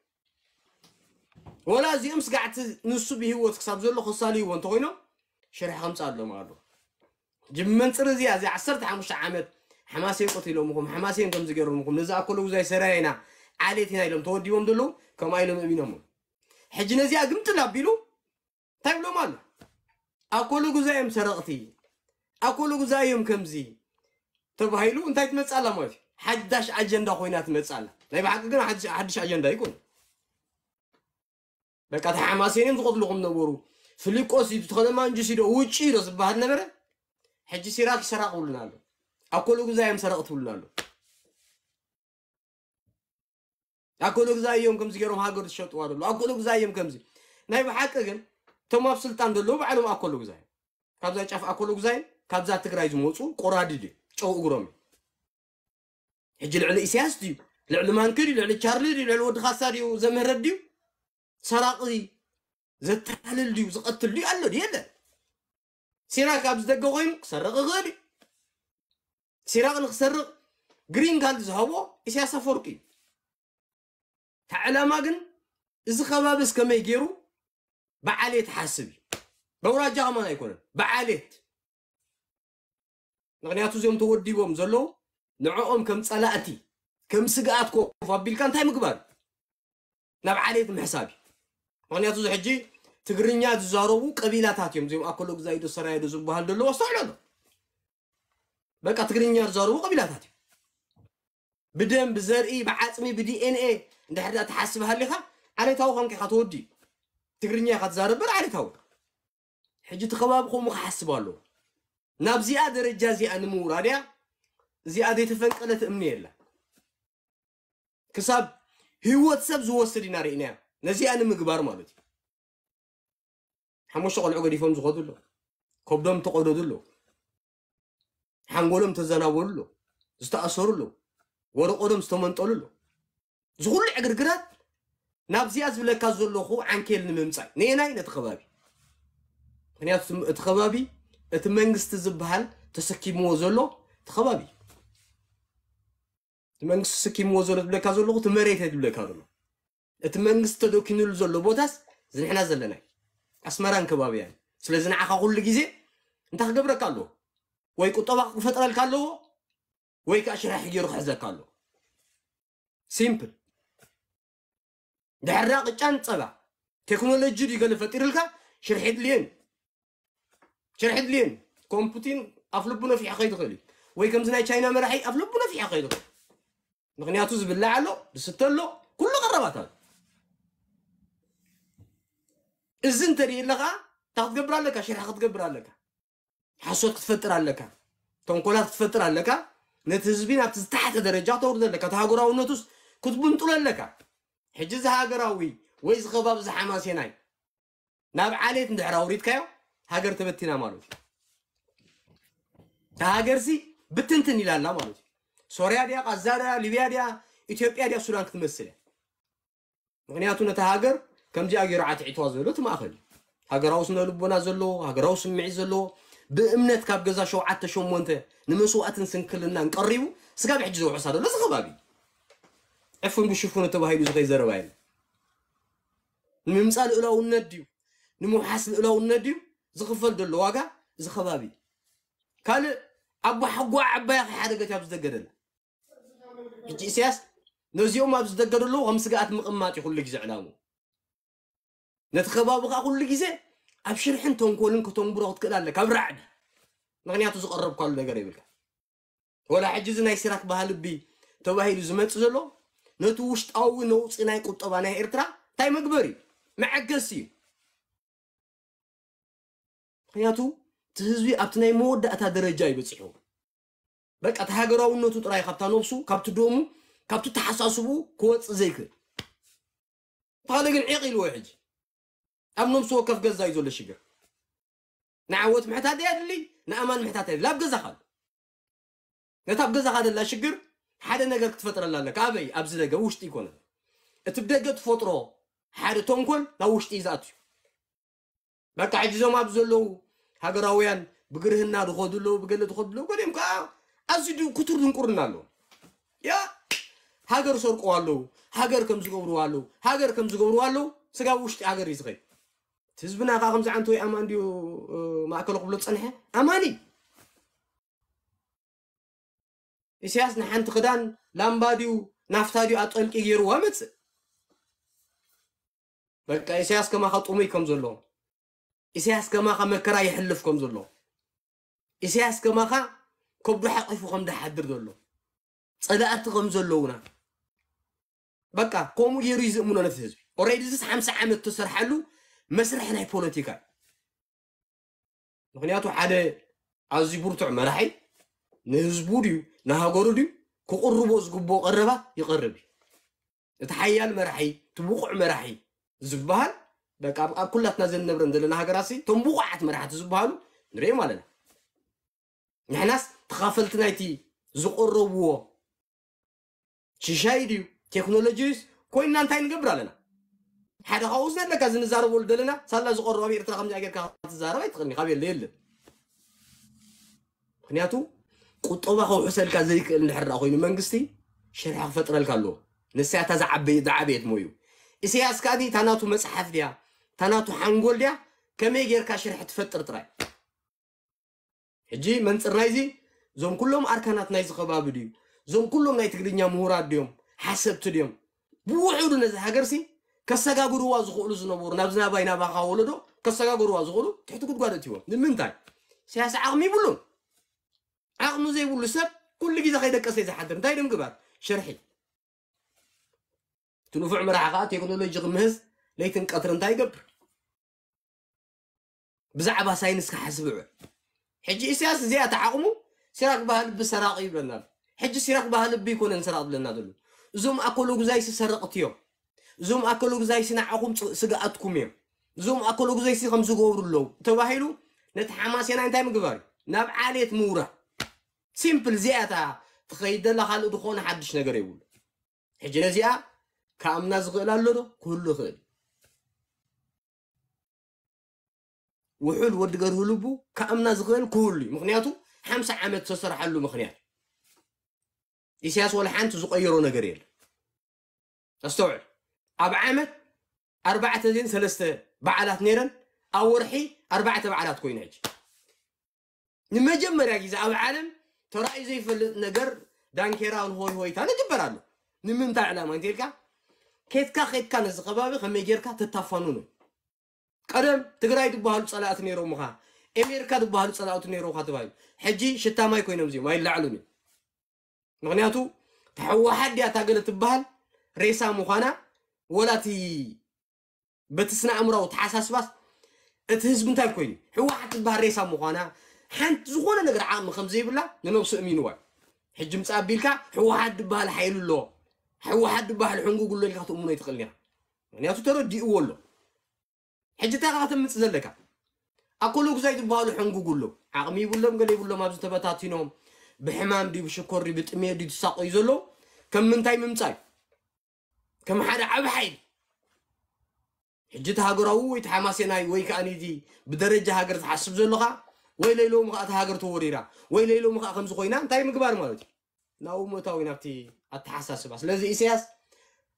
ولا زيوم سقعت نصب هو تكسب زول خصالي وانت خينا شرح خمسة عدلو مالو جم من سر زي هذا عصرت حمش عمد حماسين قتلوا مخهم حماسين كم زجروا مخهم نزع كل وزاي سرينا عليه هنا لهم تودي يوم دلو كم عيل ما بينهم حج نزيع قمت لابيلو طيب لو مالو أقول وزاي مسرقتي أقول وزاي يوم كم زي طب هيلو انت مسألة ما حدش أجندة خوينات مسألة طيب حق حدش أجندة يكون በቃ ታ ሓማሴንን ዝቆትልኩም ነበሩ ፊሊጶስ እዩ ተኸለማ እንጂ ሲዶ ውጪ ዶ ዝበሃል ነበረ ሕጂ ሲራክ ይሰራቅ ይብሉና ኣሎ ኣብ ኮሉ ግዛ እዮም ሰረቅ ይብሉና ኣሎ ኣብ ኮሉ ግዛ እዮም ከምዚ ገይሮም ሃገር ዝሸጥዋ ዘሎ ኣብ ኮሉ ግዛ እዮም ከምዚ ናይ ብሓቂ ግን እቶም ኣብ ስልጣን ዘለዉ ባዕሎም ኣብ ኮሉ ግዛ እዮም ካብዛ ጫፍ ኣብ ኮሉ ግዛ እዮም ካብዛ ትግራይ ዝመፁ ቆራዲድ እዩ ጨው እግሮም እዩ ሕጂ ልዕሊ እስያስ ድዩ ልዕሊ ማንክድ እዩ ልዕሊ ቻርሊ ድዩ ልዕሊ ወዲ ካሳድ እዩ ዘምህረት ድዩ سراقي زت على اللي وزقت اللي على اللي يلا سراق أبز دقوقين سرق غالي سراق نخسر جرين قال زهوا إيش هذا فرقي تعلم أجن إذا خبابس كم يجرو بعليت حاسبي بوراجع ما يكون بعليت نغنياتو زيوم تودي بوم زلو نعوم كم سلاتي كم سقاتكو فابيل كان تاي مقبل نبعليت من حسابي ምክንያቱ እዚ ሕጂ ትግርኛ ዝዛረቡ ቀቢላታት እዮም እዚኦም ኣኮሎ ግዛኢዶ ሰራይዶ ዝበሃል ዘለዎ ኣስተውዕሎ ኣሎ በቃ ትግርኛ ዝዛረቡ ቀቢላታት እዮም ብደም ብዘርኢ ብዓፅሚ ብዲኤንኤ እንድሕር ተሓስብ ሃሊኻ ዓሌታዊ ከም ኢኻ ተወዲ ትግርኛ ኢኻ ትዛረብር ዓሌታዊ ሕጂ እቲ ከባቢ ከምኡ ክሓስብ ኣለዎ ናብዚኣ ደረጃ እዚኣ ንምውራድ እያ እዚኣ ዘይተፈንቀለት እምኒ የላ ክሳብ ህወት ሰብ ዝወስድ ኢና ርኢና እያ ነዚ ንምግባር ማለት እዩ ሓሙሽተ ቆልዑ ገዲፎም ዝኸዱ ኣሎ ከብዶም ተቆደዱ ኣሎ ሓንጎሎም ተዘናበሉ ኣሎ ዝተኣሰሩ ኣሎ ወረቆዶም ዝተመንጠሉ ኣሎ ዝኩሉ ዕግርግራት ናብዚኣ ዝብለካ ዘለኹ ዓንኬል ንምምፃእ ንኤናይ ነቲ ከባቢ ምክንያቱ እቲ ከባቢ እቲ መንግስቲ ዝበሃል ተሰኪምዎ ዘሎ እቲ ከባቢ እቲ መንግስቲ ተሰኪምዎ ዘሎ ዝብለካ ዘለኹ እቲ መሬት ዝብለካ ዘሎ እቲ መንግስቲ ተደኪኑሉ ዘሎ ቦታስ ዝንሕና ዘለና ኣስመራን ከባቢያን ስለዚ ንዓኻ ኩሉ ግዜ እንታይ ክገብረካ ኣለዎ ወይ ቁጠባ ክፈጥረልካ ኣለዎ ወይ ከዓ ሽራሒ ገይሩ ክሕዘካ ኣለዎ ሲምፕል ድሕራ ቅጫን ፀባ ቴክኖሎጂ ድዩ ገለ ፈጢርልካ ሽርሒ ድልየን ሽርሒ ድልየን ከም ፑቲን ኣብ ልቡ ነፊሐ ከይትኽእል እዩ ወይ ከምዚ ናይ ቻይና መራሒ ኣብ ልቡ ነፊሐ ከይትኽእል ምክንያቱ ዝብላዕ ኣሎ ዝስተ ኣሎ ኩሉ ቀረባት ኣሎ እዚ እንተደየለ ከዓ እንታ ክትገብር ኣለካ ሽርሓ ክትገብር ኣለካ ሓሶት ክትፈጥር ኣለካ ተንኮላት ክትፈጥር ኣለካ ነቲ ህዝቢ ናብቲ ዝተሓተ ደረጃ ክተውርድ ኣለካ እቲ ሃገራውነቱስ ክትብንጡል ኣለካ ሕጂ እዚ ሃገራዊ ወይ ዚ ከባቢ ዚ ሓማሴናይ ናብ ዓሌት እንድሕር ኣውሪድካዮ ሃገር ተበቲና ማለት እዩ እቲ ሃገር ዚ ብትንትን ኢላ ማለት እዩ ሶርያ ድያ ቃዛ ድያ ሊብያ ድያ ኢትዮጵያ ድያ ሱዳን ክትመስለ ምክንያቱ ነቲ ሃገር كم كمزي أجر عت عتوا زلو تماخل هجر أوسنا لبنا زلو هجر أوسن معي زلو بأمنة كاب جزا شو عت شو مونته نمسو أتن سن كلنا نقربو سكاب يحجزوا عصاده لا سخبابي عفون بيشوفون تباهي بزغي زروين نمسال الأولى والنديو نمو حاس الأولى والنديو زخفل دلو واقع زخبابي قال أبو حقوع أبو يا حركة تابز دقرنا يجي سياس نوزيوم ما بزدقر له خمس قاعات مقمات يخلك زعلانه نتخبابك كل جزء أبشر حين تنقول إنك تنبرق كذا لك أبرعد نغني أتوس قرب كل دقري بالك ولا حجز ناي سيرك بهالبي تواهي لزمت زلو نتوشت أو نوتس إناي كنت أبانا إرترا تاي مقبري مع قلسي خياتو تهزوي أبتناي مود أتا درجاي بتسحو بك أتهاقراو نوتو تراي خبتا نوبسو كابتو دومو كابتو تحساسو بو كوات زيكر فهذا قل عيقي الواحد أمنم سو كف جزا يزول الشجر نعوت محتاج يدلي نأمان محتاج لا بجزا خل نتاب جزا هذا لا شجر حدا نجا تفترة لا لك أبي أبز نجا وش تيكون تبدأ جت فترة حدا تنقل لا وش تيزاتي بقى عجزهم أبزلو هجراويان بقرهنا دخدلو بقلة دخدلو قديم كا أزيد كتر دنقرنا له يا هاجر سرقوا له هاجر كم زقوا له هاجر كم زقوا له سقى وش هاجر يزغي ህዝብና ካ ከምዚ ዓንቲ ወይ ኣማን ድዩ ማእከሉ ክብሎ ፀንሐ ኣማኒ እስያስ ንሓንቲ ክዳን ላምባ ድዩ ናፍታ ድዩ ኣጠልቂ ገይሩዋ መፅእ በቃ እስያስ ከማኻ ጡሙይ ከም ዘሎ እስያስ ከማኻ መከራ ይሕልፍ ከም ዘሎ እስያስ ከማኻ ከብዱ ሓቂፉ ከም ዳሓድር ዘሎ ፀላእቲ ከም ዘለውና በቃ ከምኡ ገይሩ ይዝእምኖ ነቲ ህዝቢ ኦሬዲ ዝስ ሓምሳ ዓመት ተሰርሓሉ መስርሕ ናይ ፖለቲካ ምክንያቱ ሓደ ኣዝዩ ብርቱዕ መራሒ ንህዝቡ ድዩ ንሃገሩ ድዩ ክቕርቦ ዝግብኦ ቀረባ ይቐርብ እዩ እቲ ሓያል መራሒ እቲ ብቑዕ መራሒ ዝበሃል በቃ ኣብ ኩላትና ዘንነብረን ዘለና ሃገራት እቶም ብቑዓት መራሕቲ ዝበሃሉ ንሪኦም ኣለና ንሕናስ ተኻፈልቲ ናይቲ ዝቐረብዎ ሽሻይ ድዩ ቴክኖሎጂስ ኮይና እንታይ ንገብር ኣለና حدا خوزنا لك از نزار ولد لنا سال از قرب ربي ارتقام جاي كه نزار ويت خني خبير ليل خنياتو قط أبا خو حسن كذيك النحر أخوي نمنجستي شرع فترة الكلو نسيا تزع بي دعبيت مويو إسياس كادي تناتو مسحف ديا تناتو حنقول ديا كم يجير كشرع تفتر ترى هجي من سرنايزي زوم كلهم أركانات نايز خبابي ديو زوم كلهم نايت قرينيا مهورات حسب تديوم بوعود نزه هجرسي كسر غورو وزخولو زنبور نبزنا بينا بخاولو دو كسر غورو وزخولو تحتو كنت قادة تيوه نمين تاي سياسة عقمي بولون عقمو زي بولو ساب كل جيزة خيدة كسر زحادر تاي دم قبار شرحي تنوف عمر عقا تيكونو لي جغمهز ليتن قطرن تاي قبر بزعبا ساينس كحسبع حجي سياسة زي اتعقمو سراق بهال بسراق يبلنا حجي سراق بهال بيكون انسراق بلنا دولو زوم اقولو زي سرقت يوم زوم أكلوك زي سنع أقوم سقاتكم يم زوم أكلوك زي سنع خمسة جور اللو تواحيلو نت حماس ينا انتهم قبر نب عالية مورة سيمبل زيتا تخيد الله خلو دخون حدش نقر يقول حجنا زيا كام نزق لالله كله خير وحول ورد قره لبو كام نزق كله مخنياتو حمسة عمد تسر حلو مخنيات إسياس ولا حانت زقيرو نقر يل استوعب ኣብ ዓመት ኣርባዕተ ዜን ሰለስተ በዓላት ነይረን ኣብ ወርሒ ኣርባዕተ በዓላት ኮይነ ሕጂ ንመጀመርያ ግዜ ኣብ ዓለም ተራእዩ ዘይፈልጥ ነገር ዳንኬራ ሆይ ሆይታ ንግበር ኣሎ ንምንታይ ዕላማ እንተልካ ኬትካ ኬትካ ነዚ ከባቢ ከመይ ጌርካ ተታፈኑ ነው ቀደም ትግራይ ትበሃሉ ፀላእቲ ነይሮም ኻ ኤሜሪካ ትበሃሉ ፀላእቲ ነይሮም ነይሮምካ ተባሂሉ ሕጂ ሽታ ማይ ኮይኖም እዚኦም ኣይላዕሉን እዩ ምክንያቱ ተሕወሓድያ ታገለ ትበሃል ሬሳ ምኳና ወላቲ በቲ ስነ ኣእምሮዊ ተሓሳስባስ እቲ ህዝቢ እንታይ ኮይኑ ሕወሓት ትበሃል ሬሳ ምኳና ሓንቲ ዝኾነ ነገር ዓቕሚ ከምዘይብላ ንነብሱ እሚንዋ ሕጂ ምፅ ኣቢልካ ሕወሓት ዝበሃል ሓይሉ ኣለዎ ሕወሓት ዝበሃል ሕንጉጉ ኣሎ ኢልካ ትእምኖ ይትኽእል ኒ ምክንያቱ ተረዲእዎ ኣሎ ሕጂ እንታይ ካ ተምፅእ ዘለካ ኣኮሎ ግዛይ ዝበሃሉ ሕንጉጉ ኣሎ ዓቕሚ ይብሎም ገለ ይብሎም ኣብዚ ተበታቲኖም ብሕማም ብሽኮሪ ብጥሜ ድዩ ትሳቆዩ ዘሎ ከም ምንታይ ምምፃ እዩ كم حدا عب عبحي حجت هاجرويت ويك أنا دي بدرجة هاجر تحسب زلقة ويلا يلو مقات تهاجر توريرا ويلا يلو مقات خمس خوينا انتاي مقبار مالتي ناو متاوي نفتي اتحساسب سلازي اسياس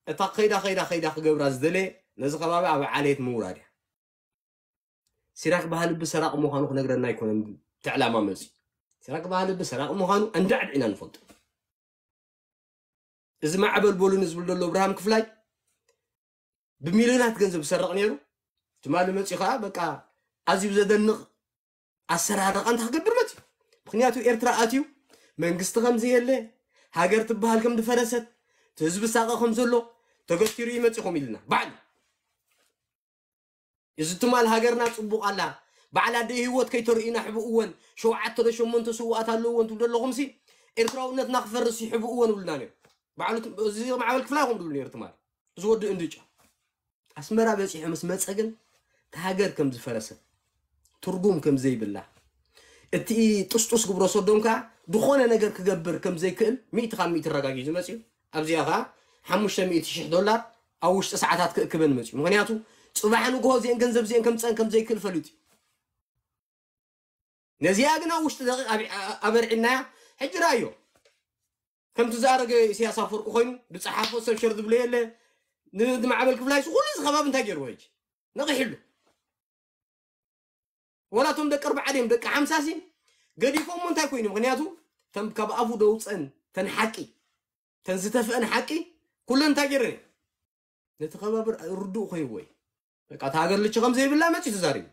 اتا خيدا خيدا خيدا خقبرا زدلي نزي خبابي عب عليه موراد سراق بهال بسراق مخانو خنقرنا يكون تعلم ما مزي سراق بهال بسراق مخانو اندعد عنا نفضل ዝማዕበል በሉን ዝብል ዘሎ ብርሃም ክፍላይ ብሚልዮናት ገንዘብ ዝሰርቕ ነይሩ ትማሊ መፂኡ ከዓ በቃ ኣዝዩ ዘደንቕ ኣሰራርቃ እንተክገብር መፅኡ ምክንያቱ ኤርትራ ኣትዩ መንግስቲ ከምዘየለ ሃገር ትበሃል ከም ድፈረሰት እቲ ህዝቢ ሳቀ ከም ዘሎ ተገቲሩ ይመፂኹም ኢልና ባዕሉ እዚ ትማል ሃገርና ፅቡቅ ኣላ ባዕላ ደ ህይወት ከይተርእዩና ሕቡእወን ሸውዓተ ሸሞንተ ስዋኣት ኣለዎን ትብል ዘለኹም ሲ ኤርትራውነትና ክፈርስ ይሕቡእወን ይብልና ነይሩ ባዕሉ እዚኦም ዓበል ክፍላ ይኹም ድብሉ ነር ትማል እዚ ወዲ እንድጫ ኣስመራ በፂሑ ምስ መፀ ግን እቲ ሃገር ከም ዝፈረሰ ትርጉም ከም ዘይብላ እቲ ጥስጡስ ግብሮ ሰዶም ከዓ ድኾነ ነገር ክገብር ከም ዘይክእል ሚእቲ ካብ ሚእቲ ረጋጊ ዝመፅኡ ኣብዚኣ ከዓ ሓሙሽተ ሚእቲ ሽሕ ዶላር ኣብ ውሽጢ ሰዓታት ክእክበን መፅኡ ምክንያቱ ፅባሕ ንግሆ እዚአን ገንዘብ ዚአን ከምፀን ከም ዘይክእል ፈሊጥ እዩ ነዚኣ ግን ኣብ ውሽጢ ኣብ ኣበርዒናያ ሕጅራ እዮም ከምቲ ዝኣረገ ኢሳያስ ኣፈወርቂ ኮይኑ ብፀሓፎ ሰብ ሸር ዝብሎ የለ ንማዕበል ክፍላይ ኩሉ እዚ ከባቢ እንታይ ገይርዎ ሕጂ ነቕሕሉ ወላ እቶም ደቂ ኣርባዓደ እዮም ደቂ ሓምሳሲ ገዲፎም እንታይ ኮይኑ ምክንያቱ ተም ካብ ኣፉ ደውፀን ተን ሓቂ ተን ዝተፍአን ሓቂ ኩለን እንታይ ገይረን እየ ነቲ ከባቢ ርድኡ ኮይዎ እዩ በቃ እቲ ሃገር ልቺ ከምዘይብላ መፅኡ ተዛሪቡ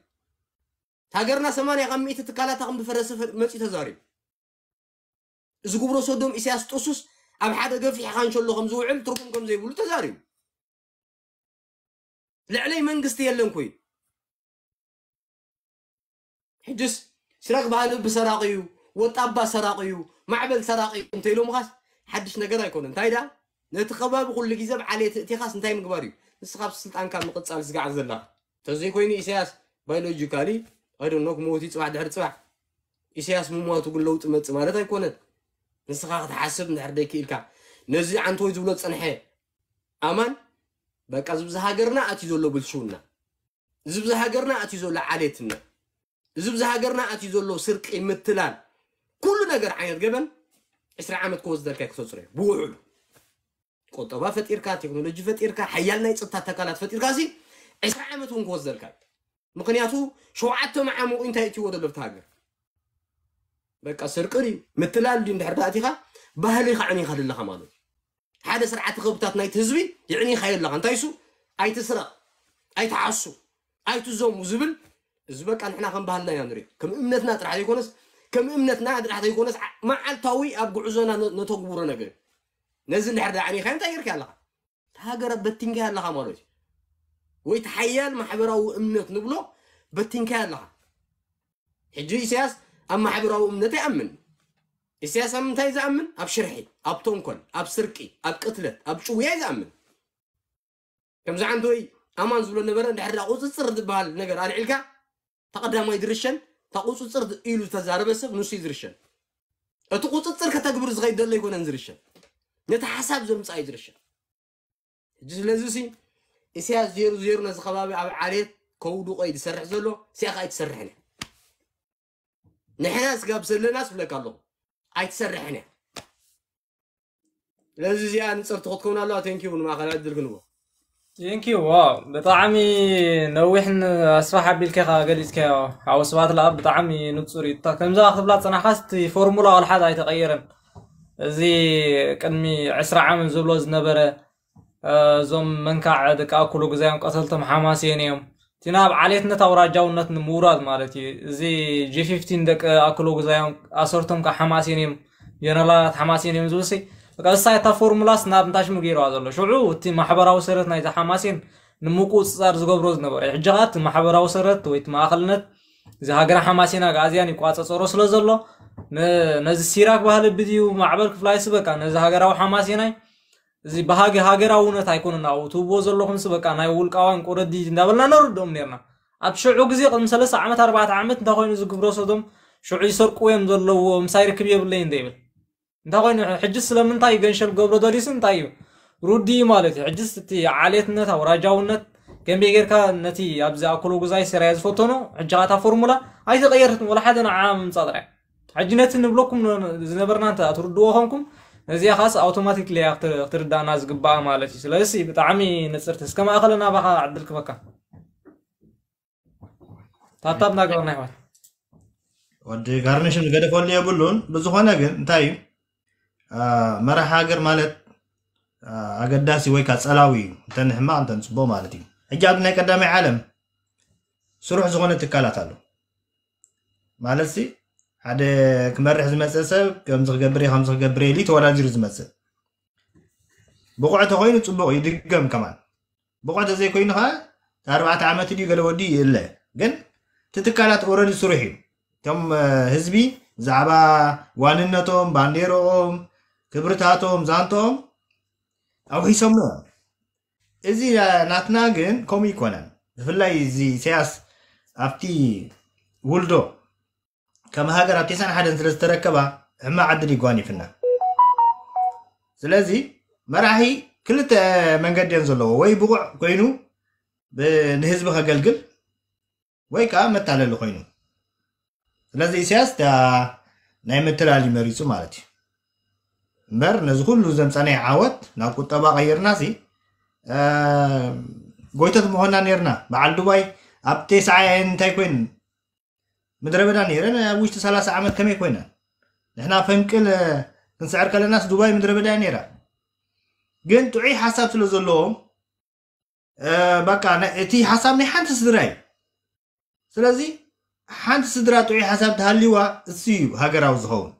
እቲ ሃገርና ሰማንያ ካብ ሚእቲ ትካላታ ከም ዝፈረሰ መፅኡ ተዛሪቡ ዝግብሮ ሶዶም ኢሳያስ ጥሱስ ኣብ ሓደ ገፊሕ ካንሸሎ ከም ዝውዕል ትርጉም ከም ዘይብሉ ተዛሪቡ ልዕለይ መንግስቲ የለን ኮይኑ ሕጅስ ሽረክ ባህል ብሰራቂ እዩ ወጣባ ሰራቂ እዩ ማዕበል ሰራቂ እዩ እንተኢሎም ኻስ ሓድሽ ነገር ኣይኮነ እንታይ ዳ ነቲ ከባቢ ኩሉ ግዜ ብዓልየ ትእቲኻስ እንታይ ምግባር እዩ ንስኻ ብ ስልጣንካ ምቕፃል ዝገዓዝ ዘለኻ እንተዘይኮይኑ ኢሳያስ ባዮሎጂካሊ ኣይደኖ ክመወት ይፅባሕ ድሕሪ ፅባሕ ኢሳያስ ምሟቱ ግን ለውጢ መፅእ ማለት ኣይኮነን ንስኻ ክትሓስብ ንድሕር ደይክኢልካ ነዚ ዓንቲ ወይ ዝብሎ ፀንሐ ኣማን በቃ ዝብዛ ሃገርና ኣትዩ ዘሎ ብልሽውና ዝብዛ ሃገርና ኣትዩ ዘሎ ዓሌትና ዝብዛ ሃገርና ኣትዩ ዘሎ ስርቂ ምትላል ኩሉ ነገር ዓይነት ገበን 20 ዓመት ክወስደልካ ክተፅሮ እዩ ብውዕሉ ቆጠባ ፈጢርካ ቴክኖሎጂ ፈጢርካ ሓያል ናይ ፅታት ተካላት ፈጢርካ ሲ 20 ዓመት እውን ክወስደልካ እዩ ምክንያቱ ሸውዓተ መዓሙቕ እንታይ እትይዎ ዘሎ ብቲ ሃገር بقى سرقري متلال دي ندحر تاتيها بهلي خعني خد الله مالو هذا سرعة خبطات نايت هزبي يعني خير لغن تايسو اي تسرق اي تعصو اي تزوم وزبل زبك ان احنا خم بهلنا يانري كم امنتنا ترى حد يكونس كم امنتنا ترى حد يكونس مع التاوي ابقو عزونا نتوقبورا نقل نزل نحر دعني خير تاير كالا تاقر بتنكا لها مالو ويتحيال محبرا وامنت نبلو بتنكا لها حجي سياس أما حبر أو أمنتي أمن السياسة من تايز أمن أب شرحي أب تونكل أب سركي أب قتلة أب شو يايز أمن كم زعم دوي أمان زبلو نبرة نحر أقوص السرد بهال نقر أنا علكا تقدم ما يدرشن تقوص السرد إيلو تزارب سب نسي يدرشن أتقوص السرد كتكبر زغيد دل يكون أنزرشن نتحسب زمس أي درشن جزء لزوسي السياسة زيرو زيرو نزخبابي أب عاليت كودو قيد سرح زلو قيد يتسرحنا نحنا سقاب سلنا سبلك الله اي تسرحنا لازم زيان نصر تخطكم الله تنكي ونما خلال الدل قنوة تنكي واو بطعمي نوحن اسفح عبيلك قلت كي او سبات الاب بطعمي نتصوري كم زا اخذ بلاد صنع خاستي فورمولا والحاد اي تغيرا زي كنمي عسر عام زبلوز نبرة زوم منكع دكاكو لوك زيان قتلتم حماسيين يوم እቲ ናብ ዓሌትነት ኣውራጃውነት ንምውራድ ማለት እዩ እዚ ጂ15 ደቂ ኣክሎ ግዛዮም ኣሰርቶም ካብ ሓማሲን እዮም ጀነራላት ሓማሲን እዮም ዝብል በቃ እሳይታ ፎርሙላስ ናብ እንታይ ሽሙ ገይርዋ ዘሎ ሽዑ እቲ ማሕበራዊ ሰረት ናይዚ ሓማሲን ንምቁፅፃር ዝገብሮ ዝነበረ ሕጂ ከዓ እቲ ማሕበራዊ ሰረት ወይ ማእኸልነት እዚ ሃገራ ሓማሲና ጋኣዝያን ይቋፀፀሮ ስለ ዘሎ ነዚ ሲራክ ባህሊ ብድዩ ማዕበል ክፍላይ ስበካ ነዚ ሃገራዊ ሓማሲናይ እዚ ብሃገ ሃገራውነት ኣይኮንና ኣብኡ ትህብዎ ዘለኹም ስ በቃ ናይ ውልቃዋን ቁረዲ እንዳበልና ነርዶም ነርና ኣብ ሽዑ ግዜ ቅድሚ ሰለስተ ዓመት ኣርባዕተ ዓመት እንታኮይኑ ዝግብሮ ሰዶም ሽዑ ይሰርቁ እዮም ዘለዎ ምሳይ ርክብ የብለይ እንተይብል እንታይ ኮይኑ ሕጂ ስለምንታይ ገንሸል ገብሮ ደሊስ እንታይ እዩ ሩዲ ማለት እዩ ሕጂስ እቲ ዓሌትነት ኣውራጃውነት ገንቤ ጌርካ ነቲ ኣብ ዝኣክሎ ጉዛይ ስራያ ዝፈተኖ ሕጂ ካታ ፎርሙላ ኣይተቀየርትን ወላ ሓደ ንዓ ምምፃ ጥራያ ሕጂ ነቲ ንብለኩም ዝነበርና እንተ ትርድዎ ኾንኩም ነዚኣ ኸስ ኣውቶማቲክሊ ያ ክትርዳእና ዝግባእ ማለት እዩ ስለዚ ብጣዕሚ ንፅርቲ እስከ ማእኸል ናባኻ ዕድል ክበካ ታታብ እናገበርና ይዋል ወዲ ጋርኒሽን ዝገደፈሉ የብሉን ብዝኾነ ግን እንታይ እዩ መራሒ ሃገር ማለት ኣገዳሲ ወይ ከዓ ፀላዊ እዩ እንተንሕማቅ እንተንፅቦ ማለት እዩ ሕጂ ኣብ ናይ ቀዳማይ ዓለም ስሩሕ ዝኾነ ትካላት ኣሎ ማለት ሓደ ክመርሕ ዝመፀ ሰብ ከምዚ ክገብር ከምዚ ክገብር የሊ ተወዳዚሩ ዝመፅእ ብቑዕተ ኮይኑ ፅቡቅ ይድገም ድገም ከማል ብቑዕተ ዘይኮይኑ ከዓ ኣርባዕተ ዓመት ድዩ ገለ ወዲ የለ ግን እቲ ትካላት ኦረዲ ስሩሕ እዩ እቶም ህዝቢ ብዛዕባ ዋንነቶም ባንዴሮኦም ክብርታቶም ዛንቶኦም ኣውሒሶም ነ እዚ ናትና ግን ከምኡ ይኮነን ብፍላይ እዚ ሰያስ ኣብቲ ውልዶ ከም ሃገር ኣብ 91 ስለ ዝተረከባ ሕማቕ ዓድን ይጓኒፍና ስለዚ መራሒ ክልተ መንገዲ እዮም ዘለዎ ወይ ብቑዕ ኮይኑ ንህዝቢ ከገልግል ወይ ከዓ መታለሊ ኮይኑ ስለዚ እስያስ ናይ ምትላሊ መሪፁ ማለት እዩ እምበር ነዚ ኩሉ ዘምፀናይ ዓወት ናብ ቁጠባ ቀይርና ሲ ጎይቶት ምኮና ነርና በዓል ዱባይ ኣብ ቴስዓየ እንታይ ኮይኑ مدري بدان نيرن وش تسلاس عمل كمي كوينا نحنا فمكل كنسعر كل الناس دبي مدري بدان نيرا جن تعي حساب سلزلهم أه بقى تي حساب نحن تسدري سلازي حنت سدرا تعي حساب تهليوا السيو هاجراو زهون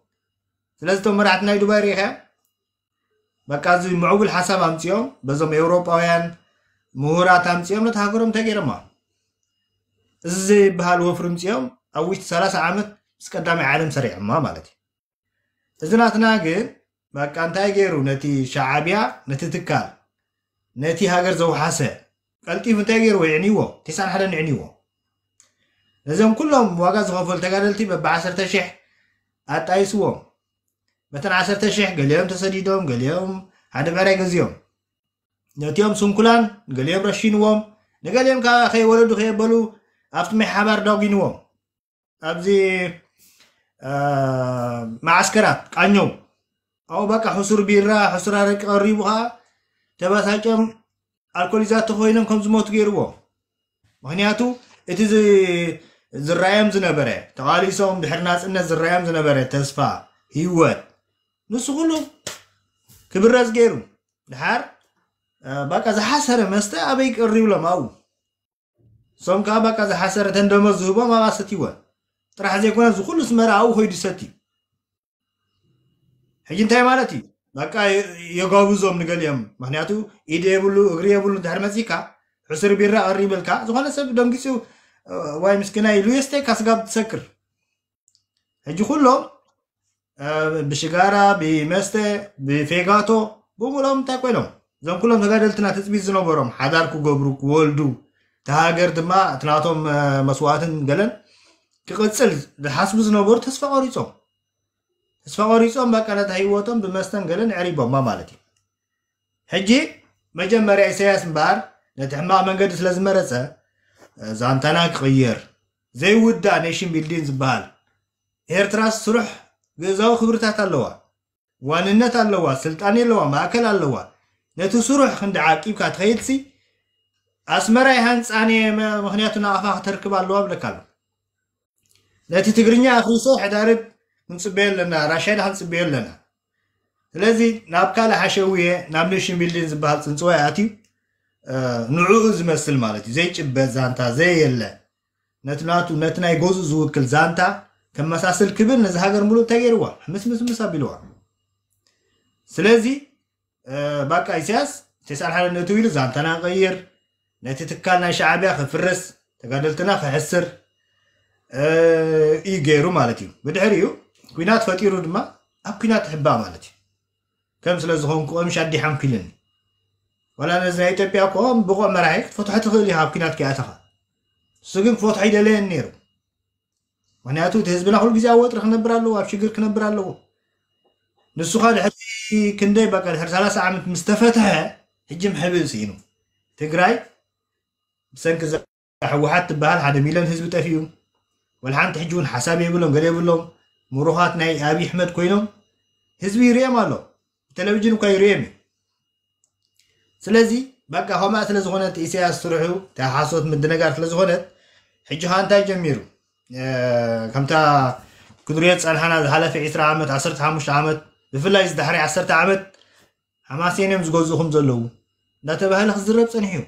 سلازي تمرعت ناي دبي ريها بقى زي معوب الحساب أمتيوم بزم أوروباويان مهورات أمتيوم نتهاجرهم تجرما زي بهالوفرمتيوم ኣብዊት 30 ዓመት ምስ ቀዳማይ ዓለም ሰሪዕማ ማለት እዩ እዚ ናትና ግን በቃ እንታይ ገይሩ ነቲ ሻዓብያ ነቲ ትካል ነቲ ሃገር ዘውሓሰ ቀልጢፉ እንታይ ገይሩ ይዕንይዎ 91 ይዕንይዎ ነዞም ኩሎም ዋጋ ዝኸፈሉ ተጋደልቲ በቢ 10000 ኣጣይስዎም በተን 10000 ገሊኦም ተሰዲዶም ገሊኦም ሓደ ብዕራይ ገዚኦም ነቲኦም ስንኩላን ገሊኦም ረሺንዎም ንገሊኦም ከዓ ከይወለዱ ከየበሉ ኣብቲ ማይ ሓባር ዳጉንዎም ኣብዚ ማዓስከራት ቃኘው ኣብኡ በቃ ሕሱር ቢራ ሕሱር ኣረቂ ቀሪቡ ከዓ ተባሳጨም ኣልኮሊዛት ኮይኖም ከም ዝሞቱ ገይርዎ ምክንያቱ እቲ ዝረኣዮም ዝነበረ ተቃሊሶም ድሕር ናፅነት ዝረኣዮም ዝነበረ ተስፋ ሂወት ንሱ ኩሉ ክብረዝ ገይሩ ድሓር በቃ ዝሓሰረ መስተ ኣበይ ቀሪብሎም ኣብኡ ሶም ከዓ በቃ ዝሓሰረ ተንደመ ዝህቦም ኣብ ሂወት ጥራሕ ዘይኮነ ዝኩሉ ስመረ ኮይዱ ሰቲ ሕጂ እንታይ ማለት እዩ በቃ የጋብዞም ንገሊኦም ምክንያቱ ኢድ የብሉ እግሪ የብሉ ድሕር መፅካ ሕስሪ ቢራ ቀሪበልካ ዝኮነ ሰብ ደንጊፁ ዋይ ምስኪናይ ኢሉ ካስጋብ ትሰክር ሕጂ ኩሎም ብሽጋራ ብመስተ ብፌጋቶ ብምሎም እንታይ ኮይኖም እዞም ኩሎም ተጋደልትና ትፅቢት ዝነበሮም ሓዳር ክገብሩ ክወልዱ ተሃገር ድማ እትናቶም መስዋእትን ገለን ክቅፅል ዝሓስቡ ዝነበሩ ተስፋ ቆሪፆም ተስፋ ቆሪፆም በቃ ሂወቶም ብመስተን ዕሪቦማ ማለት እዩ ሕጂ መጀመርያ ኢሳያስ እምበሃር ነቲ ሕማቅ መንገዲ ስለ ዝመረፀ ዛንታና ክቅየር ዘይውዳእ ኔሽን ቢልዲን ዝበሃል ኤርትራስ ስሩሕ ግእዛዊ ክብርታት ኣለዋ ዋንነት ኣለዋ ስልጣን ኣለዋ ማእከል ኣለዋ ነቲ ስሩሕ ክንዲ ዓቂብካ ትኸይድሲ ኣስመራ ይሃንፃኔ ምክንያቱ ናቕፋ ክተርክብ ኣለዋ ብለካ ኣሎ ነቲ ትግርኛ ኣኽሪሶ ሕዳርብ ክንፅበዮ ኣለና ድካ ንፅበዮ ኣለና ስለዚ ናብ ካልእ ሓሸውየ ናብ ንእሽ ሚልን ዝበሃል ፅንፅዋይ ኣትዩ ንዕኡ ዝመስል ማለት እዩ ዘይጭበት ዛንታ ዘየለ ነቲ ናቱ ነቲ ናይ ገዝኡ ዝውክል ዛንታ ከመሳስል ክብል ነዚ ሃገር ሙሉእ ተገይርዋ ምስምስምስ ኣቢልዋ ስለዚ ባቃ ኢሳያስ 91 ነቲ ኢሉ ዛንታና ንቀይር ነቲ ትካል ናይ ሸዓብያ ክፍርስ ተጋደልትና ክሕስር እዩ ገይሩ ማለት እዩ ብድሕሪኡ ኩናት ፈጢሩ ድማ ኣብ ኩናት ሕባ ማለት እዩ ከም ስለ ዝኮንኩ ኦምሽ ኣዲሓም ክልኒ ዋላ ነዚ ናይ ኢትዮጵያ እኮ ብቆም መራሒ ክትፈትሖ ትኽእል ኢኻ ኣብ ኩናት ከኣተኻ ንሱ ግን ክፈትሖ ይደለየን ነይሩ ምክንያቱ እቲ ህዝብና ኩሉ ግዜ ኣብ ወጥሪ ክነብር ኣለዎ ኣብ ሽግር ክነብር ኣለዎ ንሱ ካ ድሕሪ ክንደይ በቃ ድሕሪ 30 ዓመት ምስ ተፈትሐ ሕጂ ምሕብእሲ ኢኑ ትግራይ ብሰንኪ ሕወሓት ትበሃል ሓደ ሚልዮን ህዝቢ ጠፊኡ ወላ ሓንቲ ሕጂ እውን ሓሳብ የብሎም ገለ የብሎም ምሩኻት ናይ ኣብዪ ኣሕመድ ኮይኖም ህዝቢ ይርኦም ኣሎ ብቴሌቭዥን እኳ ይርኦም እዩ ስለዚ በቃ ከምኣ ስለ ዝኾነት እስያስ ስርሑ እታ ሓሶት ምድነጋር ስለ ዝኾነት ሕጂ ካ እንታይ ጀሚሩ ከምታ ክድርዮት ፀንሓና ዝሓለፈ 2ስራ ዓመት 1ሓሙሽ ዓመት ብፍላይ ዝዳሕሪ 1 10 ዓመት ሓማሴንዮም ዝገዝእኹም ዘለዉ እንዳተባህለ ክዝረብ ፀኒሕ እዩ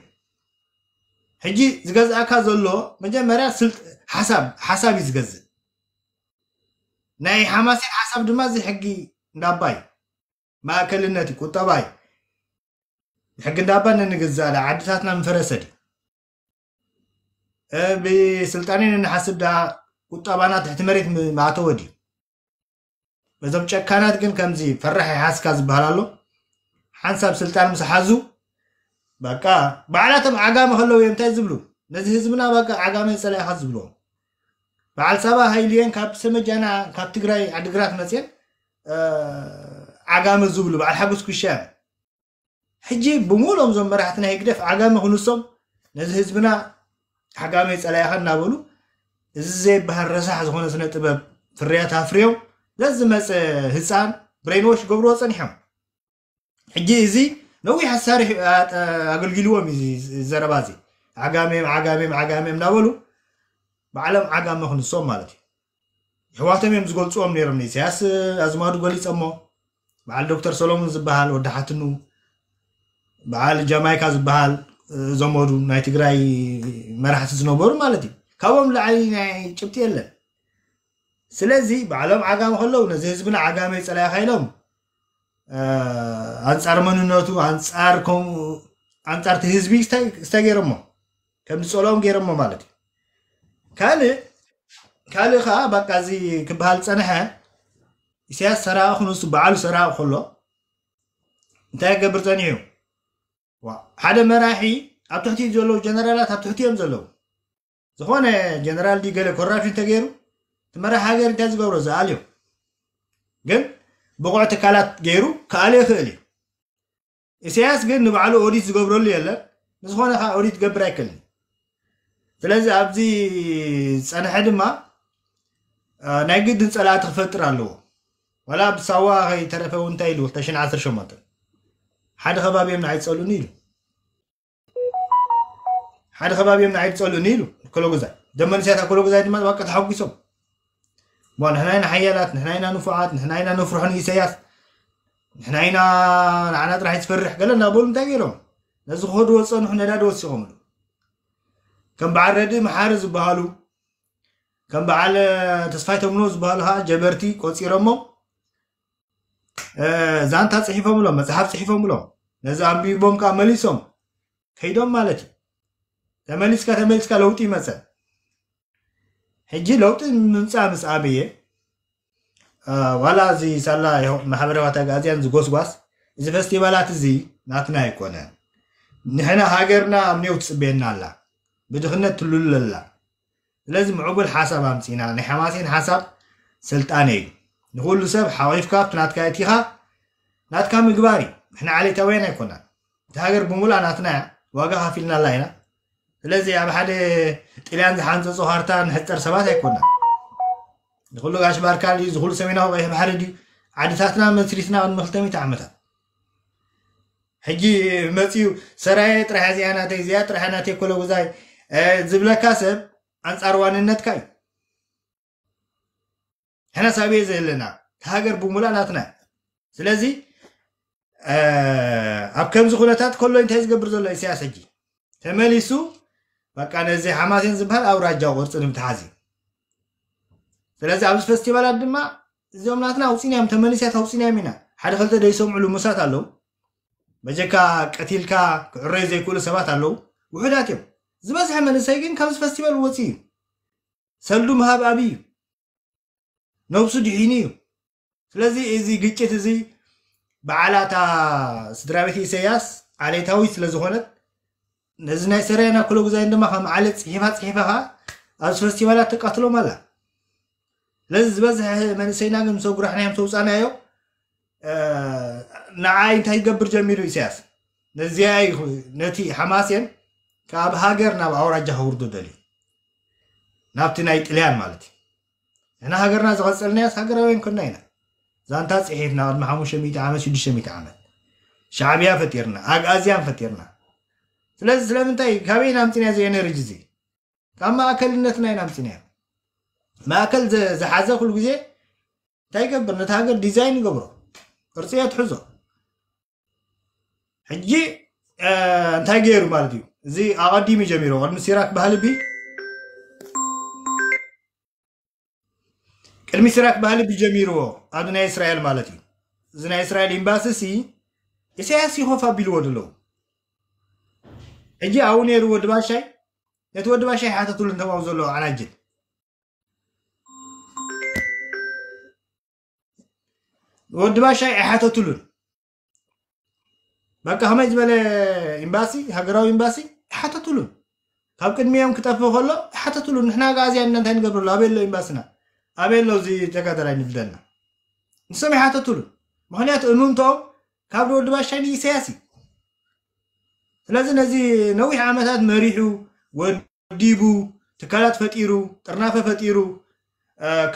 ሕጂ ዝገዝአካ ዘሎ መጀመርያ ሓሳብ እዩ ዝገዝእ ናይ ሓማሴን ሓሳብ ድማ እዚ ሕጊ እንዳባይ ማእከልነት እዩ ቁጠባ እዩ ሕጊ እንዳባ ነንግዛእለ ዓድታትና ምፈረሰድ እዩ ብስልጣኔ ነንሓስብ ዳ ቁጠባና ትሕቲ መሬት ማእተወ ድዩ እዞም ጨካናት ግን ከምዚ ፈራሕ ይሓስካ ዝበሃል ኣሎ ሓንሳብ ስልጣን ምስ ሓዙ በቃ በዓላቶም ዓጋመ ከለዉ እዮም እንታይ ዝብሉ ነዚ ህዝብና በቃ ዓጋመ ፀላኢኻ ዝብሎ በዓል ሰባ ሃይልየን ካብ ሰመጃና ካብ ትግራይ ዓዲግራት መፅን ዓጋመ ዝብሉ በዓል ሓጎስ ኩሻ ሕጂ ብሙሎም ዞም መራሕቲ ናይ ህግደፍ ዓጋመ ክንሶም ነዚ ህዝብና ዓጋመ ፀላኢኻ እናበሉ እዚ ዘይበሃል ረሳሕ ዝኾነ ስነ ጥበብ ፍርያት ኣፍርዮም ዘዝመፅ ህፃን ብሬንዎሽ ገብርዎ ፀኒሖም ሕጂ እዚ ነዊሕ ኣሳርሕ ኣገልጊልዎም ዘረባ እዚ ዓጋሜም ዓጋሜም ዓጋሜም እናበሉ ብዓለም ዓጋመ ክንሶም ማለት እዩ ሕዋቶም እዮም ዝገልፅዎም ነይሮም ንኢሳያስ ኣዝማዱ ገሊፀሞ በዓል ዶክተር ሰሎሞን ዝበሃል ወዲ ሓትኑ በዓል ጃማይካ ዝበሃል ዘመዱ ናይ ትግራይ መራሕቲ ዝነበሩ ማለት እዩ ካብኦም ላዕሊ ናይ ጭብጢ የለን ስለዚ በዓሎም ዓጋመ ከለዉ ነዚ ህዝብና ዓጋመ ይፀላያ ካኢሎም አንጻር መንነቱ አንጻር አንጻር እቲ ህዝቢ ዝተገይረሞ ከም ዝፀልኦም ገይረሞ ማለት እዩ ካልእ ካልእ ከዓ በቃ እዚ ክበሃል ፀንሐ እስያስ ሰራቂ ክንሱ በዓሉ ሰራቂ ከሎ እንታይ ገብር ፀኒሑ ሓደ መራሒ ኣብ ትሕቲ ዘለዉ ጀነራላት ኣብ ትሕቲ እዮም ዘለዉ ዝኾነ ጀነራል ዲ ገለ ኮራፕሽን ተገይሩ እቲ መራሒ ሃገር እንታይ ዝገብሮ ዝኣልዮም ግን ብቑዕ ትካላት ገይሩ ክኣል ይኽእል እዩ እስያስ ግን ንባዕሉ ኦዲት ዝገብረሉ የለን ንዝኾነ ከዓ ኦዲት ገብር ኣይክእልን ስለዚ ኣብዚ ፀንሐ ድማ ናይ ግድን ፀላእቲ ክፈጥር ኣለዎ ዋላ ብሳዋ ከይተረፈ እው እንታይ ኢሉ 218 ሓደ ከባቢ እዮም ንዓይፀሉኒ ኢሉ ሓደ ከባቢ እዮም ንዓይፀሉኒ ኢሉ ከሎ ጉዛይ ደመንስያት ኣብ ከሎ ጉዛይ ድማ ዋቀ ተሓጒሶም ما نحن هنا حيالات نحن هنا نفعات نحن هنا نفرح نيسياس ንሕና ኢና ንዓና ጥራሕ ዝፈርሕ ገለና በሉ እንታይ ገይሮም ነዚ ክኸድዎ ዝፀንሑ ነዳድ ወሲቖም ሉ ከም በዓል ረዲ መሓሪ ዝበሃሉ ከም በዓል ተስፋይ ተምኖ ዝበሃሉ ከዓ ጀበርቲ ቆፂሮሞ ዛንታ ፅሒፎምሎም መፅሓፍ ፅሒፎምሎም ነዚ ኣንቢቦም ከዓ መሊሶም ከይዶም ማለት እዩ ተመሊስካ ተመሊስካ ለውጢ ይመፀን ሕጂ ለውጢ ምምፃእ ምስ ኣብየ ዋላ እዚ ሳላ ማሕበረባት ኣጋዝያን ዝጎስጓስ እዚ ፈስቲቫላት እዚ ናትና ኣይኮነ ንሕና ሃገርና ኣምኒው ትፅበየና ኣላ ብድኽነት ትልሉ ኣላ ስለዚ ምዕቡል ሓሳብ ኣምፂና ናይ ሓማሴን ሓሳብ ስልጣነ እዩ ንኩሉ ሰብ ሓቂፍካ ብትናትካ እቲኻ ናትካ ምግባር እዩ ንሕና ዓሌታውያን ኣይኮና እቲ ሃገር ብምሉእ ናትና ዋጋ ካፊልና ኣላ ኢና ስለዚ ኣብ ሓደ ጥልያን ዝሓንፀ ሃርታ ንሕፀር ሰባት ኣይኮናን ንኩሉ ጋሽ ባርካን እዩ ዝኩሉ ሰሜናዊ ቀይሕ ባሕሪ ድዩ ዓድታትና መስሪትና ቅድሚ 200 ዓመታት ሕጂ መፅኡ ሰራየ ጥራሕ እዚኣ ናተይ እዚኣ ጥራሕ ናተይ ኮሎ ጉዛይ ዝብለካ ሰብ ኣንፃር ዋንነትካ እዩ ሕና ሳብየ ዘለና ሃገር ብሙላ ናትና ስለዚ ኣብ ከምዚ ኩነታት ከሎ እንታይ ዝገብር ዘሎ ኢሳያስ ሕጂ ተመሊሱ በቃ ነዚ ሓማሴን ዝበሃል ኣውራጃ ቁርፅንም ተሓዚ ስለዚ ኣብዚ ፈስቲቫላት ድማ እዚኦም ናትና ኣውፂናዮም ተመሊስያ ተውፂናዮም ኢና ሓደ ክልተ ደይሰምዑሉ ምሳት ኣለው መጀካ ቀቲልካ ክዕረዩ ዘይክእሉ ሰባት ኣለው ውሑዳት እዮም ዝበዝሐ መንሰይ ግን ካብዚ ፈስቲቫል ወፅ እዩ ሰልዱ ምሃብ ኣብ እዩ ነብሱ ድሒኒ እዩ ስለዚ እዚ ግጭት እዚ በዓላታ ስድራ ቤት ኢሰያስ ዓሌታዊ ስለዝኾነት ነዚ ናይ ሰራይና ኩሉ ግዛይን ድማ ከም ዓለ ፅሒፋ ፅሒፋ ከዓ ኣብዚ ፈስቲቫላት ተቃትሎም ኣላ ስለዚ ዝበዝሐ መንእሰይና ግን ምሰብ ጉራሕናዮም ተውፃናዮ ንዓይ እንታይ ይገብር ጀሚሩ ኢሳያስ ነዚያ ነቲ ሓማስ እየን ካብ ሃገር ናብ ኣውራጃ ክውርዱ ደልዩ ናብቲ ናይ ጥልያን ማለት እዩ ንሕና ሃገርና ዝቐፅልናያስ ሃገራውያን ኮና ኢና ዛንታ ፅሒፍና ቅድሚ 500 ዓመት 600 ዓመት ሻዕብያ ፈጢርና ኣግኣዝያን ፈጢርና ስለዚ ስለምንታይ ካበይ ናምፂና እዚ ኤነርጂ እዚ ካብ ማእከልነት ናይ ናምፂና ማእከል ዝሓዘ ኩሉ ግዜ እንታይ ይገብር ነቲ ሃገር ዲዛይን ይገብሮ ቅርፂ የትሕዞ ሕጂ እንታይ ገይሩ ማለት እዩ እዚ ኣቐዲሙ ጀሚሮ ቅድሚ ሲራክ ባህሊ ቢ ቅድሚ ሲራክ ባህሊ ቢ ጀሚርዎ ኣብ ናይ እስራኤል ማለት እዩ እዚ ናይ እስራኤል ኤምባሲ ሲ ኢሳያስ ይኮፍ ኣቢልዎ ዘለዉ ሕጂ ኣብኡ ነይሩ ወዲ ባሻይ ነቲ ወዲ ባሻይ ሓተትሉ እንተማም ዘሎ ዓናጅል ወዲ ባሻይ ኣይሓተትሉን በቃ ከመይ ዝበለ ኤምባሲ ሃገራዊ ኤምባሲ ኣይሓተትሉን ካብ ቅድሚኦም ክጠፍእ ከሎ ይሓተትሉን ንሕና ጋ እዚያ እና እንታይ ንገብረሉ ኣበየ ኣሎ ኤምባሲና ኣበየ ኣሎ እዚ ተጋደላይ ንብደልና ንሶም ይሓተትሉን ምክንያቱ እኑንቶም ካብ ወዲ ባሻይ ንይሰያሲ ስለዚ ነዚ ነዊሕ ዓመታት መሪሑ ወዲቡ ትካላት ፈጢሩ ጥርናፈ ፈጢሩ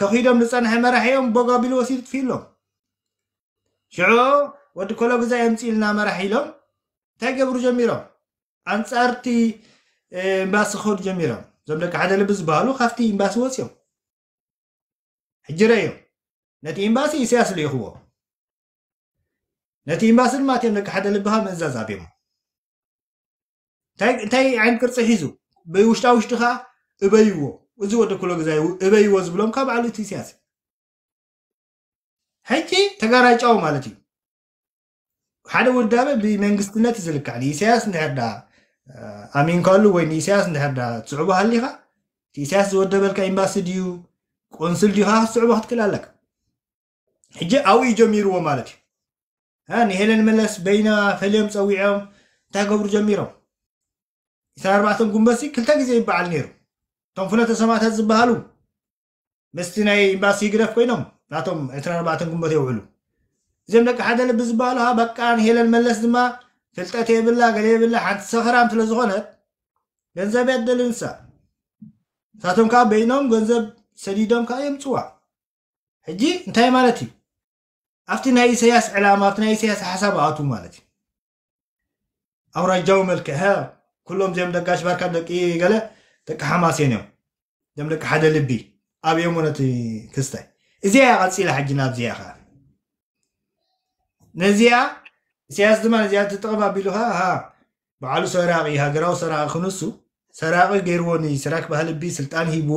ከኺዶም ዝፀንሐ መራሒኦም ቦጋ ቢሉ ወሲዱ ጥፊኡ ኣሎም ሽዑ ወዲ ኮሎ ግዛ የምፂ ኢልና መራሒ ኢሎም እንታይ ገብሩ ጀሚሮም ኣንፃርቲ እምባሲ ክኸዱ ጀሚሮም እዞም ደቂ ሓደ ልቢ ዝበሃሉ ካብቲ እምባሲ ወፅዮም ሕጅረ እዮም ነቲ ኤምባሲ እስያስ ልኢኽዎ ነቲ ኤምባሲ ድማ እትዮም ደቂ ሓደ ልቢ ካብ ምእዛዝ ኣብዮሞ እንታይ ዓይነት ቅርፂ ሒዙ ብውሽጣ ውሽጢ ከዓ እበይዎ እዚ ወደ ኩሎ ግዜ እበይዎ ዝብሎም ካብ ባዕሉ እቲ ስያሲ ሕጂ ተጋራጫው ማለት እዩ ሓደ ውዳበ ብመንግስትነት እዩ ዝልክዕል ኢሳያስ እንድሕር ዳ ኣሚንካሉ ወይ ንኢሳያስ እንድሕር ዳ ትስዕቦ ሃሊኻ እቲ ኢሳያስ ዝወደበልካ ኤምባሲ ድዩ ቆንስል ድዩ ካ ክትስዕቦ ክትክል ኣለካ ሕጂ ኣብኡ ጀሚርዎ ማለት እዩ ንሄለን መለስ በይና ፈልዮም ፀዊዖም እንታይ ገብሩ ጀሚሮም እንታይ ኣርባዕተን ጉንበሲ ክልተ ግዜ ይበዓል ነይሩ እቶም ፍነተ ሰማዕታት ዝበሃሉ ምስቲ ናይ ኤምባሲ ግደፍ ኮይኖም ናቶም 24 ጉንበት የውዕሉ እዚኦም ደቂ ሓደ ልቢ ዝበሃሉ በቃን ሄለን መለስ ድማ ፍልጠት የብላ ገለ የብላ ሓንቲ ሰኸራም ስለ ዝኾነት ገንዘብ የደል ንሳ ንሳቶም ከዓ በይኖም ገንዘብ ሰዲዶም ከዓ የምፅዋ ሕጂ እንታይ ማለት እዩ ኣብቲ ናይ ኢሳያስ ዕላማ ኣብቲ ናይ ኢሳያስ ሓሳብ ኣቱ ማለት እዩ ኣውራጃዊ መልክዕ ኩሎም እዚኦም ደቂ ኣሽባርካ ደቂ ገለ ደቂ ሓማሴን እዮም እዚኦም ደቂ ሓደ ልቢ ኣብዮም እዮም ክስተይ እዚኣ እያ ቀፂላ ሕጂ ናብዚኣ ከዓ ነዚኣ እስያስ ድማ ነዚኣ ትጥቕም ኣቢሉ ኣቢሉካ በዓሉ ሰራቂ ሃገራዊ ሰራቂ ክንሱ ሰራቂ ገይርዎ ንስራክ ባህልቢ ስልጣን ሂብዎ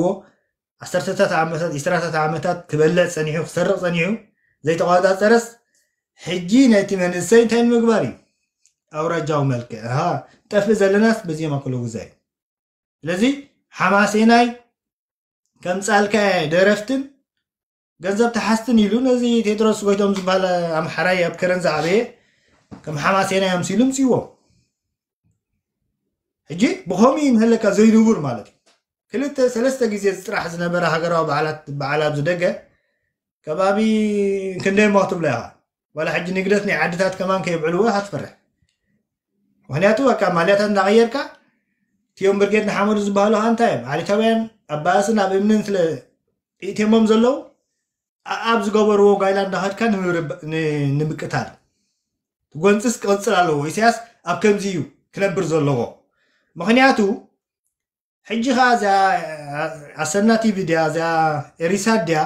ዓሰርተታት ዓመታት ኢስራታት ዓመታት ክበልዕ ፀኒሑ ክሰርቕ ፀኒሑ ዘይተቆፃፀረስ ሕጂ ነቲ መንእሰይ እንታይ ንምግባር እዩ او رجاو ملكة ها تفلز لناس بزي ما كلو زي لذي حماسيناي كم سالكا درفتن قذب تحستن يلو نزي تيدروس قويتهم زبالة ام حراي اب كرن زعبي كم حماسيناي ام سيلم سيوا هجي بخومي مهلكا زي نور مالك كلتا سلستا قيزيز راح زنبرا هقرا بعلات بعلات زدقة كبابي كندين موتب لها ولا حج نقدتني عدتات كمان كيبعلوها هتفرح ምክንያቱ በቃ ማልያታ እናቀየርካ ቲዮም ብርጌድ ንሓመዱ ዝበሃሉ ሃንታ እዮም ዓሌታውያን ኣባእስን ኣብ እምንን ስለ ኢትዮሞም ዘለው ኣብ ዝገበርዎ ጋይላ እንዳኸድካ ንምቅታል ጎንፅስ ክቅፅል ኣለዎ ኢሳያስ ኣብ ከምዚ እዩ ክነብር ዘለዎ ምክንያቱ ሕጂ ከዓ እዛ ኣሰና ቲቪ ድያ እዚኣ ኤሪሳድ ድያ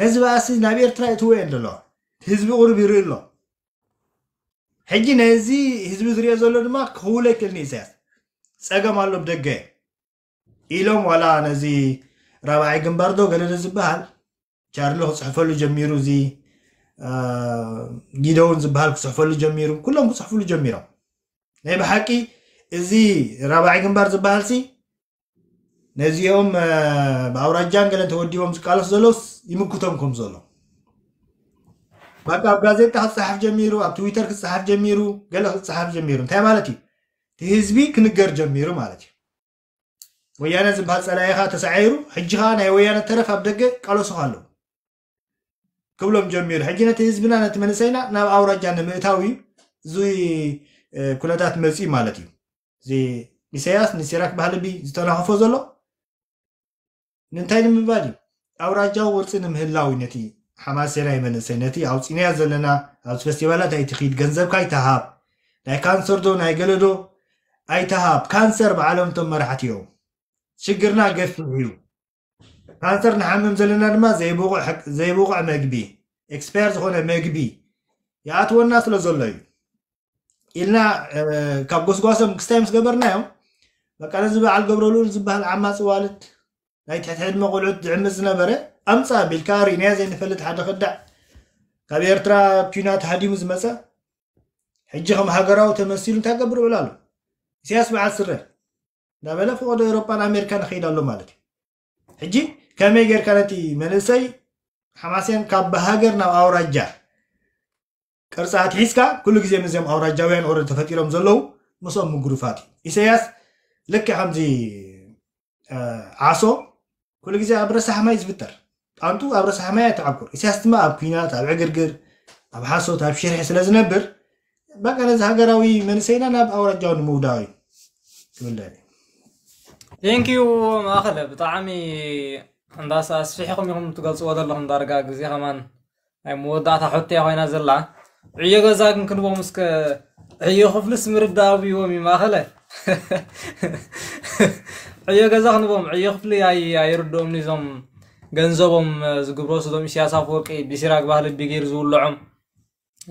ነዚ ባእሲ ናብ ኤርትራ እትውየን ዘለዋ ህዝቢ ቁርብ ይርኢ ኣሎ ሕጂ ነዚ ህዝቢ ዝሪኦ ዘሎ ድማ ክህውለ ይክእልኒ ኢሳያስ ፀገም ኣሎ ብደገ ኢሎም ዋላ ነዚ ራብዓይ ግንባር ዶ ገለለ ዝበሃል ቻርሎ ክፅሕፈሉ ጀሚሩ እዚ ጊደውን ዝበሃል ክፅሕፈሉ ጀሚሩ ኩሎም ክፅሕፍሉ ጀሚሮም ናይ ብሓቂ እዚ ራብዓይ ግንባር ዝበሃል ሲ ነዚኦም ብኣውራጃን ገለ ተወዲቦም ዝቃለስ ዘሎስ ይምክቶም ከም ዘሎ በቃ ኣብ ጋዜጣ ክፀሓፍ ጀሚሩ ኣብ ትዊተር ክፀሓፍ ጀሚሩ ገለ ክፀሓፍ ጀሚሩ እንታይ ማለት እዩ እቲ ህዝቢ ክንገር ጀሚሩ ማለት እዩ ወያነ ዝበሃል ፀላይካ ተሳዒሩ ሕጂ ከዓ ናይ ወያነ ተረፍ ኣብ ደገ ቃለሱኻ ኣለዉ ክብሎም ጀሚሩ ሕጂ ነቲ ህዝብና ነቲ መንሰይና ናብ ኣውራጃ ንምእታዊ እዚ ኩነታት መፂ ማለት እዩ እዚ ኢሳያስ ንሲራክ ባህልቢ ዝተናኸፎ ዘሎ ንንታይ ንምባል እዩ ኣውራጃዊ ቅርፂ ንምህላው ነቲ ሓማስ ሓማሴናይ መንእሰይ ነቲ ኣብ ፅንያ ዘለና ኣብዚ ፈስቲቫላት ኣይትኺድ ገንዘብካ ኣይተሃብ ናይ ካንሰር ዶ ናይ ገለዶ ኣይተሃብ ካንሰር ብዓለምቶም መራሕቲ እዮም ሽግርና ገፊሕ እዩ ካንሰር ንሓምም ዘለና ድማ ዘይብቑዕ መግቢ ኤክስፐር ዝኾነ መግቢ ይኣትወና ስለ ዘሎ እዩ ኢልና ካብ ጎስጓሶም ክስታይ ምስ ገበርናዮም በቃ ነዚ በዓል ገብረሉ ዝበሃል ዓማ ፅዋልት ናይ ትሕቲ ዕድመ ቆልዑት ዝዕምፅ ዝነበረ ኣምፃ ቢልካ ርእናያ ዘይንፈልጥ ሓደ ክዳዕ ካብ ኤርትራ ኪና ተሃዲሙ ዝመፀ ሕጂ ከም ሃገራዊ ተመሲሉ እንታይ ገብር ይብሉ ኣሎ እስያስ በዓል ስረ እናበለ ፍቅዶ ኤሮጳን ኣሜሪካ ንኸይድ ኣሎ ማለት እዩ ሕጂ ከመይ ጌርካ ነቲ መንእሰይ ሓማስያን ካብ ብሃገር ናብ ኣውራጃ ቅርፃት ሒዝካ ኩሉ ግዜ ምዚኦም ኣውራጃውያን ወረ ተፈጢሮም ዘለው ምስኦም ምጉሩፋት እዩ እሰያስ ልክ ከምዚ ዓሶ ኩሉ ግዜ ኣብ ረሳሕማይ ማይ ዝፍጠር ኣንቱ ኣብ ርእሲ ሓማያ ተዓብኩር እስያስ ድማ ኣብ ኩናት ኣብ ዕግርግር ኣብ ሓሶት ኣብ ሽርሒ ስለ ዝነብር በቃ ነዚ ሃገራዊ መንእሰይና ናብ ኣውራጃዊ ንምውዳቕ እዩ ትብለኒ ቴንኪዩ ማእኸለ ብጣዕሚ እንዳሳ ኣስፊሕኩም ኢኹም ትገልፅዎ ዘለኹም ዳርጋ ግዜ ከማን ናይ መወዳእታ ሕትያ ኮይና ዘላ ዕዮ ገዛ ግን ክንቦም እስከ ዕዮ ክፍልስ ምርዳብ ብዎም እዩ ማእኸለ ዕዮ ገዛ ክንቦም ዕዮ ክፍሊ ኣይርድኦምኒ ዞም ገንዘቦም ዝግብሮ ስዶም ኢሳያስ አፈወርቂ ብሲራግ ባህሊ ቢገይር ዝውልዖም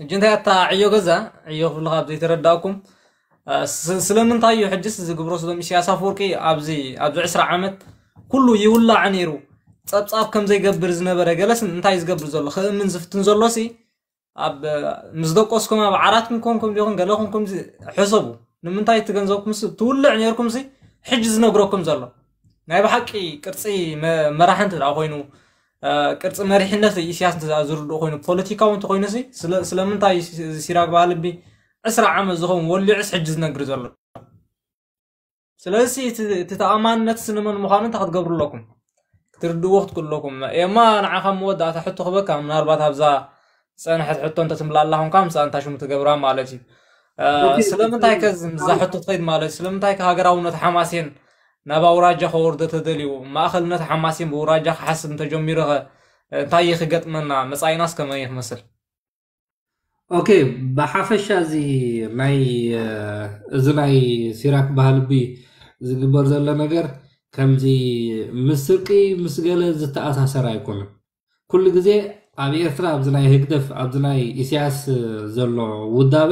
እጂ እንታይ ኣታ ዕዮ ገዛ ዕዮ ክብልካ ኣብዘይተረዳእኩም ስለምንታይ እዩ ሕጅስ ዝግብሮ ስዶም ኢሳያስ አፈወርቂ ኣብዚ ኣብዚ 20 ዓመት ኩሉ ይውላዕ ነይሩ ፀብፃብ ከም ዘይገብር ዝነበረ ገለስን እንታይ ዝገብር ዘሎ ክእምን ዝፍትን ዘሎሲ ኣብ ምስ ደቀስኩም ኣብ ዓራትኩም ኮንኩም ዲኹም ገለኹም ከምዚ ሕሰቡ ንምንታይ ትገንዘብኩም ትውልዕ ነርኩምሲ ሕጂ ዝነግረኩም ዘሎ ናይ ብሓቂ ቅርፂ መራሒ እንተደኣ ኮይኑ ቅርፂ መሪሕነት ኢስያስ እንተ ዝርድኡ ኮይኑ ፖለቲካዊ እንተኮይኑ ሲ ስለምንታይ ሲራክ ባልቢ ዕስራ ዓመት ዝኸውን ወሊዑስ ሕጂ ዝነግር ዘሎ ስለዚ እቲ ተኣማንነት ስንምን ምዃኑ እንታይ ክትገብሩ ኣለኩም ክትርድእዎ ክትክለኩም የማ ንዓኻ መወዳእታ ሕቶ ክበካ ምናልባት ኣብዛ ፀንሐት ሕቶ እንተትምላ ኣላኹንካ ምስኣ እንታሽሙ ትገብራ ማለት እዩ ስለምንታይ ከዚ ምዛ ሕቶ ትኸይድ ማለት እዩ ስለምንታይ ሃገራውነት ሓማሴን ናብ ኣውራጃ ከወርዶ ተደልዩ ማእኸልነት ሓማሲን ብውራጃ ክሓስብ እንተጀሚሩ ኸ እንታይ እዩ ክገጥመና መፃኢናስ ከመይ ክመስል ኦኬ ብሓፈሻ እዚ ናይ እዚ ናይ ሲራክ ባህልቢ ዝግበር ዘሎ ነገር ከምዚ ምስ ስርቂ ምስ ገለ ዝተኣሳሰረ ኣይኮኑን ኩሉ ግዜ ኣብ ኤርትራ ኣብዚ ናይ ህግደፍ ኣብዚ ናይ እስያስ ዘሎ ውዳበ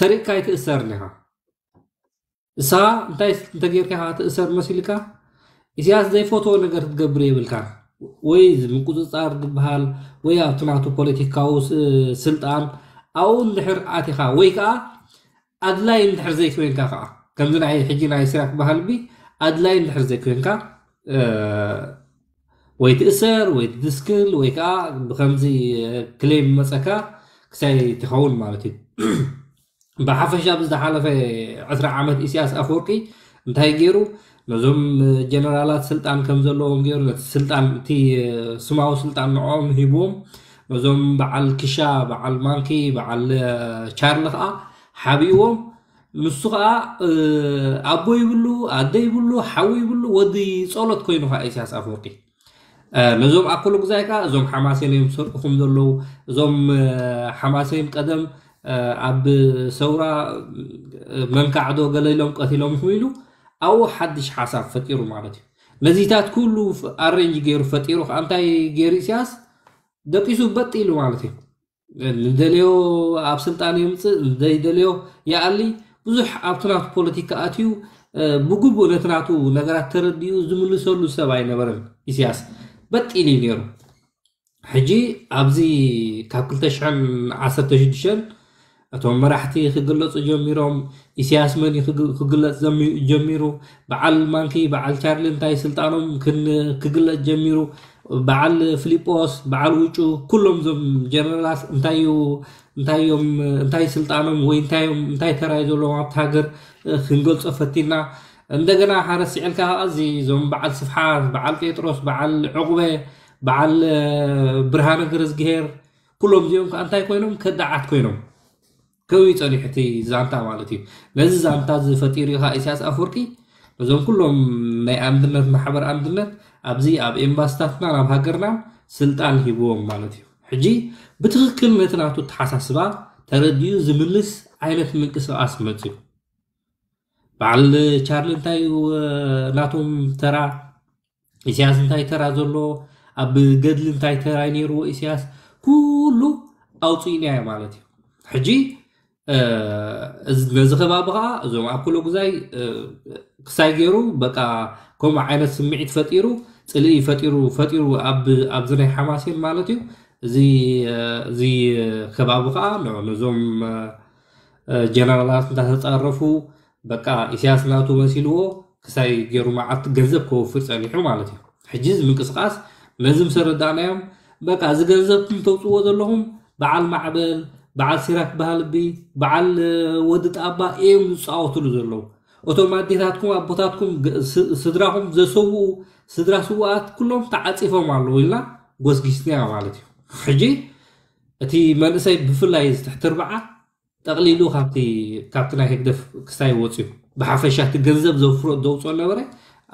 ሰሪቅካ ይትእሰርን ኢኻ እሳ እንታይ እንተገርካ ከዓ ትእሰር መሲልካ እስያስ ዘይፈትዎ ነገር ክትገብር የብልካ ወይ ምቁፅፃር ዝበሃል ወይ ኣብቲ ናቱ ፖለቲካዊ ስልጣን ኣብኡ እንድሕር ኣቲኻ ወይ ከዓ ኣድላይ እንድሕር ዘይክበንካ ከዓ ከምዚ ናይ ሕጂ ናይ ስራ ክበሃል ቢ ኣድላይ እንድሕር ዘይክበንካ ወይ ትእሰር ወይ ትድስክል ወይ ከዓ ብከምዚ ክሌም መፀካ ክሳይ ትኸውን ማለት እዩ ብሓፈሻ ብዝተሓለፈ 20 ዓመት ኢሳያስ ኣፈወርቂ እንታይ ገይሩ ነዞም ጀነራላት ስልጣን ከም ዘለዎም ገይሩ ነቲ ስልጣን እቲ ስማዊ ስልጣን ንዕኦም ሂቦም ነዞም በዓል ክሻ በዓል ማንኪ በዓል ቻርሊ ከዓ ሓቢዎም ንሱ ከዓ ኣቦ ይብሉ ኣደ ይብሉ ሓዊ ይብሉ ወዲ ፀሎት ኮይኑ ከዓ ኢሳያስ ኣፈወርቂ ነዞም ኣኮሎ ግዛይ ከዓ እዞም ሓማሴን እዮም ዝሰርቁኹም ዘለዉ እዞም ሓማሴን ቀደም ኣብ ሰውራ መንካዕዶ ገለ ኢሎም ይኹ ኢሉ ኣብ ሓድሽ ሓሳብ ፈጢሩ ማለት እዩ ነዚታት ኩሉ ኣሬንጅ ገይሩ ፈጢሩ ከዓ እንታይ ገይሩ እስያስ ደቂሱ በጥ ኢሉ ማለት እዩ ንደልዮ ኣብ ስልጣን ይምፅእ ንዘይደልዮ ይኣሊ ብዙሕ ኣብቲ ናቱ ፖለቲካ ኣትዩ ብግቡእ ነቲ ናቱ ነገራት ተረዲኡ ዝምልሰሉ ሰብ ኣይነበረን እስያስ ኢስያስ ኢሉ እዩ ነይሩ ሕጂ ኣብዚ ካብ 216 እቶም መራሕቲ ክግለፁ ጀሚሮም ኢስያስ መን ክግለፅ ጀሚሩ በዓል ማንኪ በዓል ቻርሊ እንታይ ስልጣኖም ክግለፅ ጀሚሩ በዓል ፊልጶስ በዓል ውጩ ኩሎም ዞም ጀነራላት እንታይ ስልጣኖም ወይ እንታይ ተራይ ዘለዎም ኣብቲ ሃገር ክንገልፆ ፈቲና እንደገና ሓደ ስዕልካ ኣዚ ዞም በዓል ስፍሓት በዓል ጴጥሮስ በዓል ዕቑበ በዓል ብርሃነ ግርዝግሄር ኩሎም እዚኦም ከዓ እንታይ ኮይኖም ከዳዓት ኮይኖም ከብይ ፀኒሑ እቲ ዛንታ ማለት እዩ ነዚ ዛንታ ዝፈጢሩ ኢኻ እስያስ ኣፍወርቂ እዞም ኩሎም ናይ ኣንድነት ማሕበር ኣንድነት ኣብዚ ኣብ ኤምባስታትና ናብ ሃገርና ስልጣን ሂብዎም ማለት እዩ ሕጂ ብትክክል ነቲ ናቱ ተሓሳስባ ተረድዩ ዝምልስ ዓይነት ምንቅስቃስ መፅ እዩ በዓል ቻርሊ እንታይ ናቶም ተራ እስያስ እንታይ ተራ ዘሎ ኣብ ገድሊ እንታይ ተራይ ነይርዎ እስያስ ኩሉ ኣውፅኢናዮ ማለት እዩ ሕጂ እዚ ዝኸባ ብከዓ እዞም ኣብ ኩሉ ግዛይ ክሳይ ገይሩ በቃ ከምኡ ዓይነት ስምዒት ፈጢሩ ፅልኢ ፈጢሩ ፈጢሩ ኣብዚ ናይ ሓማሲን ማለት እዩ እዚ ከባቢ ከዓ ነዞም ጀነራላት እንዳተፃረፉ በቃ ኢሳያስ ናቱ መሲልዎ ክሳይ ገይሩ መዓልቲ ገንዘብ ከወፍር ፀኒሑ ማለት እዩ ሕጂ ምንቅስቃስ ነዚ ምስ ረዳእናዮም በቃ እዚ ገንዘብኩም ተውፅዎ ዘለኹም በዓል ማዕበል በዓል ሲራክ ባህልቢ በዓል ወድት ኣባ እዮም ዝፃወትሉ ዘለዉ እቶም ኣዴታትኩም ኣቦታትኩም ስድራኹም ዘሰውኡ ስድራ ስዋኣት ኩሎም ተዓፂፎም ኣለዉ ኢልና ጎስጊስና ማለት እዩ ሕጂ እቲ መንእሰይ ብፍላይ ዝትሕቲ ርብዓ ጠቕሊሉ ካብቲ ናይ ህግደፍ ክስታይ ወፂኡ ብሓፈሻ እቲ ገንዘብ ዘፍሮት ዘውፅኦ ነበረ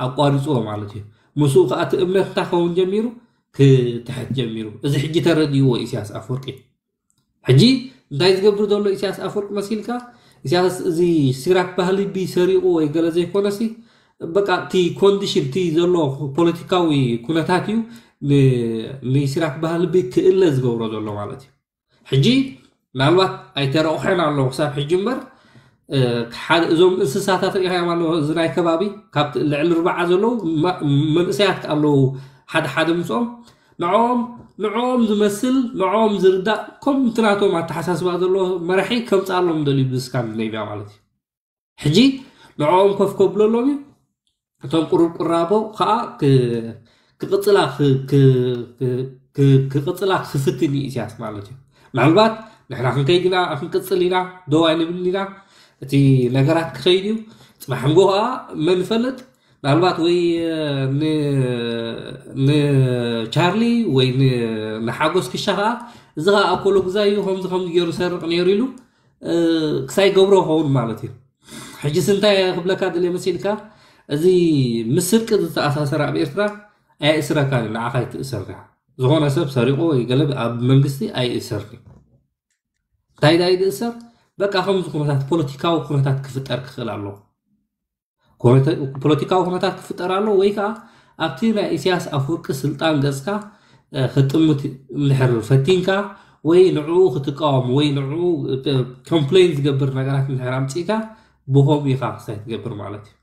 ኣቋሪፅዎ ማለት እዩ ምስኡ ከዓ እቲ እምነት እንታይ ኸውን ጀሚሩ ክትሕት ጀሚሩ እዚ ሕጂ ተረድይዎ ኢስያስ ኣፈወርቂ ሕጂ እንታይ ዝገብር ዘሎ እስያስ ኣፈወርቂ መሲልካ እስያስ እዚ ስግራት ባህሊ ቢ ሰሪቑ ወይ ገለ ዘይኮነሲ በቃ እቲ ኮንዲሽን እቲ ዘሎ ፖለቲካዊ ኩነታት እዩ ንስራት ባህሊ ቢ ክእለ ዝገብሮ ዘሎ ማለት እዩ ሕጂ ምናልባት ኣይተረቑሐን ኣለዎ ክሳብ ሕጂ እምበር እዞም እንስሳታት ሪኢካዮም ኣለ እዚ ናይ ከባቢ ካብቲ ልዕሊ ርባዓ ዘለዉ መንእሰያት ኣለዉ ሓደ ሓደ ምስኦም لعوم لعوم زمسل لعوم زردا كم تناتو مع التحساس بعد الله مرحي كم تقال لهم دولي بسكان ليبيا مالتي حجي لعوم كف كبلو لومي كتوم قرب قرابو خا ك كقتلا ك ك ك كقتلا خفتني إيجاس مالتي معلومات نحن عم كيجنا عم كتصلينا دواء نبلينا تي نجرات خيديو تسمح مقوها ما ምናልባት ወይ ንቻርሊ ወይ ንሓጎስ ክሻ ከዓ እዚ ከዓ ኣፖሎ ግዛዩ ከምዚ ከምዚ ገይሩ ሰርቕ ነይሩ ኢሉ ክሳይ ገብሮ ኸውን ማለት እዩ ሕጂ ስንታይ ክብለካ ድልየ መሲልካ እዚ ምስ ስርቂ ዝተኣሳሰረ ኣብ ኤርትራ ኣይእስረካ ንዓኻ ይትእሰርካ ዝኾነ ሰብ ሰሪቆ ወይ ገለ ኣብ መንግስቲ ኣይእሰርኒ እንታይ ዳ ይድእሰር በቃ ከምዚ ኩነታት ፖለቲካዊ ኩነታት ክፍጠር ክኽእል ኣለዎ ፖለቲካዊ ኩነታት ክፍጠር ኣሎ ወይ ከዓ ኣብቲ ናይ እስያስ ኣፍወርቂ ስልጣን ገፅካ ክጥምት ምድሕር ፈቲንካ ወይ ንዕኡ ክትቃወም ወይ ንዕኡ ኮምፕሌን ዝገብር ነገራት ምድሕር ኣምፂኢካ ብሆም ኢኻ ክሳይ ትገብር ማለት እዩ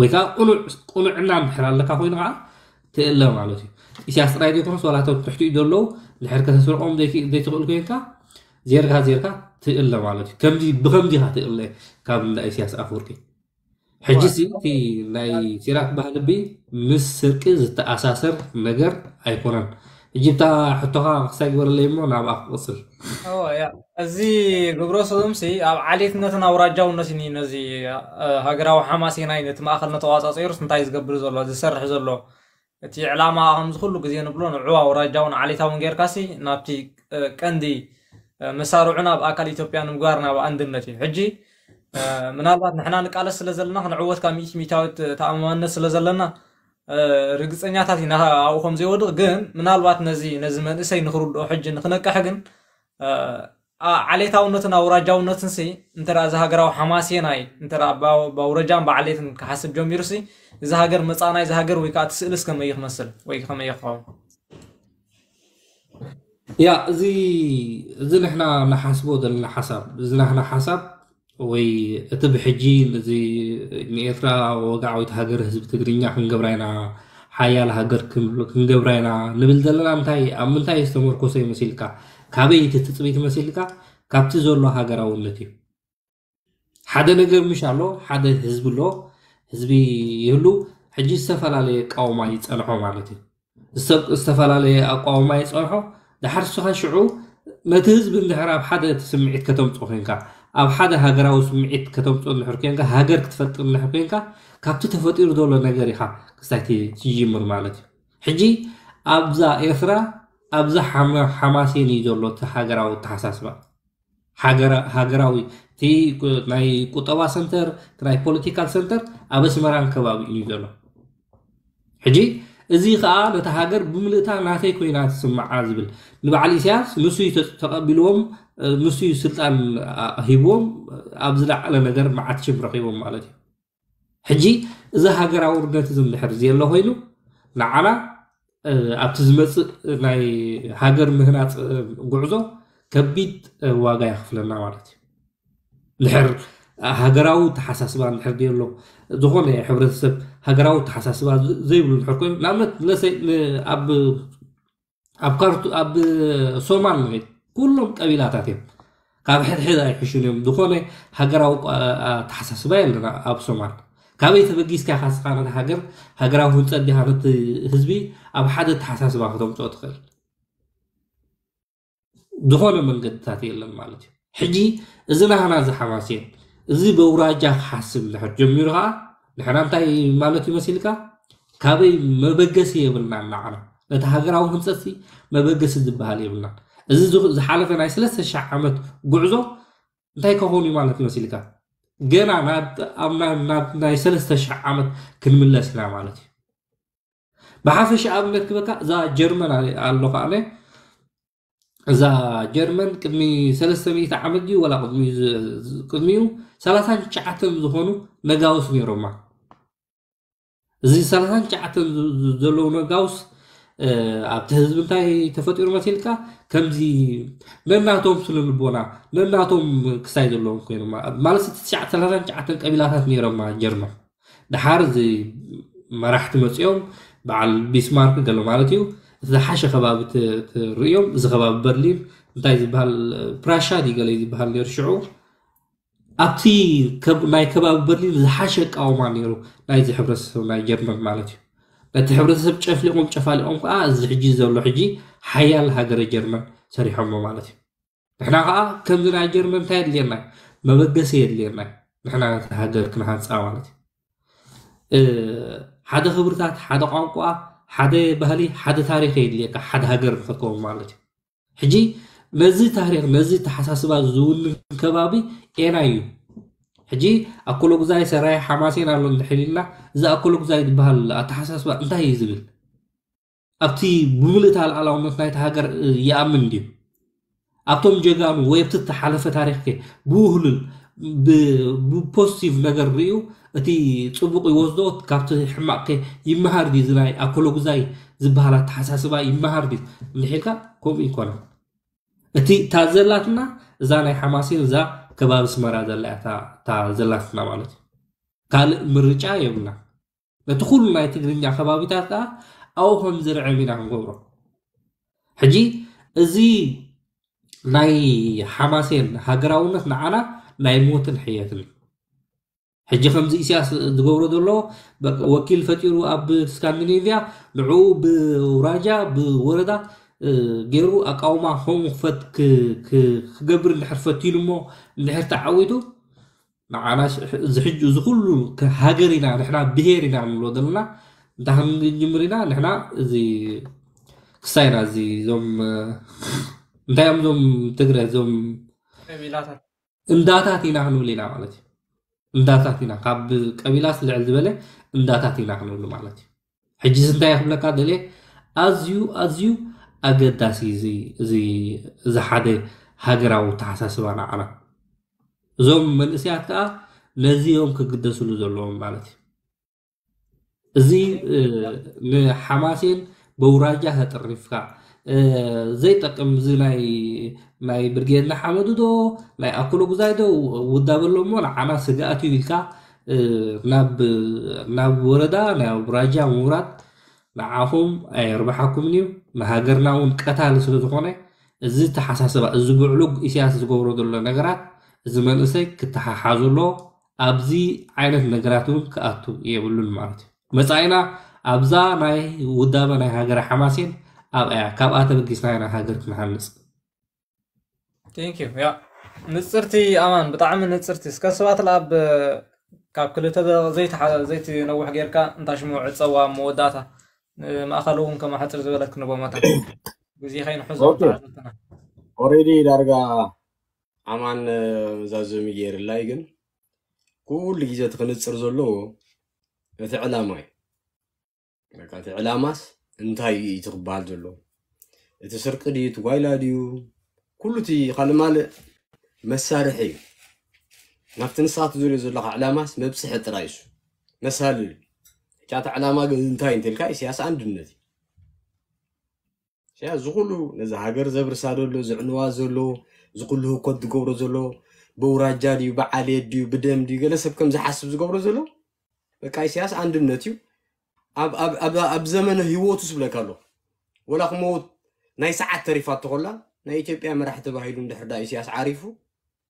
ወይ ከዓ ቁኑዕና ምድሕር ኣለካ ኮይኑ ከዓ ትእለ ማለት እዩ እስያስ ጥራይ ዘይኮኖስ ዋላቶም ትሕቲኡ ዘለዉ ድሕር ከተስርቆም ዘይትኽእል ኮይንካ ዜርካ ዜርካ ትእለ ማለት እዩ ብከምዚ ኢኻ ትእለ ካብ እንዳ እስያስ ኣፍወርቂ ሕጂ ሲ እቲ ናይ ሲራክ ባህልቢ ምስ ስርቂ ዝተኣሳሰር ነገር ኣይኮነን ሕጂ እታ ሕቶኻ ክሳይ ግበረለይ እሞ ናብኣ ክቅፅል እዚ ግብረ ሰዶምሲ ኣብ ዓሌትነትን ኣውራጃውነትን እዩ ነዚ ሃገራዊ ሓማስ ናይ ነቲ ማእኸል ነተዋፃፀሩስ እንታይ ዝገብር ዘሎ ዝሰርሕ ዘሎ እቲ ዕላማ ከምዚ ኩሉ ግዜ ንብሎ ንዕዋ ኣውራጃውን ዓሌታውን ጌርካሲ ናብቲ ቀንዲ መሳርዑ ናብ ኣካል ኢትዮጵያ ንምግባር ናብ ኣንድነት እዩ ሕጂ ምናልባት ንሕና ንቃለስ ስለ ዘለና ክንዕወት ካብ ሚታዊት ተኣማንነት ስለ ዘለና ርግፀኛታት ኢና ኣብኡ ከም ዘይወድቕ ግን ምናልባት ነዚ ነዚ መንእሰይ ንክርድኦ ሕጂ ንክነቅሕ ግን ዓሌታውነትን ኣውራጃውነትን ሲ እንተ እዚ ሃገራዊ ሓማሴ ናይ እንተ ብኣውረጃን ብዓሌትን ክሓስብ ጀሚሩ ሲ እዚ ሃገር መፃናይ እዚ ሃገር ወይ ከዓ ትስእልስ ከመይ ክመስል ወይ ከመይ ክኸውን ያ እዚ ንሕና ናሓስቦ ዘለና ሓሳብ እዚ ናሕና ሓሳብ ወይ እቲ ብሕጂ ነዚ ንኤርትራ ወጋዓዊት ሃገር ህዝቢ ትግርኛ ክንገብራ ኢና ሓያል ሃገር ክንገብራ ኢና ንብል ዘለና ኣብ ምንታይ ዝተመርኮሶ ይመሲልካ ካበይ እቲ ትፅቢት መሲልካ ካብቲ ዘሎ ሃገራውነት እዩ ሓደ ነገር ምሽ ኣሎ ሓደ ህዝቢ ኣሎ ህዝቢ ይህሉ ሕጂ ዝተፈላለየ ኣቃወማ ይፀንሖ ማለት እዩ ዝተፈላለየ ኣቃወማ ይፀንሖ ድሓር ሽዑ ነቲ ህዝቢ እንድሕር ኣብ ሓደ እቲ ስምዒት ከተምፅኦ ኮንካ ኣብ ሓደ ሃገራዊ ስምዒት ከተምፅኦ ንሕር ኮንካ ሃገር ክትፈጥር ንሕር ኮንካ ካብቲ ተፈጢሩ ዘሎ ነገር ኢኻ ክሳይ ትጅምር ማለት እዩ ሕጂ ኣብዛ ኤርትራ ኣብዛ ሓማሴን እዩ ዘሎ እቲ ሃገራዊ ተሓሳስባ ሃገራዊ እቲ ናይ ቁጠባ ሰንተር እቲ ናይ ፖለቲካል ሰንተር ኣብ ኣስመራን ከባቢ እዩ ዘሎ ሕጂ እዚ ከዓ ነታ ሃገር ብምልእታ ናተይ ኮይና ትስማዓ ዝብል ንበዓል እስያስ ንሱ ተቐቢልዎም ምስ እዩ ስልጣን ሂቦም ኣብ ዝለዓለ ነገር መዓት ሽም ረኪቦም ማለት እዩ ሕጂ እዚ ሃገራዊ ውርደት እዚ ምድሕር ዘሎ ኮይኑ ንዓና ኣብቲ ዝመፅእ ናይ ሃገር ምህናፅ ጉዕዞ ከቢድ ዋጋ ይክፍለና ማለት እዩ ድሕር ሃገራዊ ተሓሳስባ ንድሕር ደሎ ዝኾነ ሕብረተሰብ ሃገራዊ ተሓሳስባ ዘይብሉ ንድሕር ኮይኑ ንኣብነት ኣብ ሶማል ንሪኢ ኩሎም ቀቢላታት እዮም ካብ ሕድሕድ ኣይሕሹን እዮም ዝኾነ ሃገራዊ ተሓሳስባ የለና ኣብ ሶማል ካበይ ተበጊስካ ካስኻ ነቲ ሃገር ሃገራዊ ህንፀት ዲኻ ነቲ ህዝቢ ኣብ ሓደ ተሓሳስባ ክተምፅኦ ትኽእል ዝኾነ መንገድታት የለን ማለት እዩ ሕጂ እዚ ናህና ዝሓማስ እየን እዚ በውራጃ ክሓስብ ንሕር ጀሚሩ ከዓ ንሕና እንታይ ማለት ይመስልካ ካበይ መበገሲ የብልና ናዓና ነቲ ሃገራዊ ህንፀትሲ መበገሲ ዝበሃል የብልና እዚ ዝሓለፈ ናይ ሰለስተ ሻዕ ዓመት ጉዕዞ እንታይ ክኸውን እዩ ማለት ይመስልካ ገና ናብ ናይ ሰለስተ ሻዕ ዓመት ክንምለስ ኢና ማለት እዩ ብሓፈሻ ኣብነት ክበካ እዛ ጀርመን ኣሎ ከዓነ እዛ ጀርመን ቅድሚ 300 ዓመት ድዩ ወላ ቅድሚኡ 39 ዝኾኑ ነጋውስ ነይሮማ እዚ 39 ዘለዉ ነጋውስ ኣብቲ ህዝቢ እንታይ ተፈጢሩ መሲልካ ከምዚ ነናቶም ስለልቦና ነናቶም ክሳይ ዘለዎም ኮይኖም ማለት እቲ ትሽዓተ ሰላሳን ትሽዓተን ቀቢላታት ነይሮማ ጀርማ ድሓር እዚ መራሕቲ መፅኦም በዓል ቢስማርክ ገሎ ማለት እዩ እቲ ዝሓሸ ከባቢ ትርእዮም እዚ ከባቢ በርሊን እንታይ ዝበሃል ፕራሻ ዲገለ ዝበሃል ነይሩ ሽዑ ኣብቲ ናይ ከባቢ በርሊን ዝሓሸ ኣቃወማ ነይሩ ናይዚ ሕብረተሰብ ናይ ጀርመን ማለት እዩ በቲ ሕብረተሰብ ጨፍሊቆም ጨፋሊቆም ከዓ እዚ ሕጂ ዘሎ ሕጂ ሓያል ሃገረ ጀርመን ሰሪሖሞ ማለት እዩ ንሕና ከዓ ከምዚ ናይ ጀርመን እንታይ የድልየና መበገሲ የድልየና ንሕና ሃገር ክንሃንፃ ማለት እዩ ሓደ ክብርታት ሓደ ቋንቋ ሓደ ባህሊ ሓደ ታሪክ የድልየካ ሓደ ሃገር ንፈትከቦ ማለት እዩ ሕጂ ነዚ ታሪክ ነዚ ተሓሳስባ ዝውንን ከባቢ ኤና እዩ ሕጂ ኣኮሎ ጉዛይ ሰራይ ሓማሴን ኣሎ ዝሕሊልና እዚ ኣኮሎ ጉዛይ ዝበሃል ኣተሓሳስባ እንታይ እዩ ዝብል ኣብቲ ብምልእታ ልዓላውነት ናይቲ ሃገር ይኣምን ድዩ ኣብቶም ጀጋኑ ወይ ኣብቲ ተሓለፈ ታሪክ ከ ብውህሉል ብፖዚቲቭ ነገር ርዩ እቲ ፅቡቅ ይወስዶ ካብቲ ሕማቅ ከ ይመሃር ድ ዝናይ ኣኮሎ ጉዛይ ዝበሃል ኣተሓሳስባ ይመሃር ድ ንሒልካ ከምኡ ይኮነ እቲ ታዘላትና እዛ ናይ ሓማሲን እዛ ከባቢ ስመራ ዘላ እታ ዘላ ክፍላ ማለት እዩ ካልእ ምርጫ የብልና እቲ ኩሉ ናይ ትግርኛ ከባቢታት ከዓ ኣብኡ ከም ዝርዕብ ኢና ክንገብሮ ሕጂ እዚ ናይ ሓማሴን ሃገራውነት ንዓና ናይ ሞትን ሕየትን እዩ ሕጂ ከምዚ እስያስ ዝገብሮ ዘሎ ወኪል ፈጢሩ ኣብ ስካንዲኔቪያ ንዕኡ ብውራጃ ብወረዳ ገይሩ ኣቃውማ ከምኡ ክፈት ክገብር እንድሕር ፈትሉ እሞ እንድሕር ተዓዊቱ ንዓና ዝሕጁ እዚ ኩሉ ሃገር ኢና ንሕና ብሄር ኢና ንብሎ ዘለና እንታክንጅምር ኢና ንሕና እዚ ክሳይና እዚ እዞም እንታይ እዮም እዞም ትግራይ እዞም እንዳታት ኢና ክንብል ኢና ማለት እዩ እንዳታት ኢና ካብ ቀቢላስ ልዕል ዝበለ እንዳታት ኢና ክንብል ማለት እዩ ሕጂ እንታይ ክብለካ ደልየ ኣዝዩ ኣዝዩ ኣገዳሲ እዚ ሓደ ሃገራዊ ተሓሳስባ ዓና እዞም መንእስያት ከዓ ነዚኦም ክግደስሉ ዘለዎም ማለት እዩ እዚ ንሓማሴን በውራጃ ተጠሪፍካ ዘይጠቅም እዚ ናይ ብርጌድና ሓመዱ ዶ ናይ ኣኮሎ ጉዛይ ዶ ውዳበሎ ሞ ንዓና ስጋኣት ኢልካ ናብ ወረዳ ናይ ኣውራጃ ምውራት ንዓኹም ኣይርብሓኩም ንዩ ንሃገርና እውን ቀታሊ ስለ ዝኾነ እዚ ተሓሳስባ እዚ ብዕሉግ እስያስ ዝገብሮ ዘሎ ነገራት እዚ መንእሰይ ክተሓሓዙ ኣሎ ኣብዚ ዓይነት ነገራት እውን ክኣቱ የብሉን ማለት እዩ መፃኢና ኣብዛ ናይ ውዳበ ናይ ሃገር ሓማሴን ኣብኣያ ካብኣ ተበጊስና ናይ ሃገር ክንሃንፅ ቴንክዩ ያ ንፅርቲ ኣማን ብጣዕሚ ንፅርቲ እስካብ ሰባት ኣብ ካብ ክልተ ዘይነውሕ ጌርካ እንታይ ሽሙ ዕፀዋ መወዳእታ ማእኸሉ እውን ከማሓፅር ዝበለ ክንቦ መታ ግዜ ከይንሕዞ ኦሬዲ ዳርጋ ኣማን ዛዞም እየርላይ ግን ኩሉ ግዜ እቲ ክንፅር ዘለዎ እቲ ዕላማ እዩ በቃ እቲ ዕላማስ እንታይ እዩ እቲ ክበሃል ዘሎ እቲ ስርቂ ድዩ እቲ ጓይላ ድዩ ኩሉ እቲ ካልእ ማልእ መሳርሒ እዩ ናብቲ ንሳት ዝሪኦ ዘለካ ዕላማስ መብፅሒ ጥራይ እሱ መሳልል እዩ ቻት ዕላማ ግን እንታይ እንተልካ ስያሳ አንድነት እዩ እዚ ዝኩሉ ነዚ ሃገር ዘብርሳ ዘሎ ዝዕንዋ ዘሎ ዝኩሉ ህኮት ዝገብሮ ዘሎ ብውራጃ ድዩ ብዓልየ ድዩ ብደም ድዩ ገለ ሰብ ከም ዝሓስብ ዝገብሮ ዘሎ በቃ ስያሳ አንድነት እዩ ኣብ ዘመነ ሂወቱ ዝብለካ ኣሎ ወላ ክመውት ናይ ሰዓት ተሪፋ እተኮላ ናይ ኢትዮጵያ መራሕ ተባሂሉ ንድሕርዳ ዳ ኢሳያስ ዓሪፉ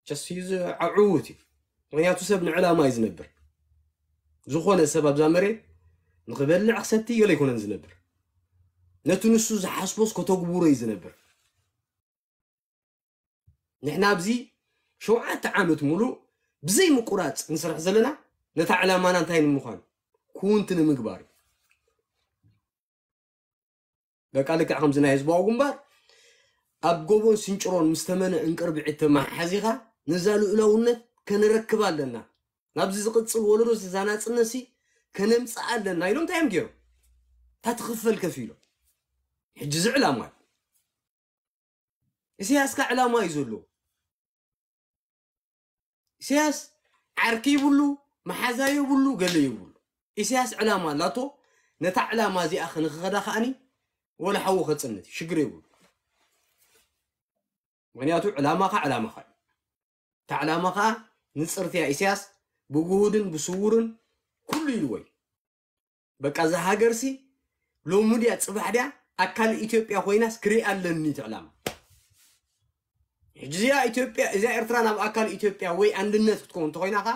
ቸስዩ ዓብዕውት እዩ ምክንያቱ ሰብ ንዕላማ እዩ ዝነብር ዝኮነ ሰብ ኣብዛ መሬት ንክበልዕ ክሰቲ ገለ ኣይኮነን ዝነብር ነቲ ንሱ ዝሓስቦስ ከተግብሮ እዩ ዝነብር ንሕና ኣብዚ ሸውዓተ ዓመት ሙሉእ ብዘይ ምቁራፅ ንስርሕ ዘለና ነታ ዕላማና እንታይ ንምዃኑ ኩውንቲ ንምግባር እዩ በቃ ልክዕ ከምዚ ናይ ህዝባዊ ጉንባር ኣብ ጎቦን ስንጭሮን ምስ ተመንዕ እንቅርብዒት ተማሓዚኻ ነዛ ልኡላውነት ከነረክብ ኣለና ናብዚ ዝቅፅል ወለዶ ዝዛናፅነሲ كنمسأ على النايلون تايم جيرو تتخف الكفيلو حجز على ما سياس كعلى ما يزولو سياس عركي بلو محزاي بلو قال لي بلو سياس على ما لاتو نتا على ما زي اخ نخدا خاني ولا حو خصنت شكري بلو ونياتو على ما على ما تعلمها نصرت يا إسياس بجهود بصور ኩሉ ኢልወይ በቃ እዛ ሃገር ሲ ሎሚ ድያ ኣካል ኢትዮጵያ ኮይናስ ክርኢ ኣለኒ ትዕላማ ሕጂ እዚኣ ኢትዮጵያ እዚኣ ኤርትራ ናብ ኣካል ኢትዮጵያ ወይ አንድነት ክትከውን እንተኮይና ከዓ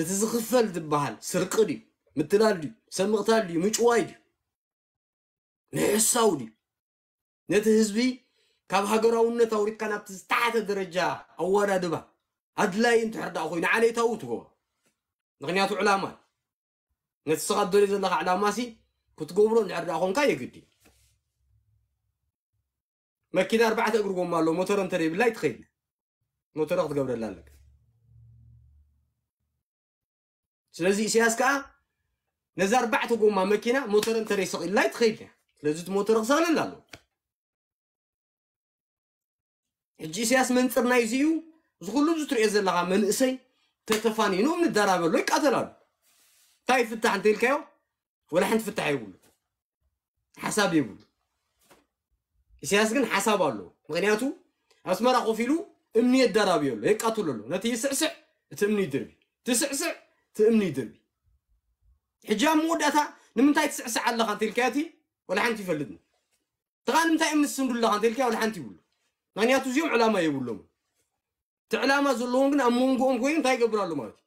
እቲ ዝኽፈል ዝበሃል ስርቂ ድዩ ምትላል ድዩ ሰብ ድዩ ምጭዋይ ድዩ ንሕሳው ድዩ ነቲ ህዝቢ ካብ ሃገራውነት ኣውሪድካ ናብቲ ዝተሓተ ደረጃ ኣዋዳድባ ኣድላይ እንትሕር ኮይኑ ዓሌታዊ ትገብሮ ምክንያቱ ዕላማ نتسخد دوري زلخ على ماسي كنت قبرون عرض أخونك يا جدي ما كده أربعة أقول قوم مالو موتور أنت ريب يتخيل موتور أخذ قبر لالك سلزي سياسكا نزار بعت قوم ما مكينة موتور أنت ريب لا يتخيل سلزت موتور أخذ لالو الجي سياس من ترنايزيو زغلو زتر إزلاها من إسي تتفاني نوم الدرابة لو طيب فتح انت الكاو ولا حنت فتح يقول حساب يقول سياس اسكن حساب الله مغنياتو اسمرا قفيلو امني الدراب يقول هيك قتلوا له نتي سعسع تمني دربي تسعسع تمني دربي حجام نمتاي تسع سع على خانت الكاتي ولا حنت يفلدنا تغان نمتى امسن الله خانت الكاو ولا حنت يقول مغنياتو زيوم علامه يقول لهم تعلامه زلون كن امون كون كوين تاي قبرالو مالتي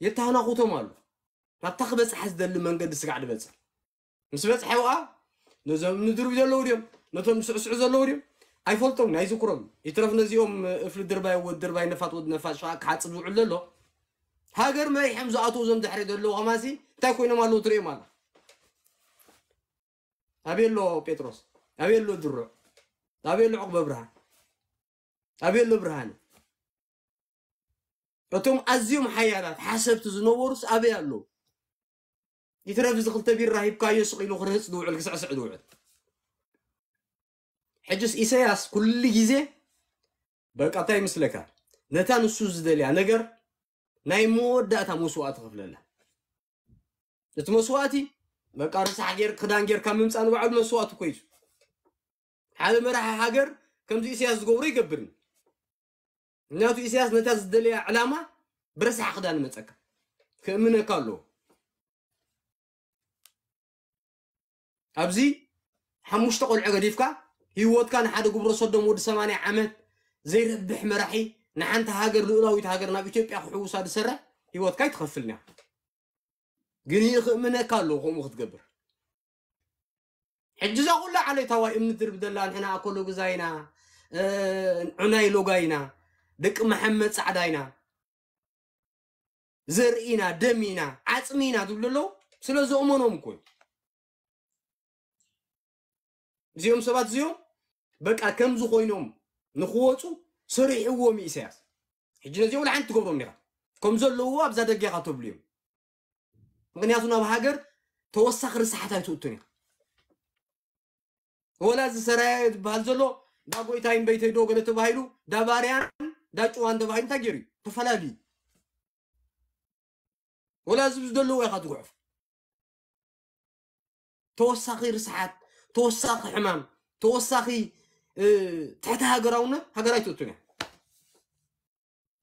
يتهنا قوتو مالو ናብታ ክበፅሓ ዝደሊ መንገዲ ስጋዕ ድበፅሕ ምስ በፅሐ ከዓ ነዞም ንድርቢ ዘለዉ ድዮም ነቶም ዝስዕስዑ ዘለዉ ድዮም ኣይፈልጦም ኣይዝክሮም ይትረፍ ነዚኦም እፍሊ ድርባይ ወድ ድርባይ ነፋት ወድ ነፋት ሸ ክሓፅብ ዝውዕል ዘሎ ሃገር መሪሖም ዝኣትዉ እዞም ድሕሪ ዘለዉ ከማሲ እንታይ ኮይኖም ኣለዉ ትሪኦም ኣላ ኣበየሎ ጴጥሮስ ኣበየሎ ድሩዕ ኣበየሎ ዕቁበ ብርሃን ኣበየሎ ብርሃን እቶም ኣዝዮም ሓያላት ሓሰብቲ ዝነበሩስ ኣበይ ኣለዉ يترفز قلت بير راهيب يسقي له خرس دوع كسع سع دوعل حجس إسياس كل جزء بقى تاي مسلكا نتان السوز دليا نجر موسوات داتا الله نت موسواتي بقى رسح غير كدان غير كم مصان وعد مسوات كويس هذا مرح هاجر كم زي إسياس جوري قبرن ناتو إسياس نتاز دليا علامة برسح كدان متسكا كمن قالوا ابزي حموش تقول عقديفك هيوت كان حد قبر صدم ود سمانة عمل زي ربح مرحي نحن تهاجر لولا ويتهاجرنا بيتوب يا حوس هذا سرة هيوت كاي تخفلنا قني من قالوا هو مخت قبر حجز أقول له علي توا إم ندرب دلنا نحن أكلوا جزاينا أه عناي لوجاينا دك محمد سعدينا زرقينا دمينا عتمينا دبلو سلوزو أمونهم كوي زيوم سبات زيوم بقى كم زو خوينوم نخوتو سريع هو ميساس حجنا زيوم لحن تقبرو ميغا كم زو اللو هو بزادة جيغا تبليوم مغني هاتونا بحاقر توسخ رسحة هاي توتوني هو لازم سرعي دا قوي تاين بيتي دو قلتو بحيرو دا باريان دا چوان دا بحيرو تاقيري تفلالي هو لازم زدو اللو ايخا توسخ رسحة توساق حمام توساقي تحت هاجرونا هاجراي توتونا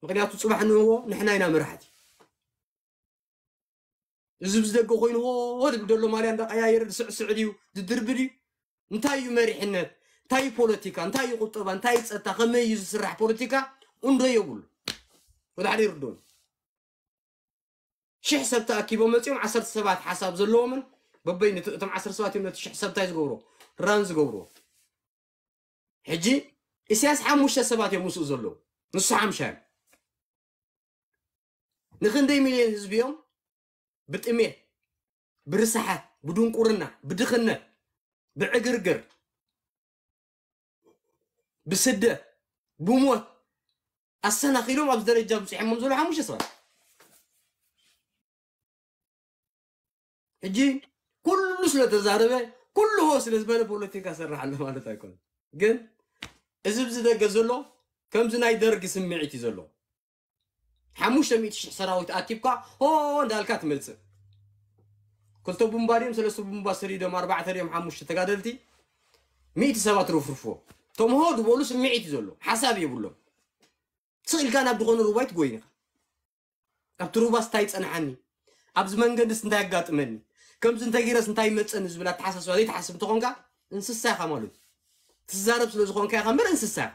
مغريات الصبح نو نحنا هنا مرحت زبز دقو خوين هو هذا بدور له مالي عندك عيار سعديو ددربري نتايو مريحنا تاي بوليتيكا نتايو قطبا نتايو تسأتا خمي يزو سرح بوليتيكا ونرى يقول وده حالي يردون شي حساب تأكيبو ملتيوم عصر السبات حساب زلومن ببين تم عشر سواتي يوم تشح سبتايز قورو رانز قورو هجي إسياس حام سباتي سبات يوم نص حام شام نخن دي مليون هزبيهم بتأمي بدون كورنا بدخنة بعقرقر بسدة بموت السنة خيرهم عبد الدرجة الجاب مزولة حام مش سبات حجي ሁሉ ስለተዛረበ ኩሉ ስለዝበለ ፖለቲካ ሰራሐለ ማለት ኣይኮነ ግን እዚ ዝደገ ዘሎ ከምዚ ናይ ደርጊ ስምዒት እዩ ዘሎ ሓሙሽተ ሚእቲ ሽሕ ሰራዊት ኣኪብካ ሆ እንዳልካ ትመልፅእ ክልተ ቡምባ ድዮም ሰለስተ ቡምባ ሰሪዶም ኣርባዕተ ድዮም ሓሙሽተ ተጋደልቲ ሚእቲ ሰባት ረፍርፍዎ ተምሆ ድበሉ ስምዒት እዩ ዘሎ ሓሳብ የብሎም ስኢልካ ናብ ድኾነ ሩባ ይትጎይንኻ ኣብቲ ሩባስ እንታይ ፀንዓኒ ኣብዚ መንገዲስ እንታይ ኣጋጥመኒ ከምዚ እንታይ ገይረስ እንታይ ይመፅን ዝብላ ተሓሳስባ ዘይተሓስብ እንትኾንካ እንስሳ ኢኻ ማለት እዩ ትዛረብ ስለ ዝኾንካ ኢኻ ምር እንስሳ ኢኻ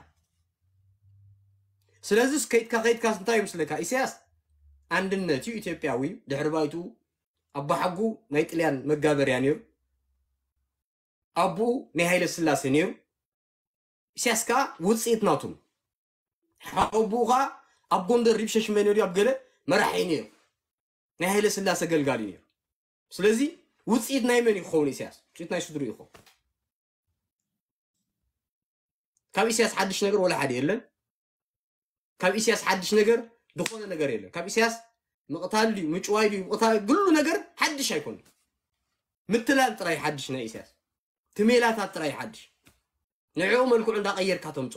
ስለዚ ከይድካ ከይድካስ እንታይ ይምስለካ ኢሳያስ ኣንድነት እዩ ኢትዮጵያዊ ድሕሪ ባይቱ ኣባሓጉ ናይ ጥልያን መጋበርያ ነይሩ ኣቦኡ ናይ ሃይለ ስላሴ ነይሩ ኢሳያስ ከዓ ውፅኢት ናቱ ኣቦኡ ከዓ ኣብ ጎንደር ሪብሸሽመ ነሩ ኣብ ገለ መራሒ ነይሩ ናይ ሃይለ ስላሴ ገልጋሊ ነይሩ ስለዚ ውፅኢት ናይ መን ይክኸውን እስያስ ውፅኢት ናይ ስድሪ ይኹ ካብ እስያስ ሓድሽ ነገር ወላ ሓደ የለን ካብ እስያስ ሓድሽ ነገር ዝኾነ ነገር የለን ካብ እስያስ ምቕታል ድዩ ምጭዋይ ድዩ ግሉ ነገር ሓድሽ ኣይኮኑን ምትላል ጥራይ ሓድሽ ናይ እስያስ ትሜላታት ጥራይ ሓድሽ ንዕኡ መልክዑ እንዳቀየርካ ተምፆ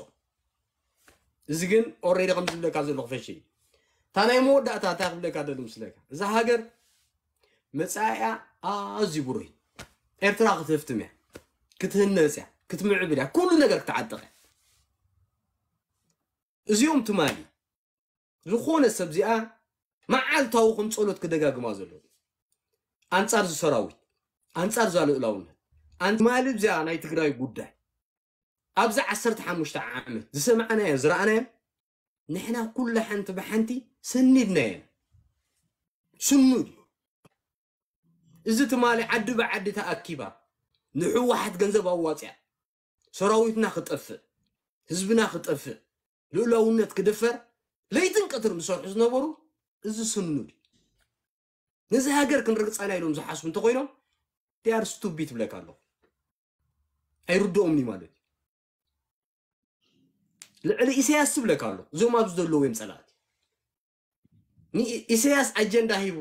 እዚ ግን ኦሬዲ ከም ዝብለካ ዘለኹ ፈሽ እዩ እታ ናይ መወዳእታ እንታይ ክብለካ ደሊ ምስለካ እዛ ሃገር مسايا ازي بري ارتراق تفتمي كتم كتمعبلا كل نقر تعدق زيوم تمالي زخونة سبزيا ما عال توقن صولت كدقا قمازلو انصار زسراوي انصار زالو الاونة انت مالي بزيا انا يتقراي قدا ابزع عسرت حموش تعامل زسمعنا يا زرعنا نحنا كل حنت بحنتي سندنا سنود እዚ ትማሊ ዓዲ ብዓዲ ተኣኪባ ንሕወሓት ገንዘብ ኣዋፅያ ሰራዊትና ክጠፍእ ህዝብና ክጠፍእ ልእላውነት ክድፈር ለይትን ቀትር ምሰርሑ ዝነበሩ እዚ ስኑ ድዩ ነዚ ሃገር ክንርግፃና ኢሎም ዝሓስቡ እንተኮይኖም ዲያር ስቱቢት ብለካ ኣለኹ ኣይርድኦምኒ ማለት እዩ ልዕሊ ኢሳያስ ትብለካ ኣሎ እዞም ኣብዚ ዘለዉ ወይም ፀላእት ንኢሳያስ ኣጀንዳ ሂቡ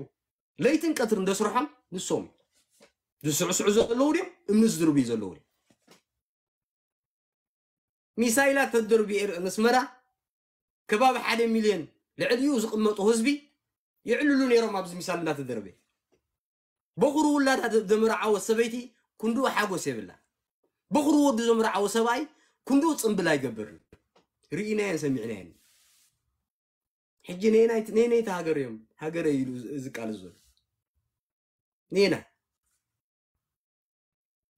ለይትን ቀትር እንደስርሖም ንሶም ዝስዕስዑ ዘለዉ ድዮም እምስ እዩ ዘለዉ ድዮም ሚሳይላት ተደርቢኤ መስመራ ከባቢ ሓደ ሚልዮን ልዕልዩ ዝቕመጡ ህዝቢ ይዕልሉ ነይሮም ኣብዚ ሚሳል እናተደርበ በኽሪ ውላዳ ዘምርዓወ ሰበይቲ ኩንድኡ ሓጎስ የብላ በኽሪ ወዲ ዘምርዓወ ሰብኣይ ኩንድኡ ፅምብል ኣይገብርን ርኢናየን ሰሚዕናየን ሕጂ ነይናይታ ሃገር እዮም ሃገረ ኢሉ ዝቃልስ ዘሎ نينا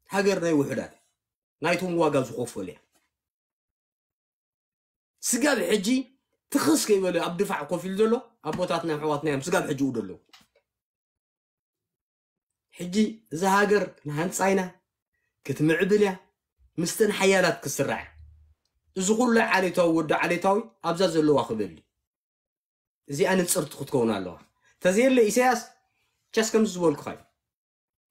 هاجر ناي وحدات نايتهم واقع زخوفوا لي سقاب حجي تخص كي يقولوا عبد الفع قفل دلو أبو تاتنا حواتنا سقاب حجي ودلو حجي إذا نهان ساينا كتم عبليا مستن حيالات كسرع زغول لا علي تاوي ود علي تاوي أبزاز اللو أخبر زي أنا صرت خد كون الله تزير لي إساس ቻስ ከም ዝበልኩካ እዩ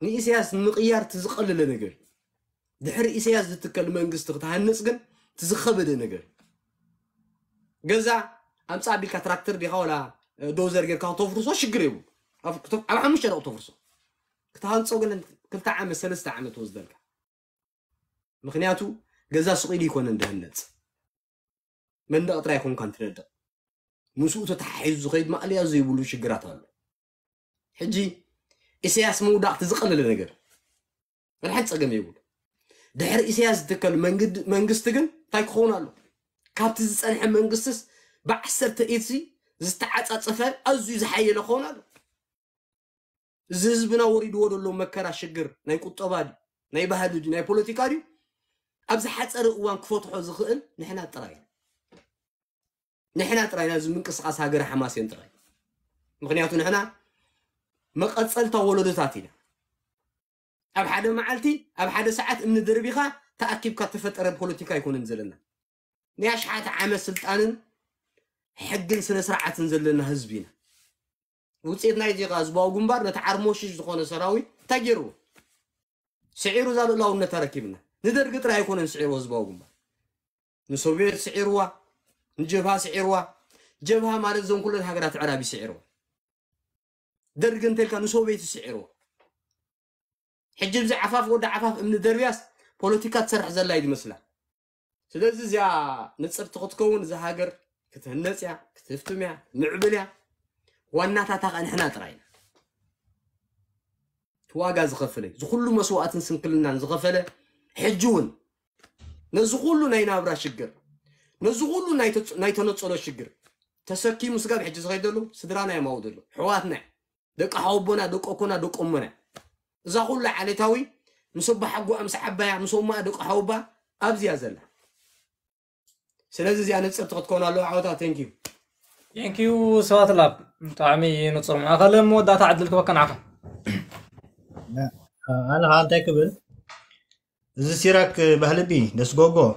ንኢሳያስ ንምቕያር ትዝቐለለ ነገር እዩ ድሕሪ ኢሳያስ ዝትከል መንግስቲ ክትሃንፅ ግን ትዝኸበደ ነገር ገዛ ኣምፃ ኣቢልካ ትራክተር ዲኻ ወላ ዶዘር ጌርካ ክተፍርሶ ሽግር የብሉ ኣብ ሓሙሽተ ደቂ ተፍርሶ ክትሃንፆ ግን ክልተ ዓመት ሰለስተ ዓመት ወስደልካ ምክንያቱ ገዛ ስቂሉ ይኮነን ድህነፅ መንደቕ ጥራይ ኮንካ እንትደድቕ ምስኡ ተተሓሒዙ ዝኸይድ ማቕልያ ዘይብሉ ሽግራት ኣሎ حجي إسياس مو داخل تزقل لنا نقر الحين تسقم يقول دحر إسياس تكل منجد منجستجن تايك خونا له كابتن زسانح منجستس بعسر تأيتي زستعت أتصفر أزوج حي له خونا له زز بنا وريد ورد لهم مكر الشجر نيكو تبادي ناي بهدوج ناي بوليتيكاري أبز حد سر وان كفوت حوز خن نحنا تراي نحنا تراي لازم منك سقاس هاجر حماس ينتراي مغنياتو نحنا መቐፀልታ ወለዶታት ኢና ኣብ ሓደ መዓልቲ ኣብ ሓደ ሰዓት እምኒ ደርቢኻ ተኣኪብካ ተፈጠረ ፖለቲካ ኣይኮነን ዘለና ናይ ኣሽሓተ ዓመት ስልጣንን ሕግን ስነ ስርዓትን ዘለና ህዝቢ ኢና ውፅኢት ናይ ዜጋ ህዝባዊ ጉንባር ነቲ ዓርሞሽሽ ዝኾነ ሰራዊት እንታይ ገይርዎ ስዒሩ እዛ ልዕላውነት ተረኪብና ንደርጊ ጥራይ ኣይኮነን ስዒርዎ ህዝባዊ ጉንባር ንሶቪየት ስዒርዋ ንጀብሃ ስዒርዋ ጀብሃ ማለት ዞም ኩለን ሃገራት ዕራብ ይስዒርዋ ደርግ እንተልካ ቤት ስዒርዎ ሕጂ ብዚ ዓፋፍ ወዲ ዓፋፍ እምኒ ደርብያስ ፖለቲካ ትሰርሕ ዘላ እዩ ትመስላ ስለዚ እዚኣ ንፅርቲ ክትከውን እዚ ሃገር ክትህነፅ እያ ክትህፍትም እያ ምዕብል እያ ዋናታታ ከ ንሕና ጥራይ ኢና ዋጋ ዝኸፈለ እዩ ዝኩሉ መስዋእትን ስንክልናን ዝኸፈለ ሕጂ እውን ነዚ ኩሉ ናይ ናብራ ሽግር ነዚ ኩሉ ናይ ተነፀሎ ሽግር ተሰኪሙ ስጋብ ሕጂ ዝኸይደሉ ዘሎ ስድራና የማው ሕዋትና ሕዋትና دك حبنا دك أكونا دك أمنا إذا كل على توي نصب حقو أمس حبا نصوم ما دك حبا أبزي أزلا سلازي أنا بسبت تكون thank you thank you سوات لاب تعمي نصر أخلي مو ودا تعدل كوكا نعفا أنا هانتا كبل إذا سيراك بهلبي دس جوجو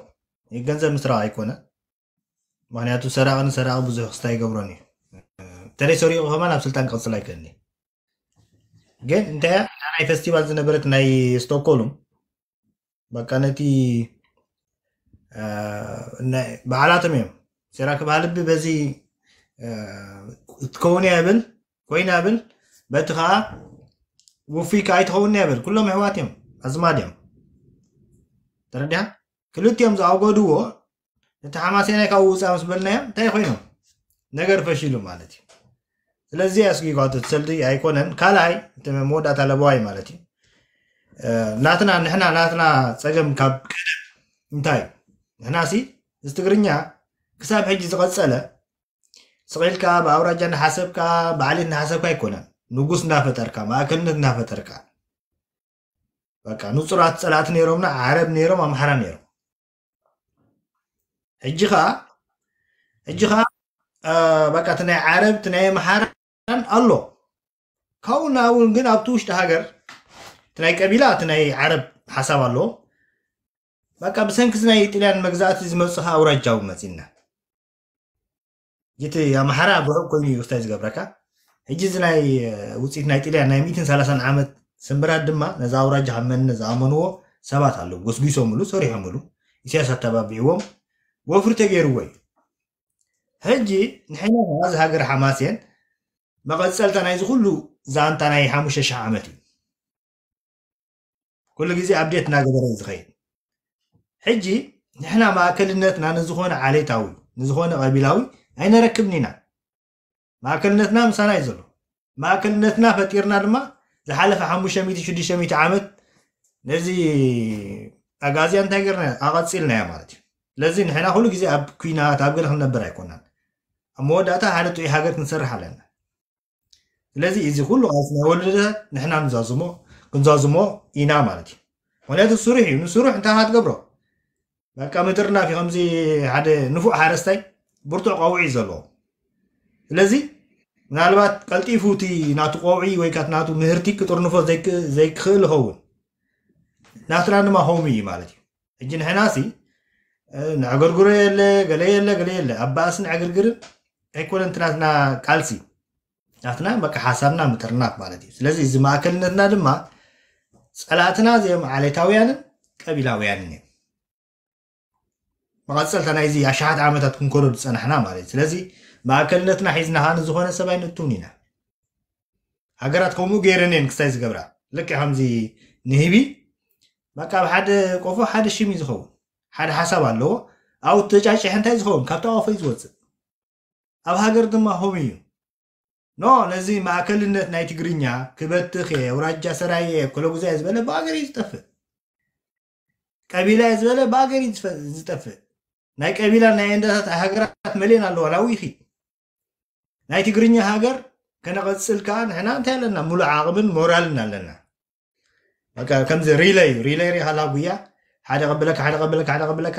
يجنزل مسرع يكونه ምክንያቱ ሰራቕን ሰራቕ ብዙሕ ክስታይ ይገብሮን እዩ እንተደይ ሰሪቑ ከማ ናብ ስልጣን ግን እንታያ ናይ ፌስቲቫል ዝነበረት ናይ ስቶክሆልም በቃ ነቲ በዓላቶም እዮም ሲራክብ ሃልቢ በዚ ትከውን ያብል ኮይና ብል በቲ ከዓ ውፊ ከዓ ይትኸውን ያብል ኩሎም ኣሕዋት እዮም ኣዝማድ እዮም ተረዲያ ክልቲኦም ዝኣጎድዎ ነቲ ሓማሴናይ ካብ ውፃ ምስ በልናዮም እንታይ ኮይኖም ነገር ፈሺሉ ማለት እዩ ስለዚህ ኣስጊጓቶ ትሰልዲ ኣይኮነን ካልኣይ እቲ መወዳእታ ለበዋይ ማለት እዩ ናትና ንሕና ናትና ፀገም ካብ ቀደም እንታይ እዩ ንሕና ሲ እዚ ትግርኛ ክሳብ ሕጂ ዝቐፀለ ስቂልካ ብኣውራጃ እናሓሰብካ ብዓሌት እናሓሰብካ ኣይኮነን ንጉስ እናፈጠርካ ማእከልነት እናፈጠርካ በቃ ንፁራት ፀላእቲ ነይሮምና ዓረብ ነይሮም ኣምሓራ ነይሮም ሕጂ ከዓ ሕጂ ከዓ በቃ እቲ ናይ ዓረብ እቲ ናይ ኣምሓራ ኣሎ ካብኡ ናብእውን ግን ኣብቲ ውሽጢ ሃገር እቲ ናይ ቀቢላ እቲ ናይ ዓረብ ሓሳብ ኣለዎ በቃ ብሰንኪ ናይ ጥልያን መግዛእቲ ከ ኣውራጃዊ መፂና ጅቲ ኣማሓራ ብርሑቅ ኮይኑ እዩ ስታይ ዝገብረካ ሕጂ እዚ ናይ ውፅኢት ናይ ጥልያን ናይ 130 ዓመት ስምብራት ድማ ነዛ ኣውራጃ ካብ መን ዝኣመንዎ ሰባት ኣለው ሉ ሰሪሖም ሉ ኢሳያስ ኣተባቢዕዎም ወፍሪ ተገይርዎ እዩ ሕጂ ንሕና ዝሃገር ሓማስ እየን መቐፀልታ ናይ ዝኩሉ ዛንታ ናይ ሓሙሽተ ሽሕ ዓመት እዩ ኩሉ ግዜ ኣብዴት እናገበረ ዝኸይድ ሕጂ ንሕና ማእከልነትና ንዝኾነ ዓሌታዊ ንዝኾነ ቀቢላዊ ኣይነረክብን ኢና ማእከልነትና ምሳና እዩ ዘሎ ማእከልነትና ፈጢርና ድማ ዝሓለፈ 5600 ዓመት ነዚ ኣጋዝያ እንታይ ገርና ኣቐፂልናዮ ማለት እዩ ስለዚ ንሕና ኩሉ ግዜ ኣብ ኩናት ኣብ ገለ ክንነብር ኣይኮናን ኣብ መወዳእታ ሓደ ጥዑይ ሃገር ክንሰርሕ ኣለና ስለዚ እዚ ኩሉ ናይ ወለደ ንሕና ንዛዝሞ ክንዛዝሞ ኢና ማለት እዩ ምክንያቱ ስሩሕ እዩ ንስሩሕ እንታይ ካ ትገብሮ በቃ ምድርና ፊ ከምዚ ሓደ ንፉእ ሓረስታይ ብርቱዕ ቆውዒ ዘለዎ ስለዚ ምናልባት ቀልጢፉ እቲ ናቱ ቆውዒ ወይ ከዓ ናቱ ምህርቲ ክጥርንፎ ዘይክክእል ይኸውን ናትና ድማ ሆሚ እዩ ማለት እዩ እጂ ንሕናሲ ንዕገርግሮ የለ ገለየለ ገለየለ ኣባእስን ዕግርግርን ኣይኮነ እንትናትና ቃልሲ ናትና በቃ ሓሳብና ምጥርናት ማለት እዩ ስለዚ እዚ ማእከልነትና ድማ ፀላእትና እዚኦም ዓሌታውያንን ቀቢላውያንን እዮም መቐፀልታ ናይዚ ኣሸሓት ዓመታት ክንከዶ ዝፀናሕና ማለት እዩ ስለዚ ማእከልነትና ሒዝናኻ ንዝኾነ ሰብኣይ ንትውን ኢና ሃገራት ከምኡ ገይረን እየን ክስታይ ዝገብራ ልክ ከምዚ ንህቢ በቃ ኣብ ሓደ ቆፎ ሓደ ሽም እዩ ዝኸውን ሓደ ሓሳብ ኣለዎ ኣብ ተጫጭሐ እንታይ ዝኸውን ካብቲ ቆፎ እዩ ዝወፅእ ኣብ ሃገር ድማ ሆም እዩ ኖ ነዚ ማእከልነት ናይ ትግርኛ ክበትኽ የ ውራጃ ሰራይ የ ኮሎ ጉዛይ ዝበለ ብሃገር እዩ ዝጠፍእ ቀቢላ ዝበለ ብሃገር እዩ ዝጠፍእ ናይ ቀቢላ ናይ እንዳታት ኣይ ሃገራት መሌን ኣለዋ ናዊኺ ናይ ትግርኛ ሃገር ከነቐፅል ከዓ ንሕና እንታይ ኣለና ሙሉእ ዓቕምን ሞራልን ኣለና ከምዚ ሪለይ እዩ ሪለይ ሪሃላ ጉያ ሓደ ቀበለካ ሓደ ቀበለካ ሓደ ቀበለካ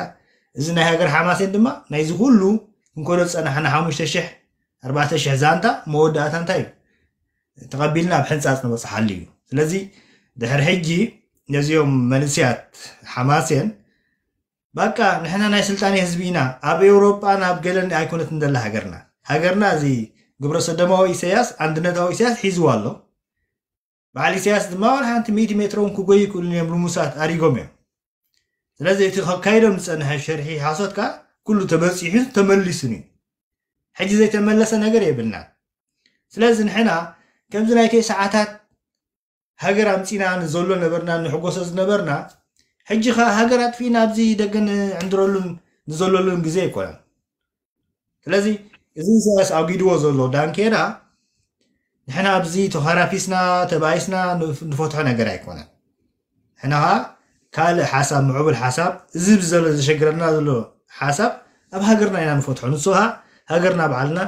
እዚ ናይ ሃገር ሓማሴን ድማ ናይዚ ኩሉ ክንኮሎ ዝፀናሓና ሓሙሽተ ሽሕ ሽሕ ዛንታ መወዳእታ እንታይ እዩ ተቐቢልና ኣብ ሕንፃፅ ንበፅሓሉ እዩ ስለዚ ድሕሪ ሕጂ ነዚኦም መንስያት ሓማስን በቃ ንሕና ናይ ስልጣን ህዝቢ ኢና ኣብ ኤውሮጳ ናብ ገለን ኣይኮነት ንደላ ሃገርና ሃገርና እዚ ግብረ ሰዶማዊ ኢሳያስ አንድነታዊ ኢሳያስ ሒዝዋ ኣሎ በዓል ኢሳያስ ድማ ሓንቲ ሚኢቲ ሜትሮን ክጎይ ይክእሉን እዮም ልሙሳት ኣሪጎም እዮም ስለዚ እቲ ከካይዶም ዝፀንሐ ሸርሒ ሓሶትካ ኩሉ ተበፂሑን ተመሊሱን እዩ ሕጂ ዘይተመለሰ ነገር የብልናን ስለዚ ንሕና ከምዚ ናይተይ ሰዓታት ሃገር ኣምፂና ንዘሎ ነበርና ንሕጎሶ ዝነበርና ሕጂ ከዓ ሃገር ኣጥፊና ኣብዚ ደገ ንዕንድረሉን ንዘለሉን ግዜ ኣይኮነን ስለዚ እዚ ሰስ ኣጊድዎ ዘሎ ዳንኬራ ንሕና ኣብዚ ተኸራፊስና ተባይስና ንፈትሖ ነገር ኣይኮነን ሕና ከዓ ካልእ ሓሳብ ምዕቡል ሓሳብ እዚ ብዘሎ ዘሸግረና ዘሎ ሓሳብ ኣብ ሃገርና ኢና ንፈትሖ ንሱ ከዓ هاجرنا بعلنا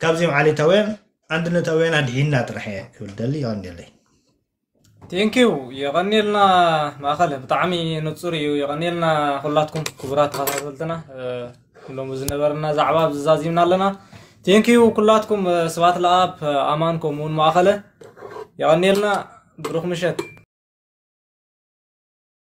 كابزيم علي توين عندنا توين ادهينا ترحيه كل دلي يغني لي ثانك يو يغني لنا ما خله بطعمي نصري يغني لنا كلاتكم كبرات خلاص قلتنا كلهم زنبرنا زعباب زازيمنا لنا ثانك يو كلاتكم سبات الاب امانكم ون ما خله يغني لنا بروح مشت